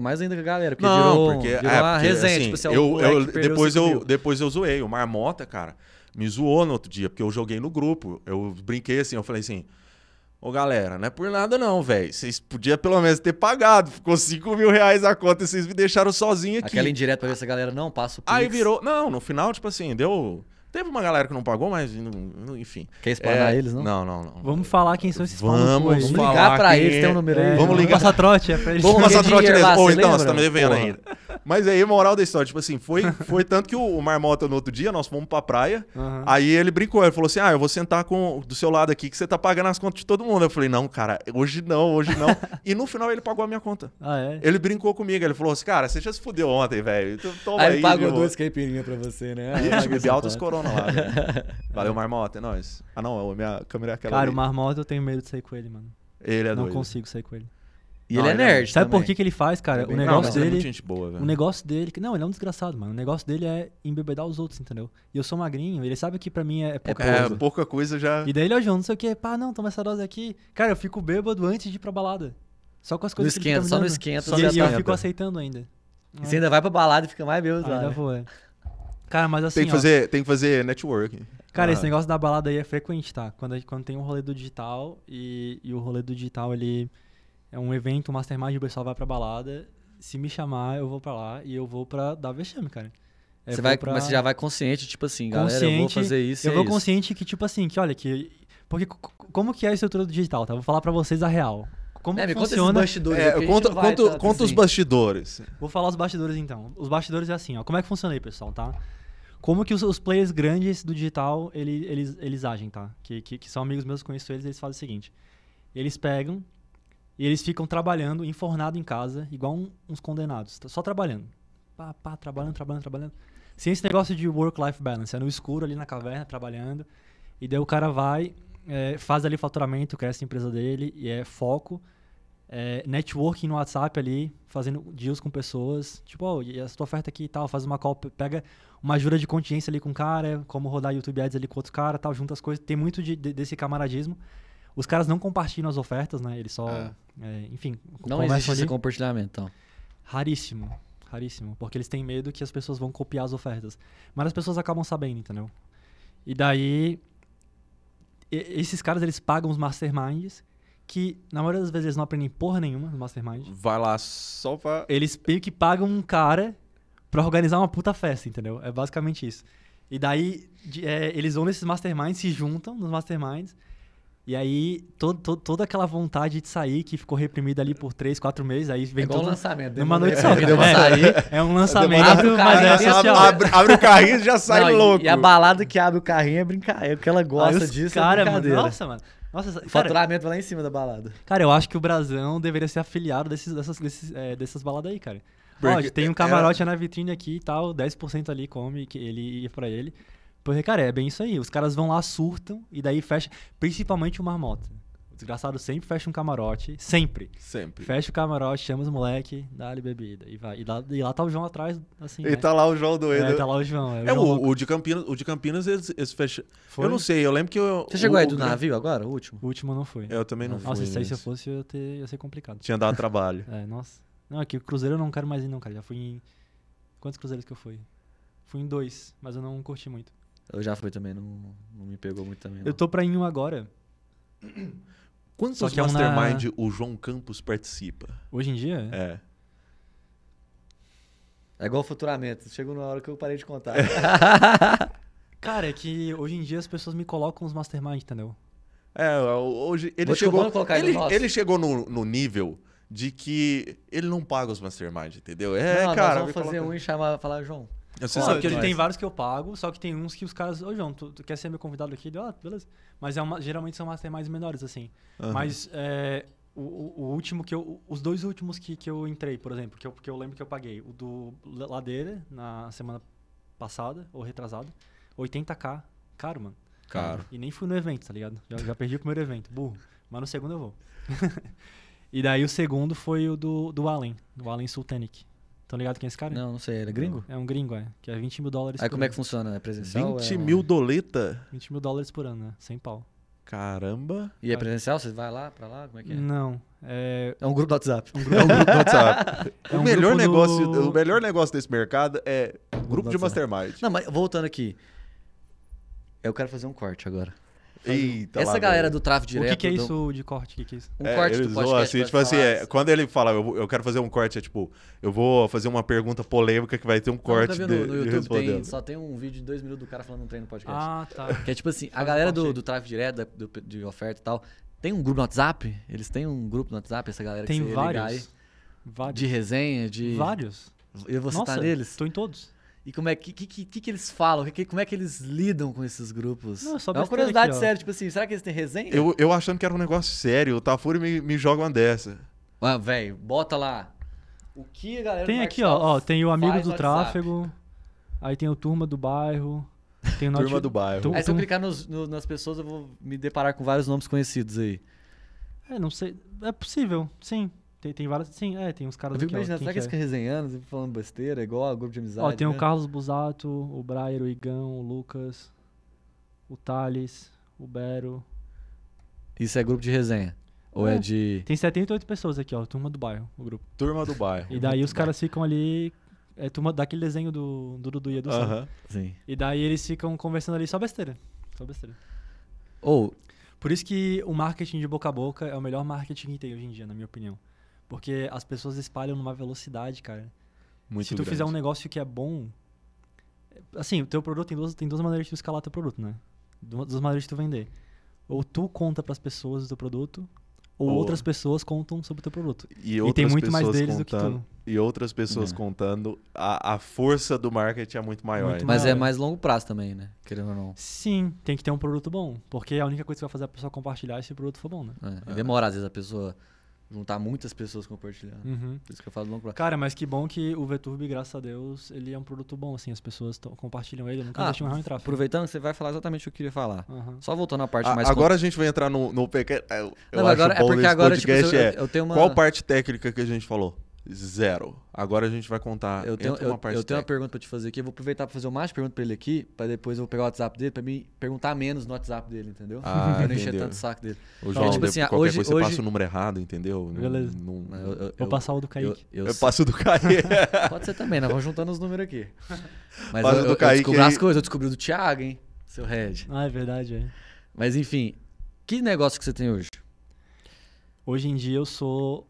mais ainda que a galera, porque não, virou, porque, virou é, uma resenha. Assim, tipo, assim, eu, eu, depois, eu, depois eu zoei. O Marmota, cara, me zoou no outro dia, porque eu joguei no grupo. Eu brinquei assim, eu falei assim... Ô galera, não é por nada não, velho. Vocês podiam pelo menos ter pagado. Ficou 5 mil reais a conta e vocês me deixaram sozinho aqui. Aquela indireta pra ver se a galera não passa o Aí virou. Não, no final, tipo assim, deu. Teve uma galera que não pagou, mas enfim. Quer espanar é... eles, não? Não, não, não. Vamos falar quem são esses Vamos, vamos falar ligar pra eles, tem um é. número aí. Vamos ligar. Vamos passar trote, é pra eles. Vamos passar trote neles. Ou então, você tá me devendo ainda. Mas aí, moral da história, tipo assim, foi, foi tanto que o, o Marmota no outro dia, nós fomos pra praia, uhum. aí ele brincou, ele falou assim: ah, eu vou sentar com, do seu lado aqui que você tá pagando as contas de todo mundo. Eu falei: não, cara, hoje não, hoje não. e no final ele pagou a minha conta. Ah, é? Ele brincou comigo, ele falou assim: cara, você já se fudeu ontem, velho. então aí. Aí pagou duas caipirinhas pra você, né? E eu bebi altas coronas lá. Né? Valeu, Marmota, é nóis. Ah, não, a minha câmera é aquela. Cara, ali. o Marmota eu tenho medo de sair com ele, mano. Ele é não doido. Não consigo sair com ele. E não, é ele é nerd. Sabe por que, que ele faz, cara? Também. O negócio não, dele. É boa, o negócio dele. Não, ele é um desgraçado, mano. O negócio dele é embebedar os outros, entendeu? E eu sou magrinho, ele sabe que pra mim é pouca é, coisa. É, pouca coisa já. E daí ele, ó, João, não sei o quê. pá, não, toma essa dose aqui. Cara, eu fico bêbado antes de ir pra balada. Só com as coisas no que esquenta, ele tá Só no esquenta, só no esquenta. E eu tá. fico aceitando ainda. E você ainda vai pra balada e fica mais bêbado. Ah, ainda né? vou, é. Cara, mas assim. Tem que, ó, fazer, tem que fazer networking. Cara, ah. esse negócio da balada aí é frequente, tá? Quando, quando tem um rolê do digital e, e o rolê do digital ele. É um evento, um mastermind, o pessoal vai pra balada. Se me chamar, eu vou pra lá e eu vou pra dar vexame, cara. É, você vai, pra... Mas você já vai consciente, tipo assim, consciente, galera, eu vou fazer isso. Eu é vou consciente que, tipo assim, que olha, que. Porque como que é a estrutura do digital, tá? Vou falar pra vocês a real. Como é, me funciona? Conta é, aqui, conta assim. os bastidores. Vou falar os bastidores então. Os bastidores é assim, ó. Como é que funciona aí, pessoal, tá? Como que os, os players grandes do digital, eles eles, eles agem, tá? Que, que, que, são amigos meus, conheço eles, eles fazem o seguinte. Eles pegam, e eles ficam trabalhando, enfornado em casa, igual um, uns condenados, tá só trabalhando. Pá, pá, trabalhando, trabalhando, trabalhando. Sem esse negócio de work-life balance, é no escuro ali na caverna, trabalhando. E daí o cara vai, é, faz ali faturamento, cresce a empresa dele, e é foco. É, networking no WhatsApp ali, fazendo deals com pessoas. Tipo, ó, oh, e essa tua oferta aqui e tal, faz uma call, pega uma ajuda de contingência ali com o cara, como rodar YouTube Ads ali com outro cara tal, junta as coisas. Tem muito de, de, desse camaradismo. Os caras não compartilham as ofertas, né? Eles só. É. É, enfim. Não existe ali. esse compartilhamento, então. Raríssimo. Raríssimo. Porque eles têm medo que as pessoas vão copiar as ofertas. Mas as pessoas acabam sabendo, entendeu? E daí. esses caras, eles pagam os masterminds que na maioria das vezes eles não aprendem porra nenhuma no Mastermind. Vai lá só pra. Eles meio que pagam um cara pra organizar uma puta festa, entendeu? É basicamente isso. E daí de, é, eles vão nesses Masterminds, se juntam nos Masterminds, e aí, to, to, toda aquela vontade de sair que ficou reprimida ali por 3, 4 meses, aí vem é todo... um lançamento. Numa noite só. É, é, um lançamento, mas é assim, abre, abre, o carrinho e já sai não, louco. E, a balada que abre o carrinho é brincar. É porque ela gosta aí disso. É cara, é mano, nossa, mano. Nossa, cara, faturamento lá em cima da balada. Cara, eu acho que o Brasão deveria ser afiliado desses, dessas, desses, é, dessas baladas aí, cara. Porque Ó, tem um camarote na vitrine aqui e tal, 10% ali come, que ele ia pra ele. Porque, tipo, cara, é bem isso aí. Os caras vão lá, surtam e daí fecha. Principalmente o marmota. O desgraçado sempre fecha um camarote. Sempre. Sempre. Fecha o camarote, chama os moleque, dá-lhe bebida. E vai. E lá, e lá tá o João atrás, assim. E né? tá lá o João doendo. É, tá lá o João. É, o, é, João o, o de Campinas, o de Campinas eles, eles fecham. Eu não sei, eu lembro que eu. Você chegou aí do navio agora? O último? O último não foi. Eu também não, não fui. Nossa, isso se eu fosse ia, ter, ia ser complicado. Tinha dado trabalho. é, nossa. Não, aqui é o Cruzeiro eu não quero mais ir, não, cara. Já fui em. Quantos Cruzeiros que eu fui? Fui em dois, mas eu não curti muito. Eu já fui também, não, não me pegou muito também. Não. Eu tô pra ir em um agora. Quantos Só que é Mastermind o João Campos participa? Hoje em dia? É. É igual futuramento. Chegou na hora que eu parei de contar. É. Cara, é que hoje em dia as pessoas me colocam os Mastermind, entendeu? É, hoje ele Vou chegou, ele, ele chegou no, no nível de que ele não paga os mastermind, entendeu? É, não, cara. Nós vamos fazer coloca... um e chamar, falar, João, você sabe que ele tem é. vários que eu pago, só que tem uns que os caras, ô João, tu, tu quer ser meu convidado aqui? Deu, ah, beleza. Mas é uma, geralmente são até mais menores, assim. Uhum. Mas é, o, o, último que eu. Os dois últimos que, que eu entrei, por exemplo, que eu, que eu lembro que eu paguei. O do Ladeira, na semana passada, ou retrasada, 80k. Caro, mano. Caro. E nem fui no evento, tá ligado? Já, já perdi o primeiro evento, burro. Mas no segundo eu vou. e daí o segundo foi o do, do Allen, do Allen Sultanic. Estão ligado quem é esse cara? Não, não sei. Ele é gringo? É um gringo, é. Que é 20 mil dólares Aí por como é ano. é que funciona, é Presencial? 20 é... mil doleta? 20 mil dólares por ano, né? Sem pau. Caramba. E é presencial? Você vai lá, pra lá? Como é que é? Não. É, é um grupo do WhatsApp. Um grupo... É um grupo do WhatsApp. é um o, melhor negócio, do... o melhor negócio desse mercado é grupo, grupo de WhatsApp. Mastermind. Não, mas voltando aqui. Eu quero fazer um corte agora. Eita Essa galera do tráfego direto. O que, que é isso do... de corte? O que, que, é isso? Um é, corte do podcast. Assim, tipo assim, é, quando ele fala, eu, eu, quero fazer um corte, é tipo, eu vou fazer uma pergunta polêmica que vai ter um corte. Não, tá de, no, YouTube tem, só tem um vídeo de dois minutos do cara falando um treino no podcast. Ah, tá. Que é tipo assim, a galera do, do tráfico direto, do, de oferta e tal, tem um grupo no WhatsApp? Eles têm um grupo no WhatsApp, essa galera tem que você vários. vários. De resenha, de. Vários. Eu vou estar neles. Tô em todos. E como é que, que, que, que eles falam? Que, como é que eles lidam com esses grupos? Não, é uma curiosidade aqui, séria, tipo assim, será que eles têm resenha? Eu, eu achando que era um negócio sério, o Tafuri me, me joga uma dessa. Ah, velho, bota lá. O que a galera Tem aqui, ó, ó, tem o Amigo do Tráfego, aí tem o Turma do Bairro, tem o Turma do Bairro. Tu, aí se eu clicar nos, no, nas pessoas, eu vou me deparar com vários nomes conhecidos aí. É, não sei, é possível, sim. Tem, tem vários. Sim, é, tem uns caras eu aqui. Eu imaginando, será que eles é? ficam resenhando, assim, falando besteira, igual a grupo de amizade? Ó, tem né? o Carlos Busato, o Brayer, o Igão, o Lucas, o Thales, o Bero. Isso é grupo de resenha? Ou é, é de. Tem 78 pessoas aqui, ó. Turma do bairro, o grupo. Turma do bairro. E daí os caras ficam ali é turma daquele desenho do, do Dudu e Edu, aham Sim. E daí eles ficam conversando ali só besteira. Só besteira. Ou. Por isso que o marketing de boca a boca é o melhor marketing que tem hoje em dia, na minha opinião. Porque as pessoas espalham numa velocidade, cara. Muito Se tu grande. fizer um negócio que é bom. Assim, o teu produto tem duas, tem duas maneiras de tu escalar teu produto, né? Duas maneiras de tu vender. Ou tu conta para as pessoas do teu produto, ou outras pessoas contam sobre o teu produto. E, e tem muito mais deles contando, do que tu. E outras pessoas é. contando, a, a força do marketing é muito maior. Muito né? Mas é maior. é mais longo prazo também, né? Querendo ou não. Sim, tem que ter um produto bom. Porque a única coisa que vai fazer a pessoa compartilhar é se o produto for bom, né? É, demora, às vezes, a pessoa juntar muitas pessoas compartilhando. Uhum. Por isso que eu falo longo prazo. Cara, mas que bom que o VTurb, graças a Deus, ele é um produto bom, assim, as pessoas compartilham ele, eu nunca ah, deixo mais entrar. Aproveitando você vai falar exatamente o que eu queria falar. Uhum. Só voltando à parte ah, mais... Agora a gente vai entrar no, no pequeno... É, eu, Não, eu agora, é porque agora, tipo, eu, é, eu, tenho uma... Qual parte técnica que a gente falou? Zero. Agora a gente vai contar. Eu tenho, eu, eu tenho uma pergunta para te fazer aqui. Eu vou aproveitar para fazer mais perguntas para ele aqui, para depois eu vou pegar o WhatsApp dele para me perguntar menos no WhatsApp dele, entendeu? Ah, pra não encher tanto o saco dele. Então, João, tipo assim, ah, qualquer hoje, coisa hoje... você passa o número errado, entendeu? Beleza. Não, não, eu, eu, eu passar o do Kaique. Eu, eu, passo o do Kaique. Pode ser também, nós vamos juntando os números aqui. Mas eu, do Kaique, eu descobri aí... as coisas, eu descobri o do Thiago, hein? Seu Red. Ah, é verdade, é. Mas enfim, que negócio que você tem hoje? Hoje em dia eu sou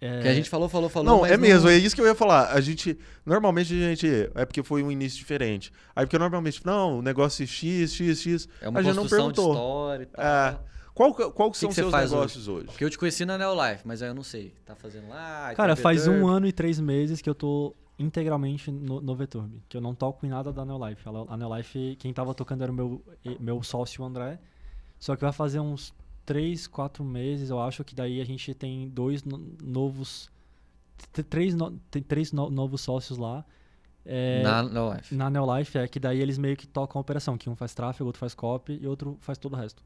é... Que a é. gente falou, falou, falou. Não, é não... mesmo, é isso que eu ia falar. A gente. Normalmente a gente. É porque foi um início diferente. Aí porque normalmente, não, o negócio é X, X, X. É uma a gente não perguntou. de história e tal. É. Qual, qual que são os seus negócios hoje? hoje? Porque eu te conheci na Neolife, mas aí eu não sei. Tá fazendo lá. É Cara, tá faz um ano e três meses que eu tô integralmente no, no que eu não toco em nada da Neolife. A Neolife, quem tava tocando era o meu, meu sócio André. Só que vai fazer uns três, quatro meses, eu acho que daí a gente tem dois no, novos. Três, no, tem três no, novos sócios lá. É, na Neolife. Na Neolife, é que daí eles meio que tocam a operação, que um faz tráfego, outro faz copy e outro faz todo o resto.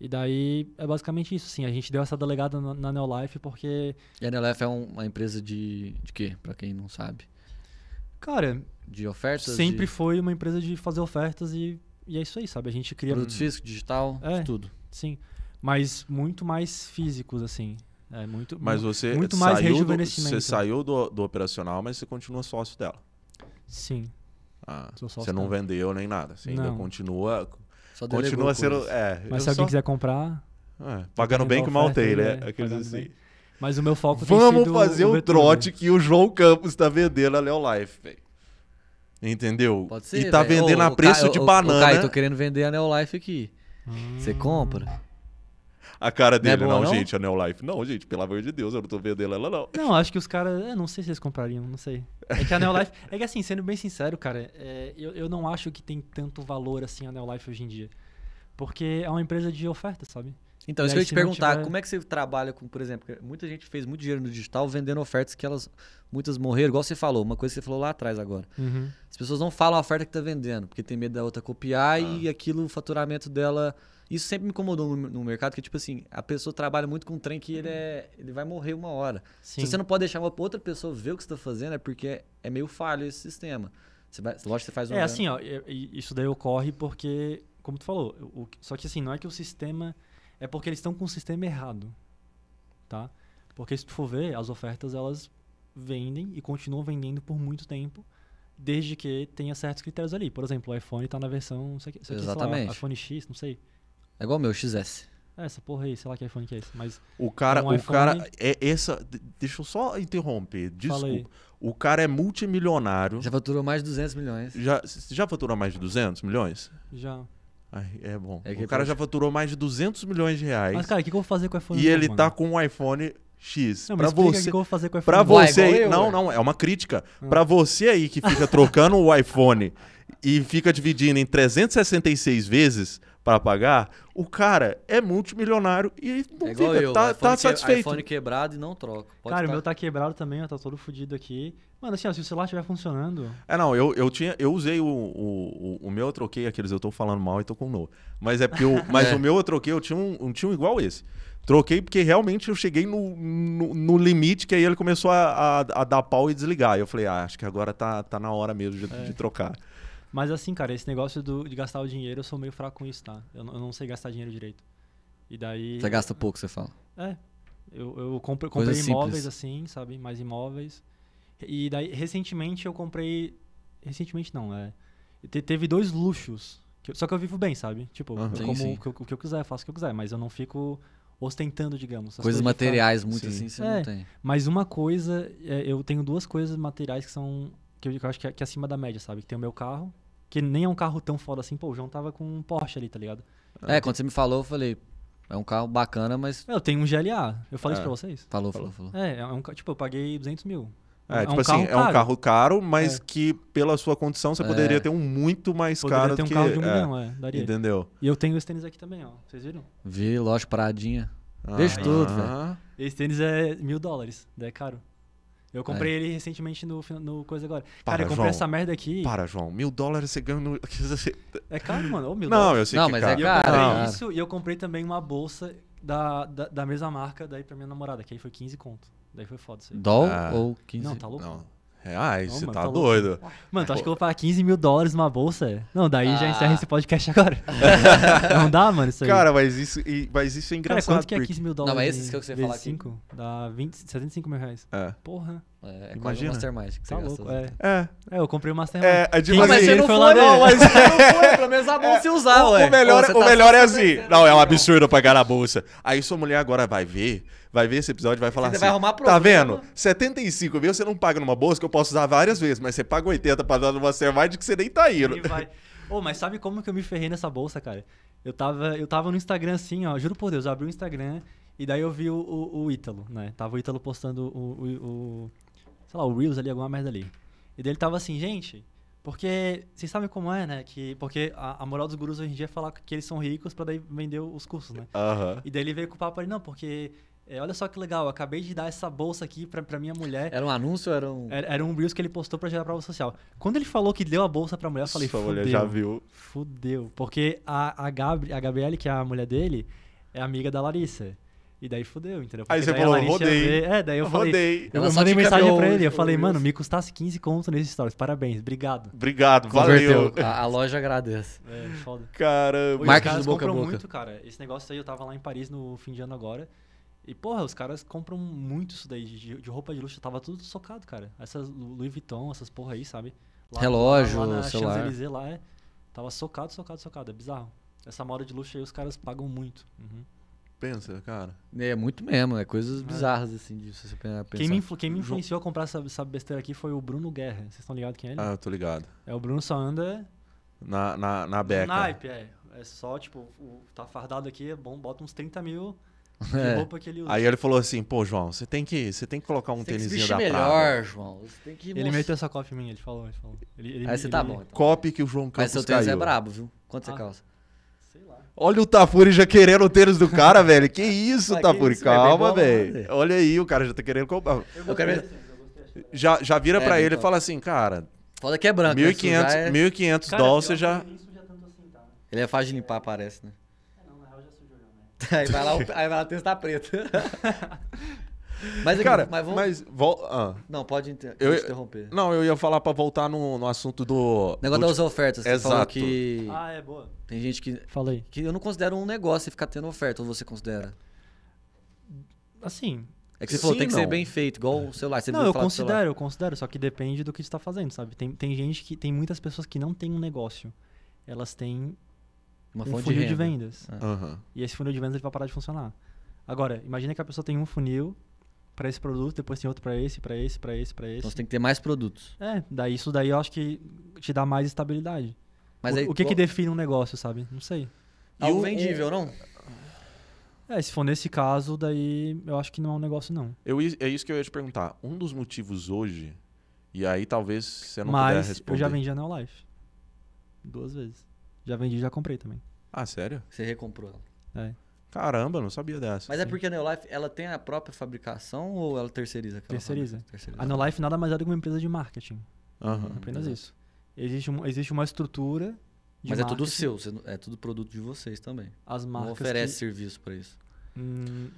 E daí é basicamente isso, assim. A gente deu essa delegada na, na Neolife porque. E a Neolife é um, uma empresa de, de quê, para quem não sabe? Cara. De ofertas? Sempre de... foi uma empresa de fazer ofertas e, e é isso aí, sabe? A gente cria. Produtos físicos, digital, é, tudo. Sim mas muito mais físicos, assim. É muito, mas você muito mais saiu rejuvenescimento. Do, você saiu do, do operacional, mas você continua sócio dela. Sim. Ah, você não vendeu nem nada. Você não. ainda continua. Só continua sendo. É, mas se alguém só... quiser comprar. É, pagando bem que mal tem, né? É, Aqueles assim. Bem. Mas o meu foco Vamos fazer o, o trote que o João Campos está vendendo a Leo Life, velho. Entendeu? Pode ser. E tá véio. vendendo Ô, a preço Ca... de banana. O Caio, tô querendo vender a Neo Life aqui. Você hum. compra? a cara dele. Não, é boa, não, gente, a Neolife. Não, gente, pelo amor de Deus, eu não tô vendo ela, não. Não, acho que os caras. É, não sei se eles comprariam, não sei. É que a Neolife. é que assim, sendo bem sincero, cara, é, eu, eu não acho que tem tanto valor assim a Neolife hoje em dia. Porque é uma empresa de oferta, sabe? Então, isso que eu ia te perguntar, tiver... como é que você trabalha com, por exemplo, muita gente fez muito dinheiro no digital vendendo ofertas que elas, muitas morreram, igual você falou, uma coisa que você falou lá atrás agora. Uhum. As pessoas não falam a oferta que está vendendo, porque tem medo da outra copiar ah. e aquilo, o faturamento dela isso sempre me incomodou no, no mercado, que tipo assim, a pessoa trabalha muito com um trem que ele, uhum. é, ele vai morrer uma hora. Sim. Se você não pode deixar uma outra pessoa ver o que você está fazendo, é porque é meio falho esse sistema. Você vai, lógico que você faz é, um. É grande... assim, ó, isso daí ocorre porque, como tu falou, o, só que assim, não é que o sistema. É porque eles estão com o sistema errado. Tá? Porque se tu for ver, as ofertas elas vendem e continuam vendendo por muito tempo, desde que tenha certos critérios ali. Por exemplo, o iPhone está na versão. Sei, sei Exatamente. Lá, iPhone X, não sei. É igual o meu, XS. É, essa porra aí, sei lá que iPhone que é esse, mas... O cara, um o cara, é essa... Deixa eu só interromper, desculpa. O cara é multimilionário. Já faturou mais de 200 milhões. Já, já faturou mais de 200 milhões? Já. Ai, é bom. É o cara pode... já faturou mais de 200 milhões de reais. Mas, cara, o que, que eu vou fazer com o iPhone E ele tá mano? tá com o iPhone X. Não, pra você, que eu vou fazer com o iPhone pra você, eu, não, não, é uma crítica. Hum. Pra você aí que fica trocando o iPhone e fica dividindo em 366 vezes, para pagar, o cara é multimilionário e não é fica, eu. tá, tá é satisfeito. iPhone quebrado e não troca. Pode cara, o meu tá quebrado também, ó, tá todo fodido aqui. Mano, assim, ó, se o celular estiver funcionando. É, não, eu, eu, tinha, eu usei o, o, o, o meu, eu troquei aqueles, eu tô falando mal e tô com o novo. Mas é porque eu, mas é. o meu eu troquei, eu tinha um, um tinha um igual esse. Troquei porque realmente eu cheguei no, no, no, limite que aí ele começou a, a, a dar pau e desligar. Eu falei, ah, acho que agora tá, tá na hora mesmo de, é. de trocar. Mas assim, cara, esse negócio do, de gastar o dinheiro, eu sou meio fraco com isso, tá? Eu, eu não sei gastar dinheiro direito. E daí. Você gasta pouco, você fala. É. Eu, eu compre, comprei Coisa imóveis simples. assim, sabe? Mais imóveis. E daí, recentemente eu comprei. Recentemente não, é. Te, teve dois luxos. Que, só que eu vivo bem, sabe? Tipo, uhum. eu sim, como sim. O, que, o que eu quiser, faço o que eu quiser, mas eu não fico ostentando, digamos. Coisas materiais, muito assim, você é, não tem. Mas uma coisa, é, eu tenho duas coisas materiais que são. que eu, que eu acho que é, que é acima da média, sabe? Que tem o meu carro, que nem é um carro tão foda assim. Pô, o João tava com um Porsche ali, tá ligado? É, quando você me falou, eu falei, é um carro bacana, mas. Eu tenho um GLA. Eu falei é. isso pra vocês? Falou, falou, falou. É, é um, tipo, eu paguei 200 mil. É, é tipo um assim, é um carro caro, mas é. que pela sua condição você é. poderia ter um muito mais poderia caro ter um do que... carro de um é, milhão, é, daria. Entendeu? E eu tenho esse tênis aqui também, ó. Vocês viram? Vi, loja paradinha. Ah, Vejo tudo, velho. Esse tênis é mil dólares, é caro. Eu comprei é. ele recentemente no, no coisa agora. Para, cara, eu comprei João. essa merda aqui. Para, João. Mil dólares você ganha no. é caro, mano. Ou mil Não, dólares. eu sei Não, que é mas é caro. Eu comprei né? isso e eu comprei também uma bolsa da, da, da mesma marca daí pra minha namorada, que aí foi 15 conto. Daí foi foda isso aí. Doll ah. ou 15? Não, tá louco? Não. Reais, é, ah, você tá, tá doido. Louco. Mano, tu acha que eu vou pagar 15 mil dólares numa bolsa? Não, daí ah. já encerra esse podcast agora. não dá, mano, isso aí. Cara, mas isso, mas isso é engraçado. Cara, quanto que é 15 mil dólares? Não, mas esses que você falar aqui. 5, dá 20, 75 mil reais. É. Porra. É, é quase um Mastermind que você tá louco, é. é. é. eu comprei o Mastermind. É, é mas, você não foi, lá não, mas não foi, pelo menos a bolsa é, usar, o, ué. O melhor, Pô, o tá melhor é assim, não, é um né, absurdo pagar a bolsa. Aí sua mulher agora vai ver, vai ver esse episódio e vai falar você assim. Vai arrumar tá problema. Tá vendo? 75 mil você não paga numa bolsa que eu posso usar várias vezes, mas você paga 80 pra dar numa Cervide que você nem tá indo. Ô, oh, mas sabe como que eu me ferrei nessa bolsa, cara? Eu tava, eu tava no Instagram assim, ó, juro por Deus, eu abri o Instagram e daí eu vi o, o, o Ítalo, né? Tava o Ítalo postando o, o, o, sei lá, o Reels ali, alguma merda ali. E daí ele tava assim, gente, porque vocês sabem como é, né? Que, porque a, a, moral dos gurus hoje em dia é falar que eles são ricos pra daí vender os cursos, né? Uhum. E daí ele veio com o papo ali, não, porque é, olha só que legal, acabei de dar essa bolsa aqui pra, pra minha mulher. Era um anúncio era um. Era, era um Reels que ele postou pra gerar prova social. Quando ele falou que deu a bolsa pra mulher, eu falei, Sua fudeu. mulher já viu. Fudeu. Porque a, a, Gabri, a Gabriele, que é a mulher dele, é amiga da Larissa. E daí fudeu, entendeu? Porque Aí você falou, rodei. É, daí eu falei. Rodei. Eu, mandei mensagem pra ele. Eu falei, mano, me custasse 15 conto nesses stories. Parabéns, obrigado. Obrigado, Converteu. valeu. A, a, loja agradece. É, foda. Caramba, Hoje, comprou os caras boca compram boca. muito, cara. Esse negócio aí, eu tava lá em Paris no fim de ano agora. E, porra, os caras compram muito isso daí, de, de roupa de luxo. Tava tudo socado, cara. Essas Louis Vuitton, essas porra aí, sabe? Lá, Relógio, lá, lá na celular. lá, é. Tava socado, socado, socado. É bizarro. Essa moda de luxo aí os caras pagam muito. Uhum. Pensa, cara. É, muito mesmo. É coisas é. bizarras, assim, de Você pensar. Quem, me, influ, quem me influenciou a comprar essa, essa besteira aqui foi o Bruno Guerra. Vocês estão ligados quem é ele? Ah, eu tô ligado. É, o Bruno só anda... Na, na, na beca. Naipe, é. É só, tipo, o, tá fardado aqui, é bom, bota uns 30 mil é. roupa que ele usa. Aí ele falou assim, pô, João, você tem que, você tem que colocar um tênis da melhor, Praga. melhor, João. Você tem que Ele meteu essa copy em mim, ele falou. Ele falou. Ele, ele, Aí você ele, tá bom. Então. Copy que o João Campos Mas seu tênis é brabo, viu? Quanto ah. você calça? Sei lá. Olha o Tafuri já querendo o tênis do cara, velho. Que isso, ah, Tafuri? Isso, calma, velho. Olha aí, o cara já tá querendo comprar. Eu quero... já, já vira é, pra ele e fala assim, cara... Foda que é branco. 1.500 né? é... dólares você já... Assim, tá? Ele é fácil de limpar, parece, né? aí, vai lá, aí vai lá testar preto. Mas, cara, mas, vamos... mas vol... ah. não pode inter... eu, interromper. Não, eu ia falar para voltar no, no assunto do negócio do... das ofertas. Você Exato. falou que ah, é boa. Tem gente que falei que eu não considero um negócio ficar tendo oferta. Ou você considera? Assim. É que você sim, tem não. que ser bem feito, igual é. o celular. Você não, eu considero, eu considero. Só que depende do que está fazendo, sabe? Tem, tem gente que tem muitas pessoas que não têm um negócio. Elas têm uma um fonte funil de, de vendas. Uhum. E esse funil de vendas ele vai parar de funcionar. Agora, imagine que a pessoa tem um funil para esse produto, depois tem outro para esse, para esse, para esse, para então esse. Então você tem que ter mais produtos. É, daí isso daí eu acho que te dá mais estabilidade. Mas o, aí, o que que define um negócio, sabe? Não sei. Algo vendível, não? É, se for nesse caso, daí eu acho que não é um negócio, não. Eu, é isso que eu ia te perguntar. Um dos motivos hoje, e aí talvez você não Mas puder responder. Mas eu já vendi a Neolife. Duas vezes. Já vendi, já comprei também. Ah, sério? Você recomprou ela. É. Caramba, não sabia dessa. Mas é porque a Neolife, ela tem a própria fabricação ou ela terceiriza? Terceiriza. terceiriza. A Neolife nada mais é do que uma empresa de marketing. Uhum. Apenas isso. Existe, um, existe uma estrutura de Mas é tudo seu, é tudo produto de vocês também. As marcas não oferece que... serviço para isso. Hum,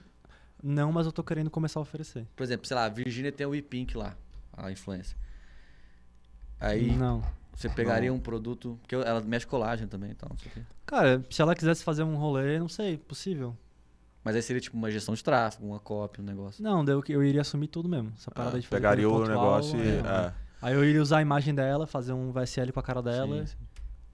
não, mas eu tô querendo começar a oferecer. Por exemplo, sei lá, a Virginia tem o ePink lá, a influência. Aí... Não. Você pegaria um produto. Porque ela mexe colagem também, então. Cara, se ela quisesse fazer um rolê, não sei, possível. Mas aí seria tipo uma gestão de tráfego, uma cópia, um negócio. Não, eu, eu iria assumir tudo mesmo. Essa ah, parada ah, de fazer Pegaria o negócio e. É. Aí eu iria usar a imagem dela, fazer um VSL com a cara dela. Sim, sim.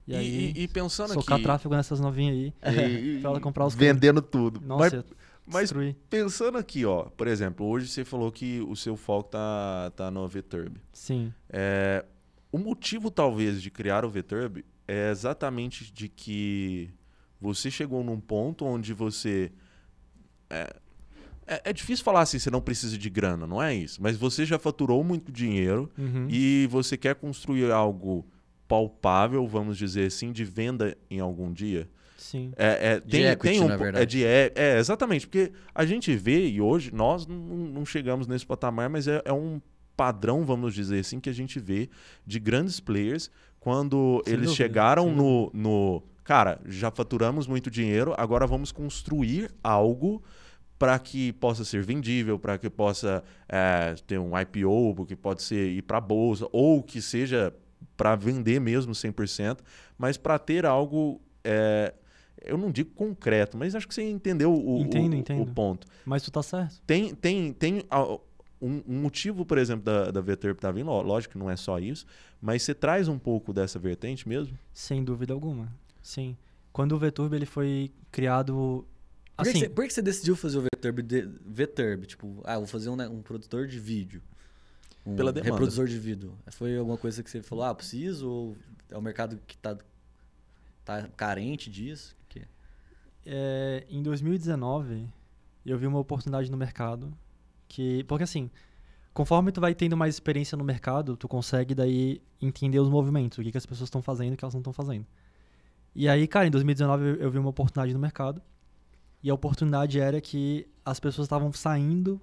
E, e, aí, e, pensando socar que... tráfego nessas novinhas aí. pra ela comprar os Vendendo tudo. Nossa, mas, mas pensando aqui, ó, por exemplo, hoje você falou que o seu foco tá, tá no VTurb. Sim. É, o motivo, talvez, de criar o VTurb é exatamente de que você chegou num ponto onde você. É, é, é, difícil falar assim, você não precisa de grana, não é isso. Mas você já faturou muito dinheiro uhum. e você quer construir algo palpável, vamos dizer assim, de venda em algum dia. Sim. É, é, tem, de equity, tem um, na verdade. É, de, é, é, exatamente. Porque a gente vê, e hoje nós não, não chegamos nesse patamar, mas é, é um padrão, vamos dizer assim, que a gente vê de grandes players quando eles chegaram no, no. Cara, já faturamos muito dinheiro, agora vamos construir algo para que possa ser vendível, para que possa é, ter um IPO, que pode ser ir para a bolsa, ou que seja para vender mesmo 100%, mas para ter algo, é, eu não digo concreto, mas acho que você entendeu o, entendo, o, entendo. o ponto. Mas tu tá certo. Tem, tem, tem um, um, motivo, por exemplo, da, da Veterp estar tá vindo, lógico que não é só isso, mas você traz um pouco dessa vertente mesmo? Sem dúvida alguma, sim. Quando o Veturb ele foi criado... Assim, por, que, assim você, por que você decidiu fazer o Veturb, de, Veturb? Tipo, ah, vou fazer um, né, um produtor de vídeo. Um Pela demanda. reprodutor de vídeo. Foi alguma coisa que você falou, ah, preciso? Ou é o um mercado que está tá carente disso? Que... É? é, em 2019, eu vi uma oportunidade no mercado que porque assim, conforme tu vai tendo mais experiência no mercado, tu consegue daí entender os movimentos, o que, que as pessoas estão fazendo e o que elas não estão fazendo. E aí, cara, em 2019 eu vi uma oportunidade no mercado. E a oportunidade era que as pessoas estavam saindo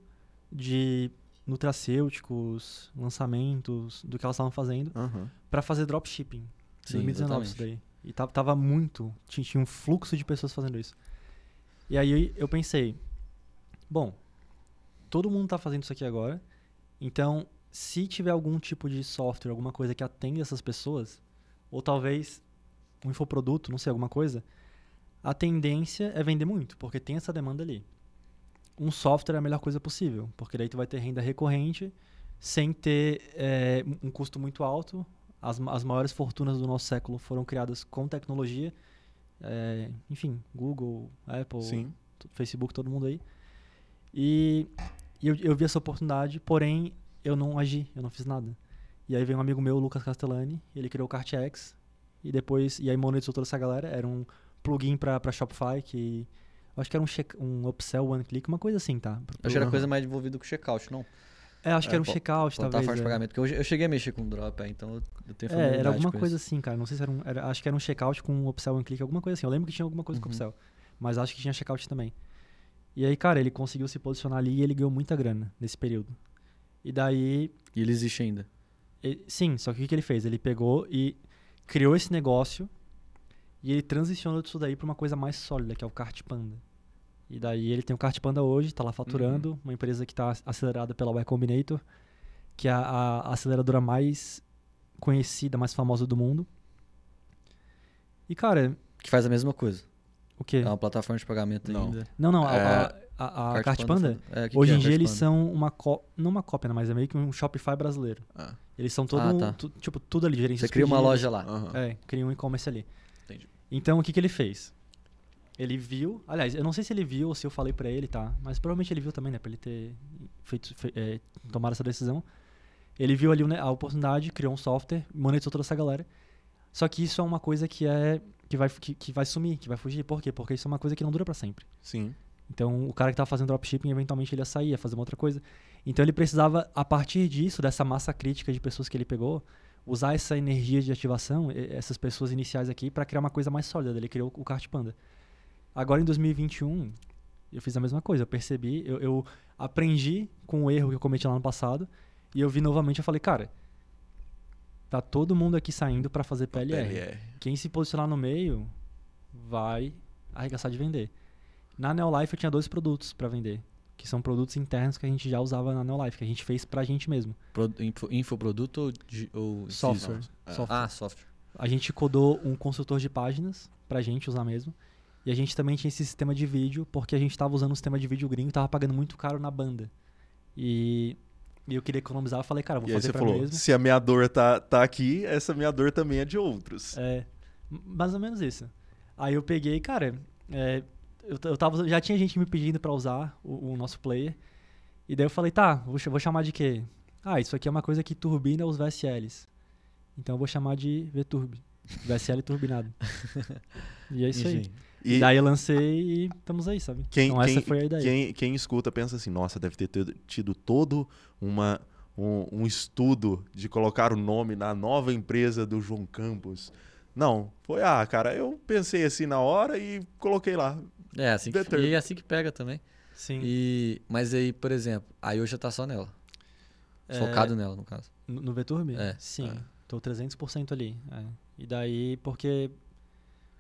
de nutracêuticos, lançamentos, do que elas estavam fazendo, uhum. para fazer dropshipping. Sim, 2019 exatamente. isso daí. E tava, tava muito, tinha, tinha um fluxo de pessoas fazendo isso. E aí eu pensei, bom, todo mundo está fazendo isso aqui agora. Então, se tiver algum tipo de software, alguma coisa que atenda essas pessoas, ou talvez um infoproduto, não sei, alguma coisa, a tendência é vender muito, porque tem essa demanda ali. Um software é a melhor coisa possível, porque daí tu vai ter renda recorrente sem ter é, um custo muito alto. As, as maiores fortunas do nosso século foram criadas com tecnologia. É, enfim, Google, Apple, Sim. Facebook, todo mundo aí. E e eu, eu vi essa oportunidade, porém eu não agi, eu não fiz nada. E aí veio um amigo meu, Lucas Castellani, ele criou o CartX, e depois e aí monetizou toda essa galera, era um plugin para Shopify que acho que era um check, um upsell one click, uma coisa assim, tá? Pro, acho que era coisa mais envolvida com checkout, não? É, acho que é, era, um checkout, talvez. fora de é. pagamento, porque eu, eu, cheguei a mexer com drop, é, então eu tenho É, era alguma coisa isso. assim, cara, não sei se era, um, era acho que era um checkout com um upsell one click, alguma coisa assim. Eu lembro que tinha alguma coisa uhum. com upsell, mas acho que tinha checkout também. E aí, cara, ele conseguiu se posicionar ali e ele ganhou muita grana nesse período. E daí. E ele existe ainda? sim, só que o que ele fez? Ele pegou e criou esse negócio e ele transicionou tudo daí para uma coisa mais sólida, que é o Cart Panda. E daí ele tem o Cart Panda hoje, está lá faturando, uhum. uma empresa que está acelerada pela Y Combinator, que é a, a aceleradora mais conhecida, mais famosa do mundo. E, cara. Que faz a mesma coisa. O quê? É uma plataforma de pagamento não. ainda. Não, não. É... A, a, a Cartpanda, é, que hoje que é em dia eles são uma cópia. não uma cópia, né, mas é meio que um Shopify brasileiro. Ah. Eles são todo, ah, tá. tu, tipo, tudo ali, Você cria uma loja lá. Uhum. É, cria um e-commerce ali. Entendi. Então, o que, que ele fez? Ele viu, aliás, eu não sei se ele viu ou se eu falei para ele, tá? Mas provavelmente ele viu também, né, pra ele ter feito, fe... é, tomado essa decisão. Ele viu ali né, a oportunidade, criou um software, monetizou toda essa galera só que isso é uma coisa que é que vai que, que vai sumir, que vai fugir. Por quê? Porque isso é uma coisa que não dura para sempre. Sim. Então, o cara que estava fazendo dropshipping, eventualmente ele ia sair, ia fazer uma outra coisa. Então, ele precisava, a partir disso, dessa massa crítica de pessoas que ele pegou, usar essa energia de ativação, essas pessoas iniciais aqui, para criar uma coisa mais sólida. Ele criou o Cart Panda. Agora, em 2021, eu fiz a mesma coisa. Eu percebi, eu, eu aprendi com o erro que eu cometi lá no passado, e eu vi novamente, eu falei, cara, Tá todo mundo aqui saindo para fazer PLR. PLR. Quem se posicionar no meio vai arregaçar de vender. Na Neolife eu tinha dois produtos para vender, que são produtos internos que a gente já usava na Neolife, que a gente fez pra gente mesmo. Pro, info, infoproduto ou, de, ou software, ah, software. Ah, software. A gente codou um consultor de páginas pra gente usar mesmo. E a gente também tinha esse sistema de vídeo, porque a gente estava usando um sistema de vídeo gringo e estava pagando muito caro na banda. E e eu queria economizar, eu falei, cara, vou e fazer aí você pra falou, mesmo. Se a minha dor tá, tá aqui, essa minha dor também é de outros. É, mais ou menos isso. Aí eu peguei, cara, é, eu, eu tava, já tinha gente me pedindo para usar o, o, nosso player. E daí eu falei, tá, vou, vou chamar de quê? Ah, isso aqui é uma coisa que turbina os VSLs. Então eu vou chamar de VTurb. VSL turbinado. e é isso Enfim. aí. E daí eu lancei e estamos aí, sabe? Quem, então quem, essa foi a ideia. Quem, quem escuta pensa assim, nossa, deve ter tido todo uma, um, um, estudo de colocar o nome na nova empresa do João Campos. Não, foi, ah, cara, eu pensei assim na hora e coloquei lá. É, assim que, e é assim que pega também. Sim. E, mas aí, por exemplo, aí hoje já tá só nela. É, Focado nela, no caso. No, no Veturb? É. Sim. É. Tô 300% ali. É. E daí, porque.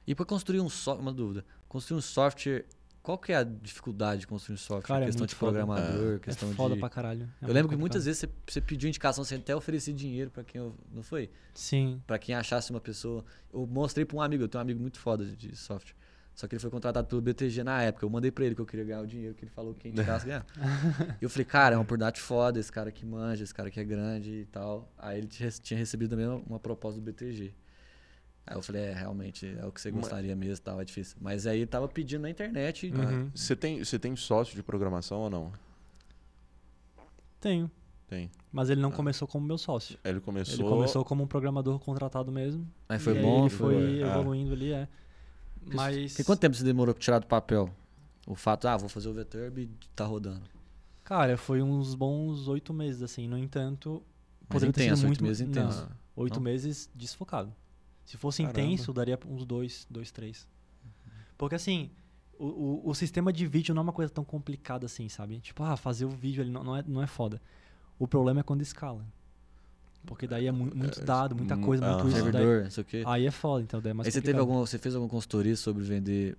E para construir um software, uma dúvida. Construir um software. Qual que é a dificuldade de construir um software? Cara, é questão é de programador, é. questão é foda de. Pra caralho. É eu lembro que muitas vezes você, você, pediu indicação, você até oferecia dinheiro para quem. Eu... Não foi? Sim. Para quem achasse uma pessoa. Eu mostrei para um amigo, eu tenho um amigo muito foda de software. Só que ele foi contratado pelo BTG na época. Eu mandei para ele que eu queria ganhar o dinheiro, que ele falou que quem indicasse ganhar. eu falei, cara, é uma oportunidade foda, esse cara que manja, esse cara que é grande e tal. Aí ele tinha recebido também uma proposta do BTG. Aí eu falei, é, realmente, é o que você gostaria mesmo e tal, é difícil. Mas aí tava pedindo na internet. Né? Uhum. Ah. Você tem, você tem sócio de programação ou não? Tenho. Tem. Mas ele não ah. começou como meu sócio. Ele começou... Ele começou como um programador contratado mesmo. Aí foi bom? Aí ele foi, foi ah. evoluindo ah. ali, é. Mas... Que quanto tempo você demorou pra tirar do papel? O fato, ah, vou fazer o VTurb e tá rodando. Cara, foi uns bons oito meses, assim. No entanto, Mas poderia intenso, ter sido muito... Oito meses intenso. Oito meses desfocado. Se fosse Caramba. intenso, daria uns dois, dois, três. Porque assim, o, o, o, sistema de vídeo não é uma coisa tão complicada assim, sabe? Tipo, ah, fazer o vídeo ali não, não, é, não é foda. O problema é quando escala. Porque daí é mu é, muito é, dado, muita coisa, muito isso. Servidor, daí, isso aqui. Aí é foda, então daí é mais você, teve algum, você fez alguma consultoria sobre vender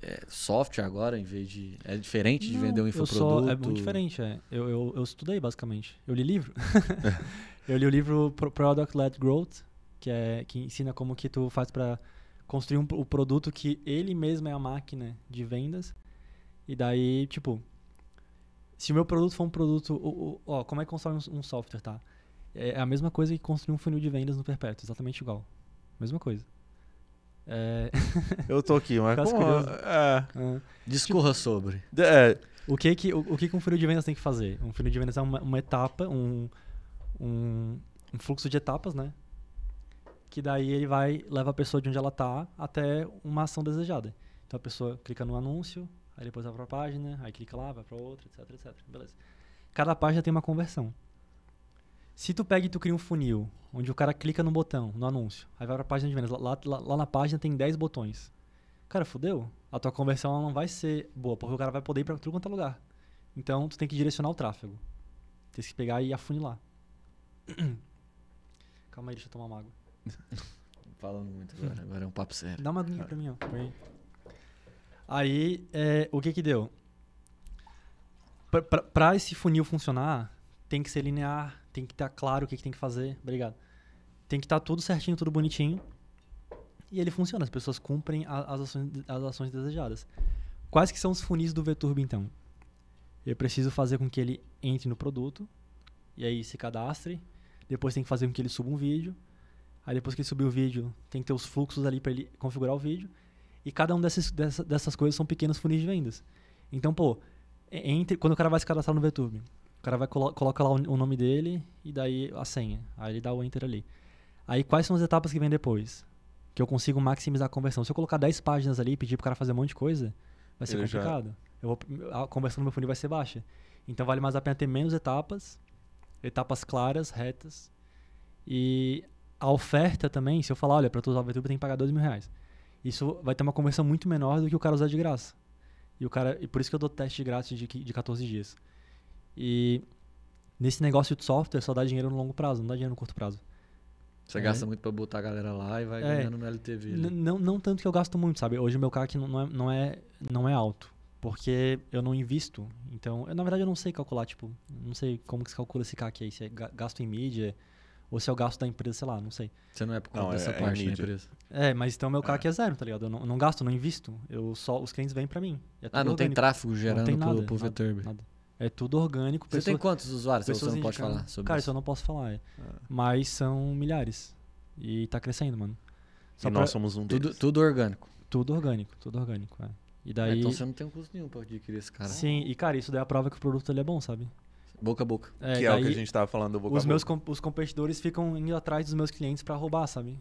é, software agora em vez de. É diferente de vender um infoproduto? Só, é muito diferente, é. Eu, eu, eu estudei basicamente. Eu li livro. eu li o livro Product Led Growth, que, é, que ensina como que tu faz para construir um, o produto que ele mesmo é a máquina de vendas. E daí, tipo, se o meu produto for um produto. Ó, ó como é que constrói um, um, software, tá? É, é a mesma coisa que construir um funil de vendas no Perpétuo, exatamente igual. Mesma coisa. É... Eu tô aqui, mas como... É... É. Discorra tipo, sobre. É. O que que, o, o, que que um funil de vendas tem que fazer? Um funil de vendas é uma, uma etapa, um, um, um fluxo de etapas, né? que daí ele vai leva a pessoa de onde ela está até uma ação desejada. Então a pessoa clica no anúncio, aí depois vai para a página, aí clica lá, vai para outra, etc, etc. Beleza. Cada página tem uma conversão. Se tu pega e tu cria um funil, onde o cara clica no botão, no anúncio, aí vai para a página de vendas, lá, lá, lá, na página tem 10 botões. Cara, fudeu. A tua conversão não vai ser boa, porque o cara vai poder ir para tudo quanto é lugar. Então, tu tem que direcionar o tráfego. Tem que pegar e afunilar. Calma aí, deixa eu tomar uma água. Falando muito agora, agora é um papo sério. Dá uma linha pra mim, ó. aí. Aí, é, o que que deu? Pra, pra, pra, esse funil funcionar, tem que ser linear, tem que estar tá claro o que, que tem que fazer. Obrigado. Tá tem que estar tá tudo certinho, tudo bonitinho. E ele funciona, as pessoas cumprem a, as, ações, as ações desejadas. Quais que são os funis do VTurbo, então? Eu preciso fazer com que ele entre no produto, e aí se cadastre. Depois tem que fazer com que ele suba um vídeo. Aí depois que ele subir o vídeo, tem que ter os fluxos ali para ele configurar o vídeo. E cada uma dessas, dessas, dessas coisas são pequenos funis de vendas. Então, pô, entre, quando o cara vai se cadastrar no VTube, o cara vai colo coloca lá o, o, nome dele e daí a senha. Aí ele dá o enter ali. Aí quais são as etapas que vem depois? Que eu consigo maximizar a conversão. Se eu colocar 10 páginas ali e pedir pro cara fazer um monte de coisa, vai ser ele complicado. Já... Eu vou, a conversão no meu funil vai ser baixa. Então vale mais a pena ter menos etapas, etapas claras, retas. E a oferta também, se eu falar, olha, para tu usar o VTuber tem que pagar dois mil reais. Isso vai ter uma conversão muito menor do que o cara usar de graça. E o cara, e por isso que eu dou teste grátis de, de 14 dias. E nesse negócio de software só dá dinheiro no longo prazo, não dá dinheiro no curto prazo. Você é. gasta muito para botar a galera lá e vai é. ganhando no LTV. Né? Não, não tanto que eu gasto muito, sabe? Hoje o meu CAC não é, não é, não é alto, porque eu não invisto. Então, eu, na verdade, eu não sei calcular, tipo, não sei como que se calcula esse CAC aí, se é gasto em mídia, ou se é o gasto da empresa, sei lá, não sei. Você não é por conta não, é, dessa é, parte é da empresa. É, mas então meu carro é. é zero, tá ligado? Eu não, não, gasto, não invisto. Eu só, os clientes vêm para mim. É ah, não orgânico. tem tráfego gerando não tem nada, pro, pro VTurb. Nada, nada. É tudo orgânico. Pessoas, você tem quantos usuários? você não pode falar sobre Cara, isso eu não posso falar. É. Ah. Mas são milhares. E tá crescendo, mano. Só e pra... nós somos um deles. Tudo, tudo orgânico. Tudo orgânico, tudo orgânico, é. E daí... É, então você não tem um custo nenhum pra adquirir esse cara. Sim, e cara, isso daí é a prova que o produto ele é bom, sabe? Boca a boca. É, que é o que a gente tava falando do boca os a boca. Meus, com, os competidores ficam indo atrás dos meus clientes para roubar, sabe?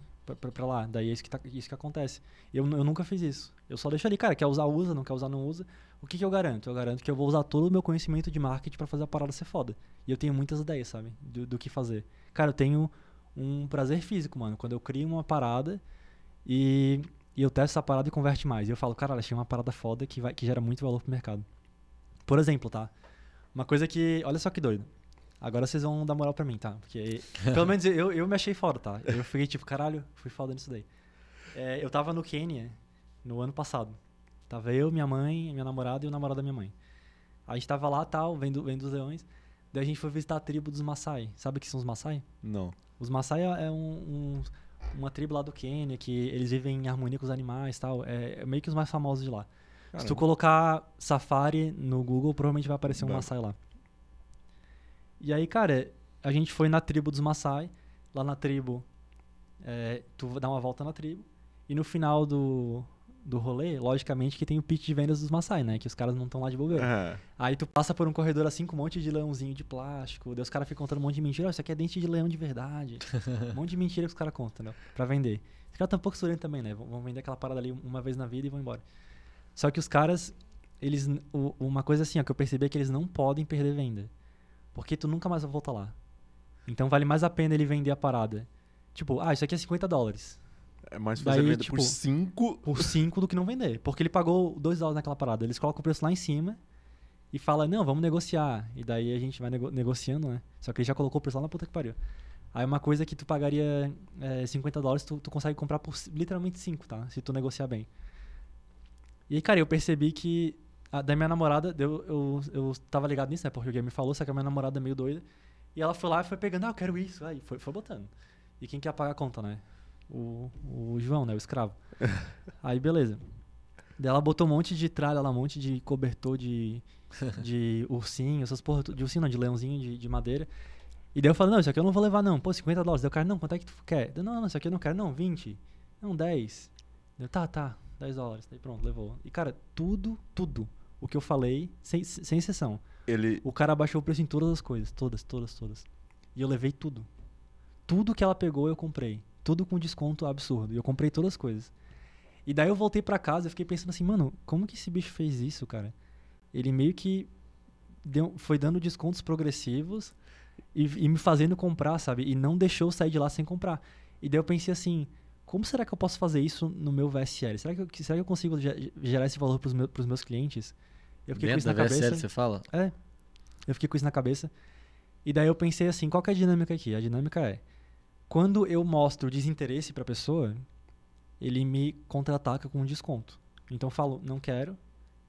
Pra, lá. Daí é isso que, tá, isso que acontece. Eu, eu nunca fiz isso. Eu só deixo ali, cara, quer usar, usa, não quer usar, não usa. O que, que eu garanto? Eu garanto que eu vou usar todo o meu conhecimento de marketing para fazer a parada ser foda. E eu tenho muitas ideias, sabe? Do, do que fazer. Cara, eu tenho um prazer físico, mano. Quando eu crio uma parada e, e eu testo essa parada e converte mais. E eu falo, cara, achei uma parada foda que, vai, que gera muito valor pro mercado. Por exemplo, tá? Uma coisa que. Olha só que doido. Agora vocês vão dar moral pra mim, tá? Porque. Pelo menos eu, eu me achei foda, tá? Eu fiquei tipo, caralho, fui foda nisso daí. É, eu tava no Quênia no ano passado. Tava eu, minha mãe, minha namorada e o namorado da minha mãe. A gente tava lá, tal, vendo, vendo os leões. Daí a gente foi visitar a tribo dos Maasai. Sabe o que são os Maasai? Não. Os Maasai é um, um, uma tribo lá do Quênia que eles vivem em harmonia com os animais tal. É, é meio que os mais famosos de lá. Caramba. Se tu colocar Safari no Google, provavelmente vai aparecer um vai. Maasai lá. E aí, cara, a gente foi na tribo dos Maasai. Lá na tribo, é, tu dá uma volta na tribo. E no final do, do rolê, logicamente que tem o pitch de vendas dos Maasai, né? Que os caras não estão lá de bobeira. Uhum. Aí tu passa por um corredor assim com um monte de leãozinho de plástico, daí os caras ficam contando um monte de mentira. Oh, isso aqui é dente de leão de verdade. um monte de mentira que os caras contam, né? Pra vender. Os caras tão um pouco surendo também, né? Vão vender aquela parada ali uma vez na vida e vão embora. Só que os caras, eles. O, uma coisa assim, ó, que eu percebi é que eles não podem perder venda. Porque tu nunca mais vai voltar lá. Então vale mais a pena ele vender a parada. Tipo, ah, isso aqui é 50 dólares. É mais fazer Daí, venda tipo, por 5. Por 5 do que não vender. Porque ele pagou 2 dólares naquela parada. Eles colocam o preço lá em cima e fala não, vamos negociar. E daí a gente vai nego negociando, né? Só que ele já colocou o preço lá na puta que pariu. Aí uma coisa que tu pagaria é, 50 dólares, tu, tu consegue comprar por literalmente 5, tá? Se tu negociar bem. E aí, cara, eu percebi que a, da minha namorada, eu, eu, eu tava ligado nisso, né? Porque o game falou, só que a minha namorada é meio doida. E ela foi lá e foi pegando, ah, eu quero isso. Aí foi, foi botando. E quem quer pagar a conta, né? O, o João, né? O escravo. aí, beleza. Daí ela botou um monte de tralha lá, um monte de cobertor de, de ursinho, essas porra, de ursinho não, de leãozinho de, de madeira. E daí eu falei, não, isso aqui eu não vou levar não. Pô, 50 dólares. Daí o cara, não, quanto é que tu quer? Daí, não, não, isso aqui eu não quero. Não, 20. Não, 10. Daí eu, tá, tá. 10 dólares. Daí pronto, levou. E, cara, tudo, tudo o que eu falei, sem, sem exceção. Ele... O cara abaixou o preço em todas as coisas. Todas, todas, todas. E eu levei tudo. Tudo que ela pegou, eu comprei. Tudo com desconto absurdo. E eu comprei todas as coisas. E daí eu voltei para casa e fiquei pensando assim, mano, como que esse bicho fez isso, cara? Ele meio que deu, foi dando descontos progressivos e, e me fazendo comprar, sabe? E não deixou sair de lá sem comprar. E daí eu pensei assim, como será que eu posso fazer isso no meu VSL? Será que eu, será que eu consigo gerar esse valor para os meus, meus clientes? Eu fiquei Dentro com isso na VSL cabeça. você fala? É. Eu fiquei com isso na cabeça. E daí eu pensei assim, qual é a dinâmica aqui? A dinâmica é, quando eu mostro desinteresse para a pessoa, ele me contra-ataca com um desconto. Então eu falo, não quero.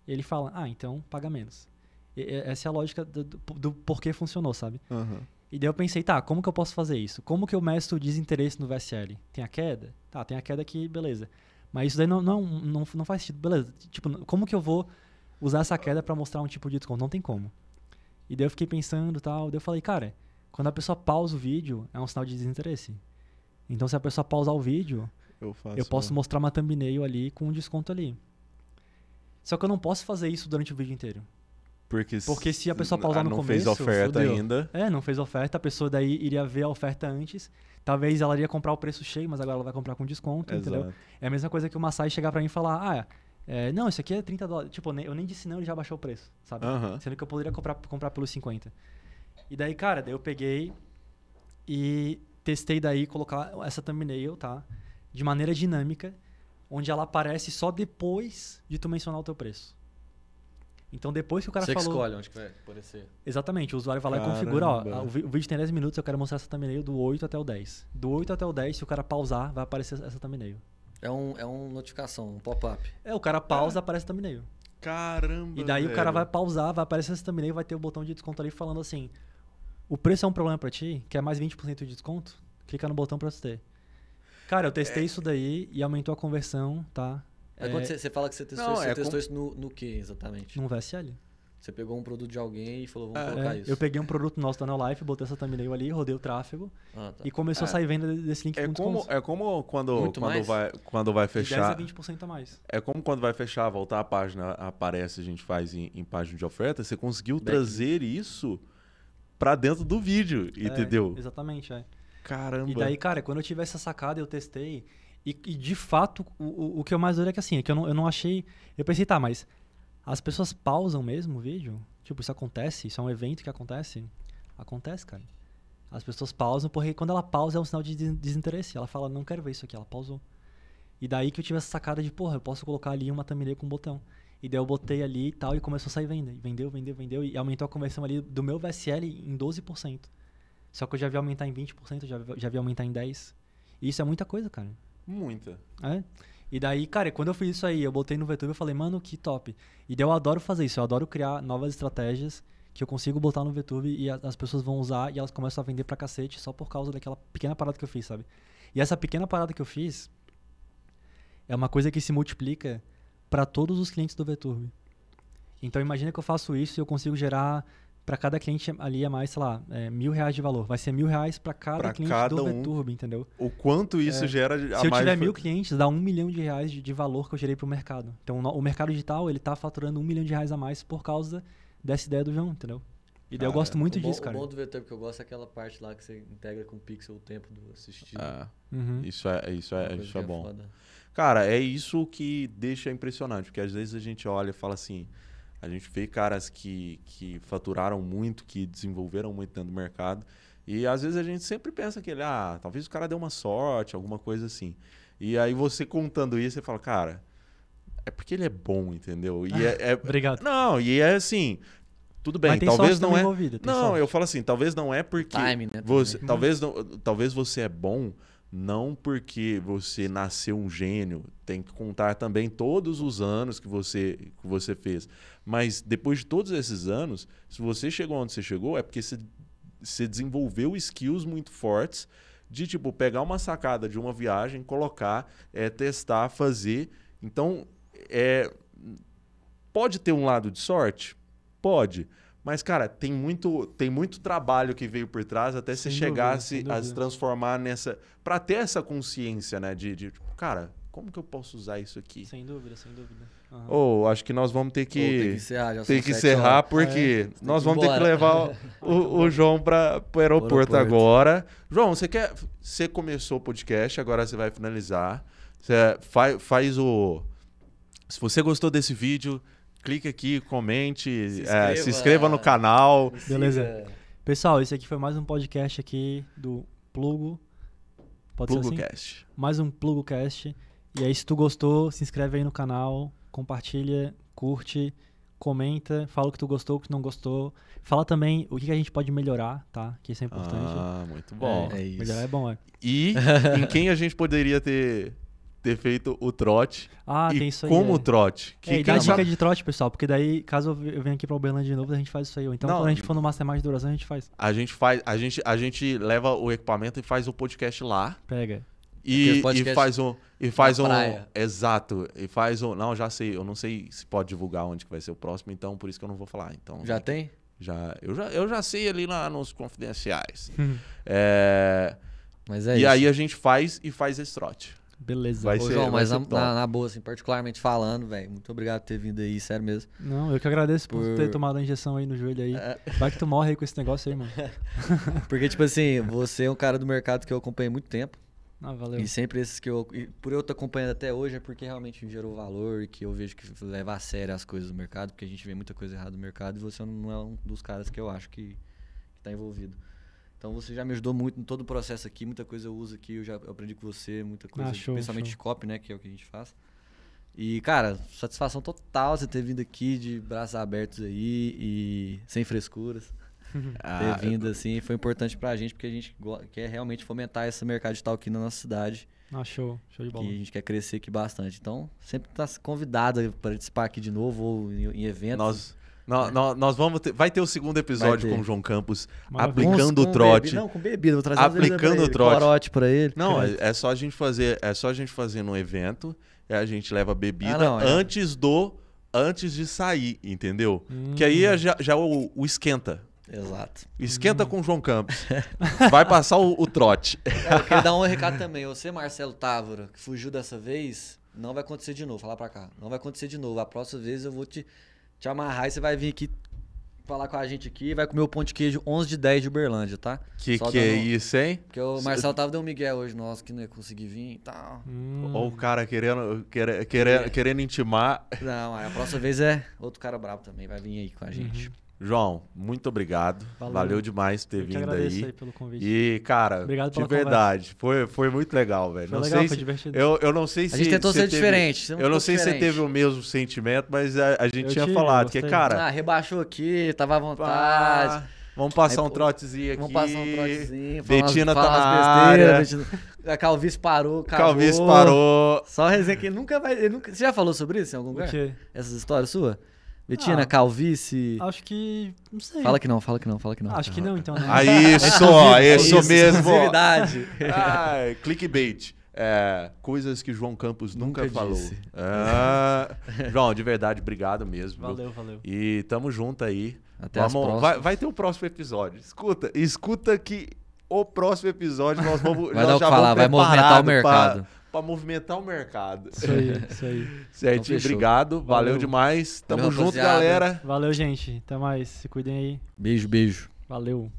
Ele fala, ah, então paga menos. E, essa é a lógica do, do, do porquê funcionou, sabe? Uhum. E daí eu pensei, tá, como que eu posso fazer isso? Como que eu meço o desinteresse no VSL? Tem a queda? Tá, tem a queda aqui, beleza. Mas isso daí não, não, não, não faz sentido, beleza. Tipo, como que eu vou usar essa queda para mostrar um tipo de desconto? Não tem como. E daí eu fiquei pensando tal, daí eu falei, cara, quando a pessoa pausa o vídeo, é um sinal de desinteresse. Então se a pessoa pausar o vídeo, eu, eu posso é. mostrar uma thumbnail ali com um desconto ali. Só que eu não posso fazer isso durante o vídeo inteiro. Porque, Porque se a pessoa pausar ah, no começo. Não fez oferta fudeu. ainda. É, não fez oferta, a pessoa daí iria ver a oferta antes. Talvez ela iria comprar o preço cheio, mas agora ela vai comprar com desconto, Exato. entendeu? É a mesma coisa que o Massai chegar para mim e falar: ah, é, não, isso aqui é 30 dólares. Tipo, eu nem disse não, ele já baixou o preço, sabe? Sendo que eu poderia comprar, comprar pelos 50. E daí, cara, daí eu peguei e testei daí colocar essa thumbnail, tá? De maneira dinâmica, onde ela aparece só depois de tu mencionar o teu preço. Então depois que o cara Você falou... Você escolhe onde que vai aparecer. Exatamente, o usuário vai lá e configura, ó, o vídeo tem 10 minutos, eu quero mostrar essa thumbnail do 8 até o 10. Do 8 até o 10, se o cara pausar, vai aparecer essa thumbnail. É um, é um notificação, um pop-up. É, o cara pausa, é. aparece a thumbnail. Caramba, E daí velho. o cara vai pausar, vai aparecer essa thumbnail, vai ter o botão de desconto ali falando assim, o preço é um problema para ti? Quer mais 20% de desconto? Clica no botão para você ter. Cara, eu testei é. isso daí e aumentou a conversão, tá? É, quando você, você fala que você testou, não, isso, é você testou com... isso no, no que exatamente? No VSL. Você pegou um produto de alguém e falou, vamos é, colocar é. isso. Eu peguei um produto nosso da Neolife, botei essa thumbnail ali, rodei o tráfego ah, tá. e começou é. a sair venda desse link. É como, é como quando, quando, vai, quando vai fechar. De 10 a 20% a mais. É como quando vai fechar, voltar a página, aparece, a gente faz em, em página de oferta. Você conseguiu Back. trazer isso para dentro do vídeo, é, entendeu? Exatamente, é. Caramba. E daí, cara, quando eu tive essa sacada, eu testei. E, e de fato, o, o que eu mais olho é que assim, é que eu não, eu não achei. Eu pensei, tá, mas as pessoas pausam mesmo o vídeo? Tipo, isso acontece? Isso é um evento que acontece? Acontece, cara. As pessoas pausam, porque quando ela pausa é um sinal de desinteresse. Ela fala, não quero ver isso aqui, ela pausou. E daí que eu tive essa sacada de, porra, eu posso colocar ali uma thumbnail com um botão. E daí eu botei ali e tal, e começou a sair venda. Vendeu, vendeu, vendeu, e aumentou a conversão ali do meu VSL em 12%. Só que eu já vi aumentar em 20%, já vi, já vi aumentar em 10%. E isso é muita coisa, cara. Muita. É? E daí, cara, quando eu fiz isso aí, eu botei no VTube e falei, mano, que top. E daí eu adoro fazer isso, eu adoro criar novas estratégias que eu consigo botar no VTube e as pessoas vão usar e elas começam a vender pra cacete só por causa daquela pequena parada que eu fiz, sabe? E essa pequena parada que eu fiz é uma coisa que se multiplica para todos os clientes do VTube. Então imagina que eu faço isso e eu consigo gerar para cada cliente ali é mais, sei lá, é, mil reais de valor. Vai ser mil reais para cada pra cliente cada do um, entendeu? O quanto isso é, gera Se eu tiver mil clientes, dá um milhão de reais de, de valor que eu gerei para o mercado. Então, o, mercado digital, ele tá faturando um milhão de reais a mais por causa dessa ideia do João, entendeu? E daí ah, eu gosto é. muito disso, cara. O bom do VTub é que eu gosto é aquela parte lá que você integra com o pixel o tempo do assistir. Ah, é. uhum. Isso é, isso é, isso é bom. É cara, é isso que deixa impressionante, porque às vezes a gente olha e fala assim... A gente vê caras que, que faturaram muito, que desenvolveram muito dentro do mercado. E às vezes a gente sempre pensa que ele, ah, talvez o cara deu uma sorte, alguma coisa assim. E aí você contando isso, você fala, cara, é porque ele é bom, entendeu? E é, é... Obrigado. Não, e é assim, tudo bem, talvez não é. não, sorte. eu falo assim, talvez não é porque Time, né, você, talvez não, talvez você é bom não porque você nasceu um gênio, tem que contar também todos os anos que você, que você fez. Mas depois de todos esses anos, se você chegou onde você chegou, é porque você, você desenvolveu skills muito fortes de tipo pegar uma sacada de uma viagem, colocar, é, testar, fazer. Então, é, pode ter um lado de sorte? Pode. Mas, cara, tem muito, tem muito trabalho que veio por trás até sem você chegar chegasse a se transformar nessa. para ter essa consciência, né? De, de, tipo, cara, como que eu posso usar isso aqui? Sem dúvida, sem dúvida. Uhum. Ou oh, acho que nós vamos ter que. tem que encerrar, tem que encerrar porque é, nós vamos ter que levar o, o João para o aeroporto, aeroporto agora. João, você quer. Você começou o podcast, agora você vai finalizar. Você é, faz, faz o. Se você gostou desse vídeo, clique aqui, comente, se inscreva, é, se inscreva no canal. Beleza. Pessoal, esse aqui foi mais um podcast aqui do Plugo. Pode assim? PlugoCast. Assim? Mais um PlugoCast. E aí, se tu gostou, se inscreve aí no canal, compartilha, curte, comenta, fala o que tu gostou, o que tu não gostou. Fala também o que a gente pode melhorar, tá? Que isso é importante. Ah, muito bom. É, é isso. Melhorar é bom, é. E em quem a gente poderia ter ter feito o trote. Ah, e tem isso aí. Como é. trote. Que, é, e dá é dica de trote, pessoal, porque daí, caso eu venha aqui para Uberlândia de novo, a gente faz isso aí. Ou então, Não, quando a gente for no Mastermind de duração, a gente faz. A gente faz, a gente, a gente leva o equipamento e faz o podcast lá. Pega. E, e faz um. E faz um. Exato. E faz um. Não, já sei. Eu não sei se pode divulgar onde que vai ser o próximo, então por isso que eu não vou falar. Então, já tem? Já, eu, já, eu já sei ali lá nos confidenciais. é, Mas é e isso. aí a gente faz e faz esse trote. Beleza. Vai ser, João, vai mas ser na, na, na, boa, assim, particularmente falando, velho, muito obrigado por ter vindo aí, sério mesmo. Não, eu que agradeço por, por ter tomado a injeção aí no joelho aí. É... Vai que tu morre aí com esse negócio aí, mano. Porque, tipo assim, você é um cara do mercado que eu acompanhei muito tempo. Ah, valeu. E sempre esses que eu. Por eu estar tá acompanhando até hoje é porque realmente gerou valor e que eu vejo que leva a sério as coisas do mercado, porque a gente vê muita coisa errada no mercado e você não é um dos caras que eu acho que está envolvido. Então você já me ajudou muito em todo o processo aqui, muita coisa eu uso aqui, eu já aprendi com você, muita coisa, ah, show, principalmente show. de copy, né, que é o que a gente faz. E, cara, satisfação total você ter vindo aqui de braços abertos aí e sem frescuras. Ah, ah, ter vindo assim foi importante pra gente, porque a gente quer realmente fomentar esse mercado digital aqui na nossa cidade. Ah, show, show de bola. Que a gente quer crescer aqui bastante. Então, sempre tá convidado para participar aqui de novo ou em, em eventos. Nós no, é. no, nós vamos ter, vai ter o segundo episódio com o João Campos Maravilha. aplicando com o trote. não, com bebida, vou trazer aplicando o trote. para ele. Não, é, é, só a gente fazer, é só a gente fazer num evento, é a gente leva bebida ah, não, é. antes do antes de sair, entendeu? Hum. Que aí hum. já, já o, o esquenta. Exato. Esquenta hum. com o João Campos. Vai passar o, o trote. É, eu dar um recado também. Você, Marcelo Távora, que fugiu dessa vez, não vai acontecer de novo. Falar para cá. Não vai acontecer de novo. A próxima vez eu vou te te amarrar e você vai vir aqui falar com a gente aqui vai comer o pão de queijo 11 de 10 de Uberlândia, tá? Que Só que é isso, hein? Porque o Marcelo tava dando um migué hoje, nosso que não ia conseguir vir e tal. Hum. Ou o cara querendo, querendo, querendo, querendo intimar. Não, a próxima vez é outro cara brabo também, vai vir aí com a gente. Uhum. João, muito obrigado. Valeu, Valeu demais por ter vindo aí. aí pelo convite. E, cara, obrigado de verdade, foi, foi muito legal, velho. Foi não legal, sei foi se, divertido. Eu, eu não sei se. A gente tentou ser teve, diferente. Eu não sei diferente. se você teve o mesmo sentimento, mas a, a gente eu tinha tive, falado. Que, cara. Ah, rebaixou aqui, tava à vontade. Pá. Vamos passar Aí, um trotezinho aqui. Vamos passar um trotezinho. Betina tá na área. Betina. A Calvície parou, cagou. Calvície parou. Só resenha que nunca vai... nunca... Você já falou sobre isso em algum lugar? O quê? Essas histórias suas? Eu tinha ah, calvície. Acho que. Não sei. Fala que não, fala que não, fala que não. Acho que não, então. Né? Ah, isso, ó, isso, isso mesmo. Ai, clickbait. É, coisas que João Campos nunca, nunca falou. Ah, João, de verdade, obrigado mesmo. Valeu, valeu. E tamo junto aí. Até Vamos, vai, vai ter o um próximo episódio. Escuta, escuta que o próximo episódio nós vamos. Vai nós dar o que falar, vai movimentar o mercado. Pra para movimentar o mercado. Isso aí, isso aí. Certo, então, obrigado. Valeu, valeu, demais. Tamo valeu, junto, rapaziada. galera. Valeu, gente. Até mais. Se cuidem aí. Beijo, beijo. Valeu.